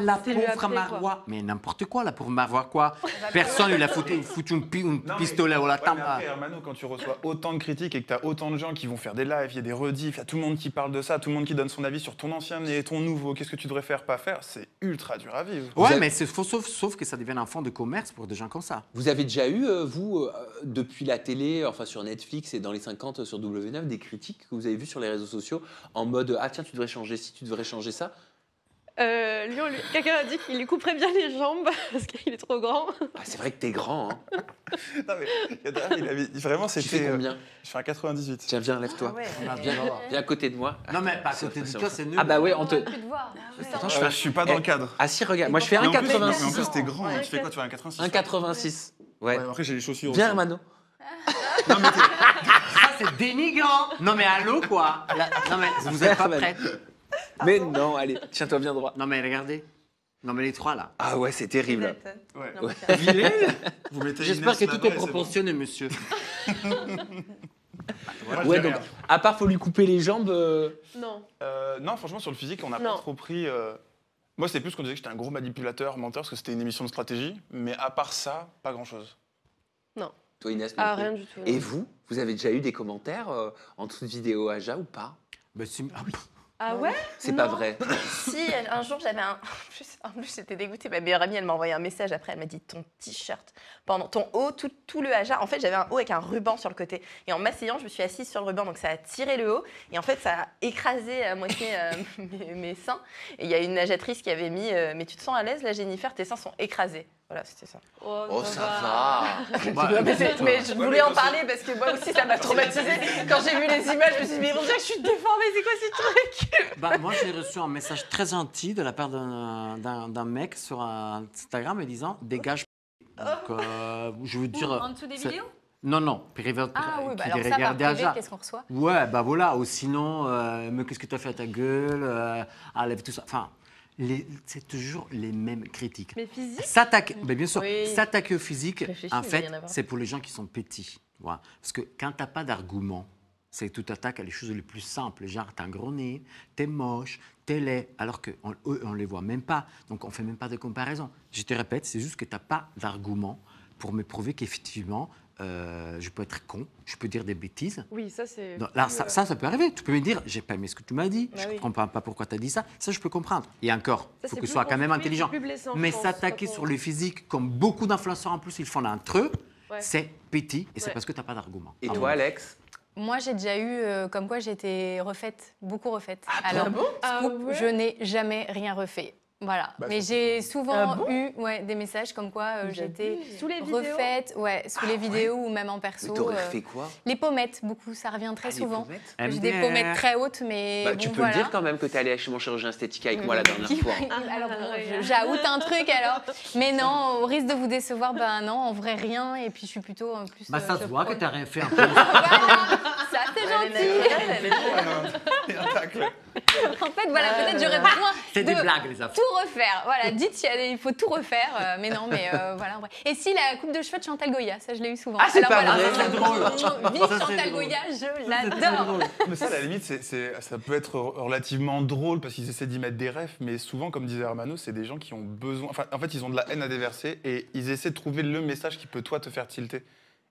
la pauvre Marois. Mais n'importe quoi, la pauvre Marois, quoi. <laughs> Bah, bah, Personne ne lui a bah, foutu, une, pistolet au latin. quand tu reçois autant de critiques et que tu as autant de gens qui vont faire des lives, il y a des redifs il y a tout le monde qui parle de ça, tout le monde qui donne son avis sur ton ancien et ton nouveau, qu'est-ce que tu devrais faire, pas faire, c'est ultra dur à vivre. Ouais, mais c'est faux, sauf, sauf, que ça devient un fond de commerce pour des gens comme ça. Vous avez déjà eu, euh, vous, euh, depuis la télé, enfin sur Netflix et dans les 50 euh, sur W9, des critiques que vous avez vues sur les réseaux sociaux en mode Ah tiens, tu devrais changer si tu devrais changer ça euh, Lyon, lui... quelqu'un a dit qu'il lui couperait bien les jambes <laughs> parce qu'il est trop grand. Ah, c'est vrai que t'es grand. Hein. <laughs> non, mais il avait... vraiment, c'était. Tu fais euh, combien Je fais un 98. Tiens, viens, lève-toi. Ah viens, à côté de moi. Non, mais pas à côté de toi, c'est nul. Ah, bah ouais, on te. Ah Attends, je, fais... je suis pas dans le eh, cadre. Ah, si, regarde. Moi, je fais un 86. En plus, t'es grand. tu fais quoi Tu fais un 86 Un 86. Ouais. Après, j'ai les chaussures. Viens, Hermano. <laughs> non, mais Ça, c'est dénigrant. Non, mais allô, quoi. Non, mais vous êtes pas prête. Ah mais non, allez, tiens-toi bien droit. Non, mais regardez. Non, mais les trois, là. Ah ouais, c'est terrible. Vous euh, J'espère que tout est proportionné, monsieur. <laughs> Ouais, à part, faut lui couper les jambes. Euh. Non. Euh, non, franchement, sur le physique, on n'a pas trop pris. Moi, c'est plus qu'on disait que j'étais un gros manipulateur, menteur, parce que c'était une émission de stratégie. Mais à part ça, pas grand-chose. Non. Toi, Inès, Ah, rien du tout. Et vous, vous avez déjà eu des commentaires en dessous de vidéo Aja ou pas bah, ah ah ouais C'est pas vrai. <laughs> si, un jour, j'avais un. En plus, j'étais dégoûtée. Ma meilleure amie, elle m'a envoyé un message après. Elle m'a dit Ton t-shirt, pendant ton haut, tout, le haja. En fait, j'avais un haut avec un ruban sur le côté. Et en m'asseyant, je me suis assise sur le ruban. Donc, ça a tiré le haut. Et en fait, ça a écrasé à moitié euh, <laughs> mes, seins. Et il y a une nageatrice qui avait mis euh, Mais tu te sens à l'aise, la Jennifer Tes seins sont écrasés. Voilà, c'était ça. Oh, ça oh, va, <laughs> <laughs> bah, mais, euh, je voulais en parler parce que moi aussi, ça m'a traumatisé. Quand j'ai vu les images, je me suis dit, mais Roger, je suis déformée, c'est quoi ce truc bah, Moi, j'ai reçu un message très gentil de la part d'un mec sur Instagram me disant, dégage. Oh. Euh, je veux dire. En dessous des vidéos non, non, privé, ah, oui, bah, alors ça, par qu'est-ce qu'on reçoit Ouais, bah voilà, ou sinon, euh, mais qu'est-ce que tu as fait à ta gueule, euh, allez, tout ça. Enfin, c'est toujours les mêmes critiques. Mais physique S'attaque, bien sûr, s'attaquer au physique, en fait, c'est pour les gens qui sont petits. Parce que quand tu n'as pas d'argument, c'est toute attaque à les choses les plus simples, genre t'as un gros nez, t'es moche, t'es laid, alors qu'on on, les voit même pas. Donc on fait même pas de comparaison. Je te répète, c'est juste que tu n'as pas d'argument pour me prouver qu'effectivement, euh, je peux être con, je peux dire des bêtises. Oui, ça c'est. Euh, ça, ça, peut arriver. Tu peux me dire, j'ai pas aimé ce que tu m'as dit, bah je comprends pas pourquoi tu as dit ça. Ça, je peux comprendre. Et encore, faut que ce soit quand même intelligent. Mais s'attaquer sur le physique, comme beaucoup d'influenceurs en plus, ils font un entre eux, c'est petit et c'est parce que t'as pas d'argument. Et toi, Alex moi, j'ai déjà eu, euh, comme quoi j'étais refaite, beaucoup refaite. Ah Alors, bon ah je n'ai jamais rien refait. Voilà, bah, mais j'ai souvent ah eu ouais, des messages comme quoi euh, j'étais refaite, ouais, sous ah les vidéos ou même en perso. T'aurais euh, fait quoi Les pommettes, beaucoup, ça revient très ah, souvent. J'ai des pommettes très hautes, mais. Bah, tu peux me dire quand même que t'es allée chez mon chirurgien esthétique avec moi la dernière <laughs> fois. alors, j'aoute un truc alors. <laughs> Mais non, au risque de vous décevoir, ben non, en vrai rien. Et puis je suis plutôt en plus. Bah, ça euh, se voit que t'as rien fait un <laughs> peu. ça, c'est gentil. en fait, voilà, peut-être j'aurais besoin. C'est des blagues, les affaires refaire. Voilà, dites, il faut tout refaire. Euh, mais non, mais euh, voilà. Et si la coupe de cheveux de Chantal Goya, ça, je l'ai eu souvent. Ah, c'est pas drôle. Chantal Goya, je l'adore. Mais ça, à la limite, ça peut être relativement drôle parce qu'ils essaient d'y mettre des refs, mais souvent, comme disait Hermano, c'est des gens qui ont besoin. Enfin, en fait, ils ont de la haine à déverser et ils essaient de trouver le message qui peut, toi, te faire tilter.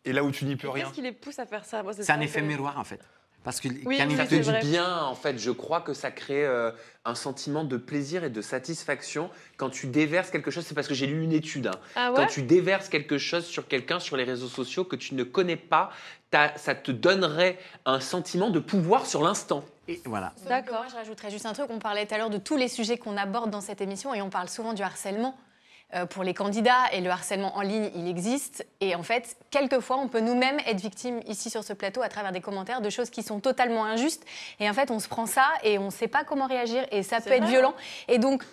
Et là où tu n'y peux rien. Qu'est-ce qui les pousse à faire ça C'est un effet miroir, en fait. Parce que quand fait bien, en fait, je crois que ça crée euh, un sentiment de plaisir et de satisfaction quand tu déverses quelque chose. C'est parce que j'ai lu une étude. Hein. Ah quand tu déverses quelque chose sur quelqu'un sur les réseaux sociaux que tu ne connais pas, ça te donnerait un sentiment de pouvoir sur l'instant. Et voilà. D'accord. Je rajouterais juste un truc. On parlait tout à l'heure de tous les sujets qu'on aborde dans cette émission et on parle souvent du harcèlement. Euh, pour les candidats et le harcèlement en ligne, il existe. Et en fait, quelquefois, on peut nous-mêmes être victimes ici sur ce plateau à travers des commentaires de choses qui sont totalement injustes. Et en fait, on se prend ça et on ne sait pas comment réagir et ça peut être violent. Hein. Et donc,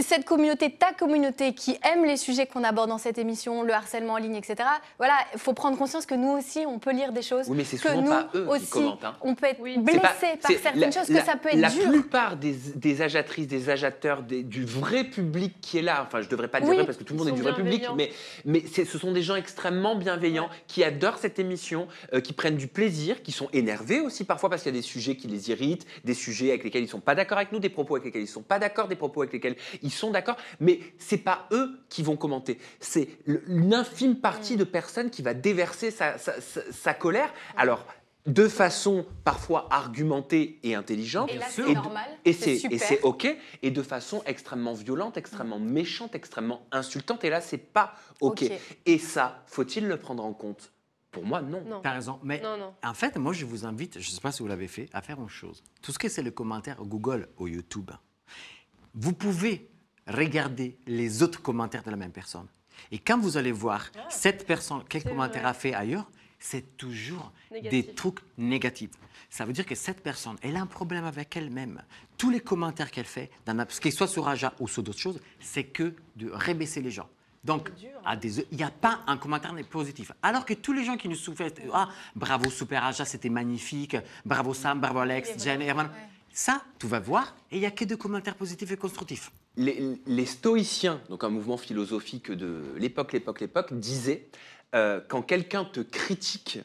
cette communauté, ta communauté qui aime les sujets qu'on aborde dans cette émission, le harcèlement en ligne, etc. Voilà, il faut prendre conscience que nous aussi, on peut lire des choses. Oui, mais c'est que nous pas eux aussi, qui commentent, hein. on peut être blessé par certaines choses, que ça peut être dur. La plupart des, des, des ajateurs, du vrai public qui est là, enfin, je ne devrais pas dire vrai parce que tout le monde est du vrai public, mais, mais ce sont des gens extrêmement bienveillants qui adorent cette émission, euh, qui prennent du plaisir, qui sont énervés aussi parfois parce qu'il y a des sujets qui les irritent, des sujets avec lesquels ils ne sont pas d'accord avec nous, des propos avec lesquels ils ne sont pas d'accord, des propos avec lesquels ils sont d'accord, mais c'est pas eux qui vont commenter. C'est une infime partie mm. de personnes qui va déverser sa, colère. Mm. Alors, de façon parfois argumentée et intelligente. Et c'est normal. Et c'est OK. Et de façon extrêmement violente, extrêmement mm. méchante, extrêmement insultante. Et là, c'est pas OK. Et ça, faut-il le prendre en compte Pour moi, non. Par exemple, Mais en fait, moi, je vous invite, je ne sais pas si vous l'avez fait, à faire une chose. Tout ce que c'est le commentaire Google ou YouTube, vous pouvez regarder les autres commentaires de la même personne. Et quand vous allez voir ah, cette personne, quel commentaire a fait ailleurs, c'est toujours des trucs négatifs. Ça veut dire que cette personne, elle a un problème avec elle-même. Tous les commentaires qu'elle fait, qu'ils soient sur Raja ou sur d'autres choses, c'est que de rabaisser les gens. Donc, hein. il n'y a pas un commentaire positif. Alors que tous les gens qui nous souffrent, ah, bravo Super Raja, c'était magnifique, bravo Sam, bravo Alex, Jen, Herman. Ça, tout va voir, et il n'y a que de commentaires positifs et constructifs. Les, stoïciens, donc un mouvement philosophique de l'époque, l'époque, l'époque, disaient euh, quand quelqu'un te critique,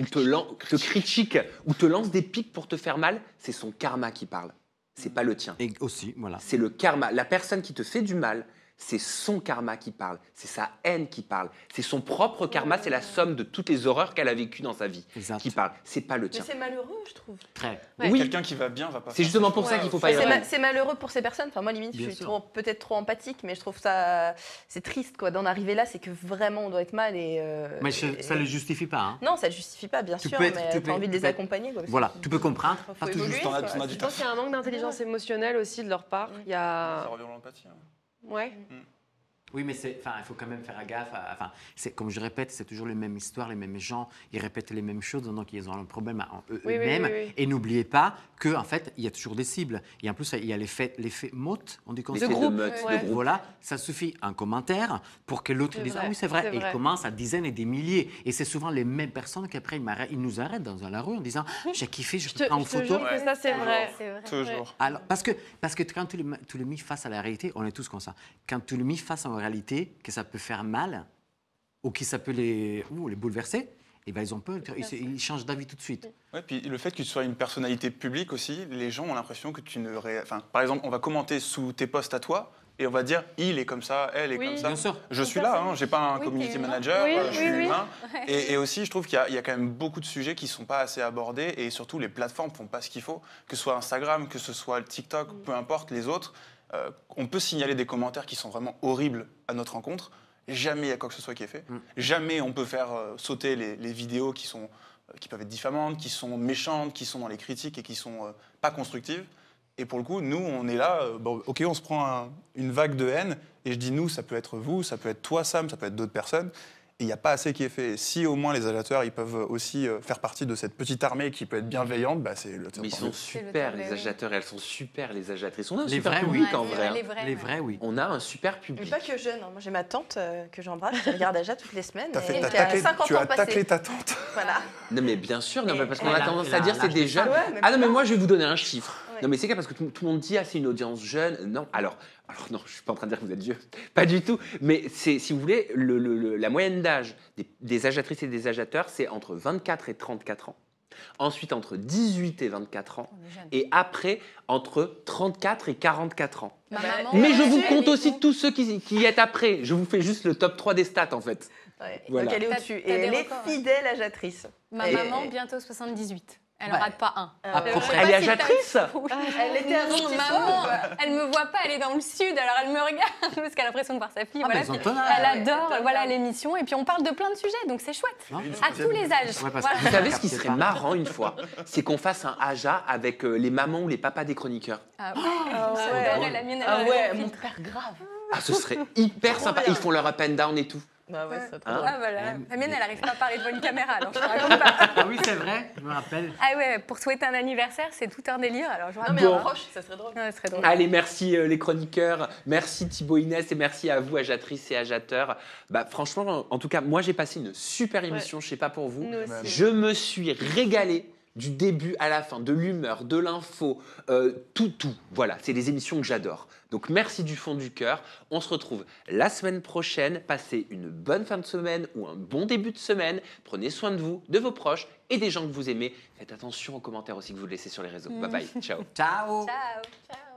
ou te, critique ou te lance des pics pour te faire mal, c'est son karma qui parle. C'est mm. pas le tien. aussi, voilà. C'est le karma. La personne qui te fait du mal, c'est son karma qui parle, c'est sa haine qui parle, c'est son propre karma, c'est la somme de toutes les horreurs qu'elle a vécues dans sa vie qui parle. C'est pas le tien. Mais c'est malheureux, je trouve. Très. Oui. Quelqu'un qui va bien va pas. C'est justement pour ça qu'il faut pas. C'est malheureux pour ces personnes. Enfin moi limite, je suis peut-être trop empathique, mais je trouve ça c'est triste quoi d'en arriver là. C'est que vraiment on doit être mal et. Euh, mais ça, ne le justifie pas. Hein. Non, ça le justifie pas, bien sûr. mais tu as envie de les accompagner. voilà, tu peux comprendre. Je pense qu'il y a un manque d'intelligence émotionnelle aussi de leur part. Il y a. Ça revient à l'empathie. Hein. Ouais. Mm. Oui, mais c'est, enfin, il faut quand même faire gaffe. enfin, c'est comme je répète, c'est toujours les mêmes histoires, les mêmes gens. Ils répètent les mêmes choses, donc ils ont un problème eux-mêmes. Et n'oubliez pas que, en fait, il y a toujours des cibles. Et en plus, il y a l'effet, l'effet on dit comme ça. groupe. Ouais. Voilà, ça suffit un commentaire pour que l'autre dise ah oui c'est vrai. Et il commence à dizaines et des milliers. Et c'est souvent les mêmes personnes qui après ils, nous arrêtent dans la rue en disant j'ai kiffé, je, prends en photo. ça c'est vrai. Toujours. Alors parce que parce que quand tu le, mets mis face à la réalité, on est tous comme ça. Quand tu le mis face à réalité, que ça peut faire mal ou que ça peut les, ou les bouleverser, eh ben, ils ont ils, changent d'avis tout de suite. puis le fait que tu sois une personnalité publique aussi, les gens ont l'impression que tu ne. Enfin, par exemple, on va commenter sous tes posts à toi. Et on va dire, il est comme ça, elle est comme ça. Bien sûr. Je suis là, hein, je n'ai pas un community manager, euh, je suis humain. Et, aussi, je trouve qu'il y, y, a quand même beaucoup de sujets qui ne sont pas assez abordés. Et surtout, les plateformes ne font pas ce qu'il faut. Que ce soit Instagram, que ce soit TikTok, mm. peu importe les autres euh, on peut signaler des commentaires qui sont vraiment horribles à notre rencontre. Jamais il a quoi que ce soit qui est fait. Mm. Jamais on peut faire euh, sauter les, vidéos euh, qui, peuvent être diffamantes, qui sont méchantes, qui sont dans les critiques et qui sont pas constructives. Et pour le coup, nous, on est là, bon, ok, on se prend une vague de haine, et je dis nous, ça peut être vous, ça peut être toi, Sam, ça peut être d'autres personnes, il n'y a pas assez qui est fait. Si au moins les agitateurs, ils peuvent aussi euh, faire partie de cette petite armée qui peut être bienveillante, bah, c'est le Mais ils sont super, les agitateurs, elles sont super, les agiatrices. On a un les oui. en vrai. Hein. Les vrais, oui. On a un super public. Mais pas que jeune. Hein. Moi, j'ai ma tante euh, que j'embrasse, qui regarde Aja toutes les semaines. et fait, a as tu ans as passé. ta tante. Voilà. Non, mais bien sûr, non, mais parce qu'on a tendance à dire c'est des jeunes. Ah, ah non, mais moi, je vais vous donner un chiffre. Non, mais c'est clair parce que tout, le monde dit, ah, c'est une audience jeune. Non, alors, alors non, je suis pas en train de dire que vous êtes vieux. <laughs> Pas du tout. Mais c'est, si vous voulez, le, la moyenne d'âge des, des et des agiateurs, c'est entre 24 et 34 ans. Ensuite, entre 18 et 24 ans. Et après, entre 34 et 44 ans. Bah, mais je vous compte aussi tous ceux qui, qui y êtes après. Je vous fais juste le top 3 des stats, en fait. Ouais. Voilà. elle est Et elle est fidèle Ma maman, bientôt 78. Elle rate pas un. elle est agatrice Elle était avant maman, elle me voit pas, elle est dans le sud, alors elle me regarde <laughs> parce qu'elle a l'impression de voir sa fille. Ah, elle adore voilà l'émission et puis on parle de plein de sujets, donc c'est chouette. à tous les âges. Vous savez ce qui serait marrant une fois C'est qu'on fasse un Aja avec euh, les mamans ou les papas des chroniqueurs. Ah ouais, oh, ah, ah ouais ah mon père grave. Ah, ce serait hyper sympa. Ils font leur up and down et tout. Bah ouais, Ah, voilà. La mienne, elle n'arrive pas à parler devant une caméra, alors je raconte <laughs> pas. Ah oui, c'est vrai, je me rappelle. Ah ouais, pour souhaiter un anniversaire, c'est tout un délire. Alors je Non, mais en proche, ça serait drôle. serait drôle. Allez, merci euh, les chroniqueurs, merci Thibaut Inès et merci à vous, agiatrices et agiateurs. Bah, franchement, en, tout cas, moi j'ai passé une super émission, je ne sais pas pour vous. Je me suis régalé du début à la fin, de l'humeur, de l'info, euh, tout, tout. Voilà, c'est des émissions que j'adore. Donc merci du fond du cœur. On se retrouve la semaine prochaine. Passez une bonne fin de semaine ou un bon début de semaine. Prenez soin de vous, de vos proches et des gens que vous aimez. Faites attention aux commentaires aussi que vous laissez sur les réseaux. Mm. Bye bye. Ciao. Ciao. Ciao.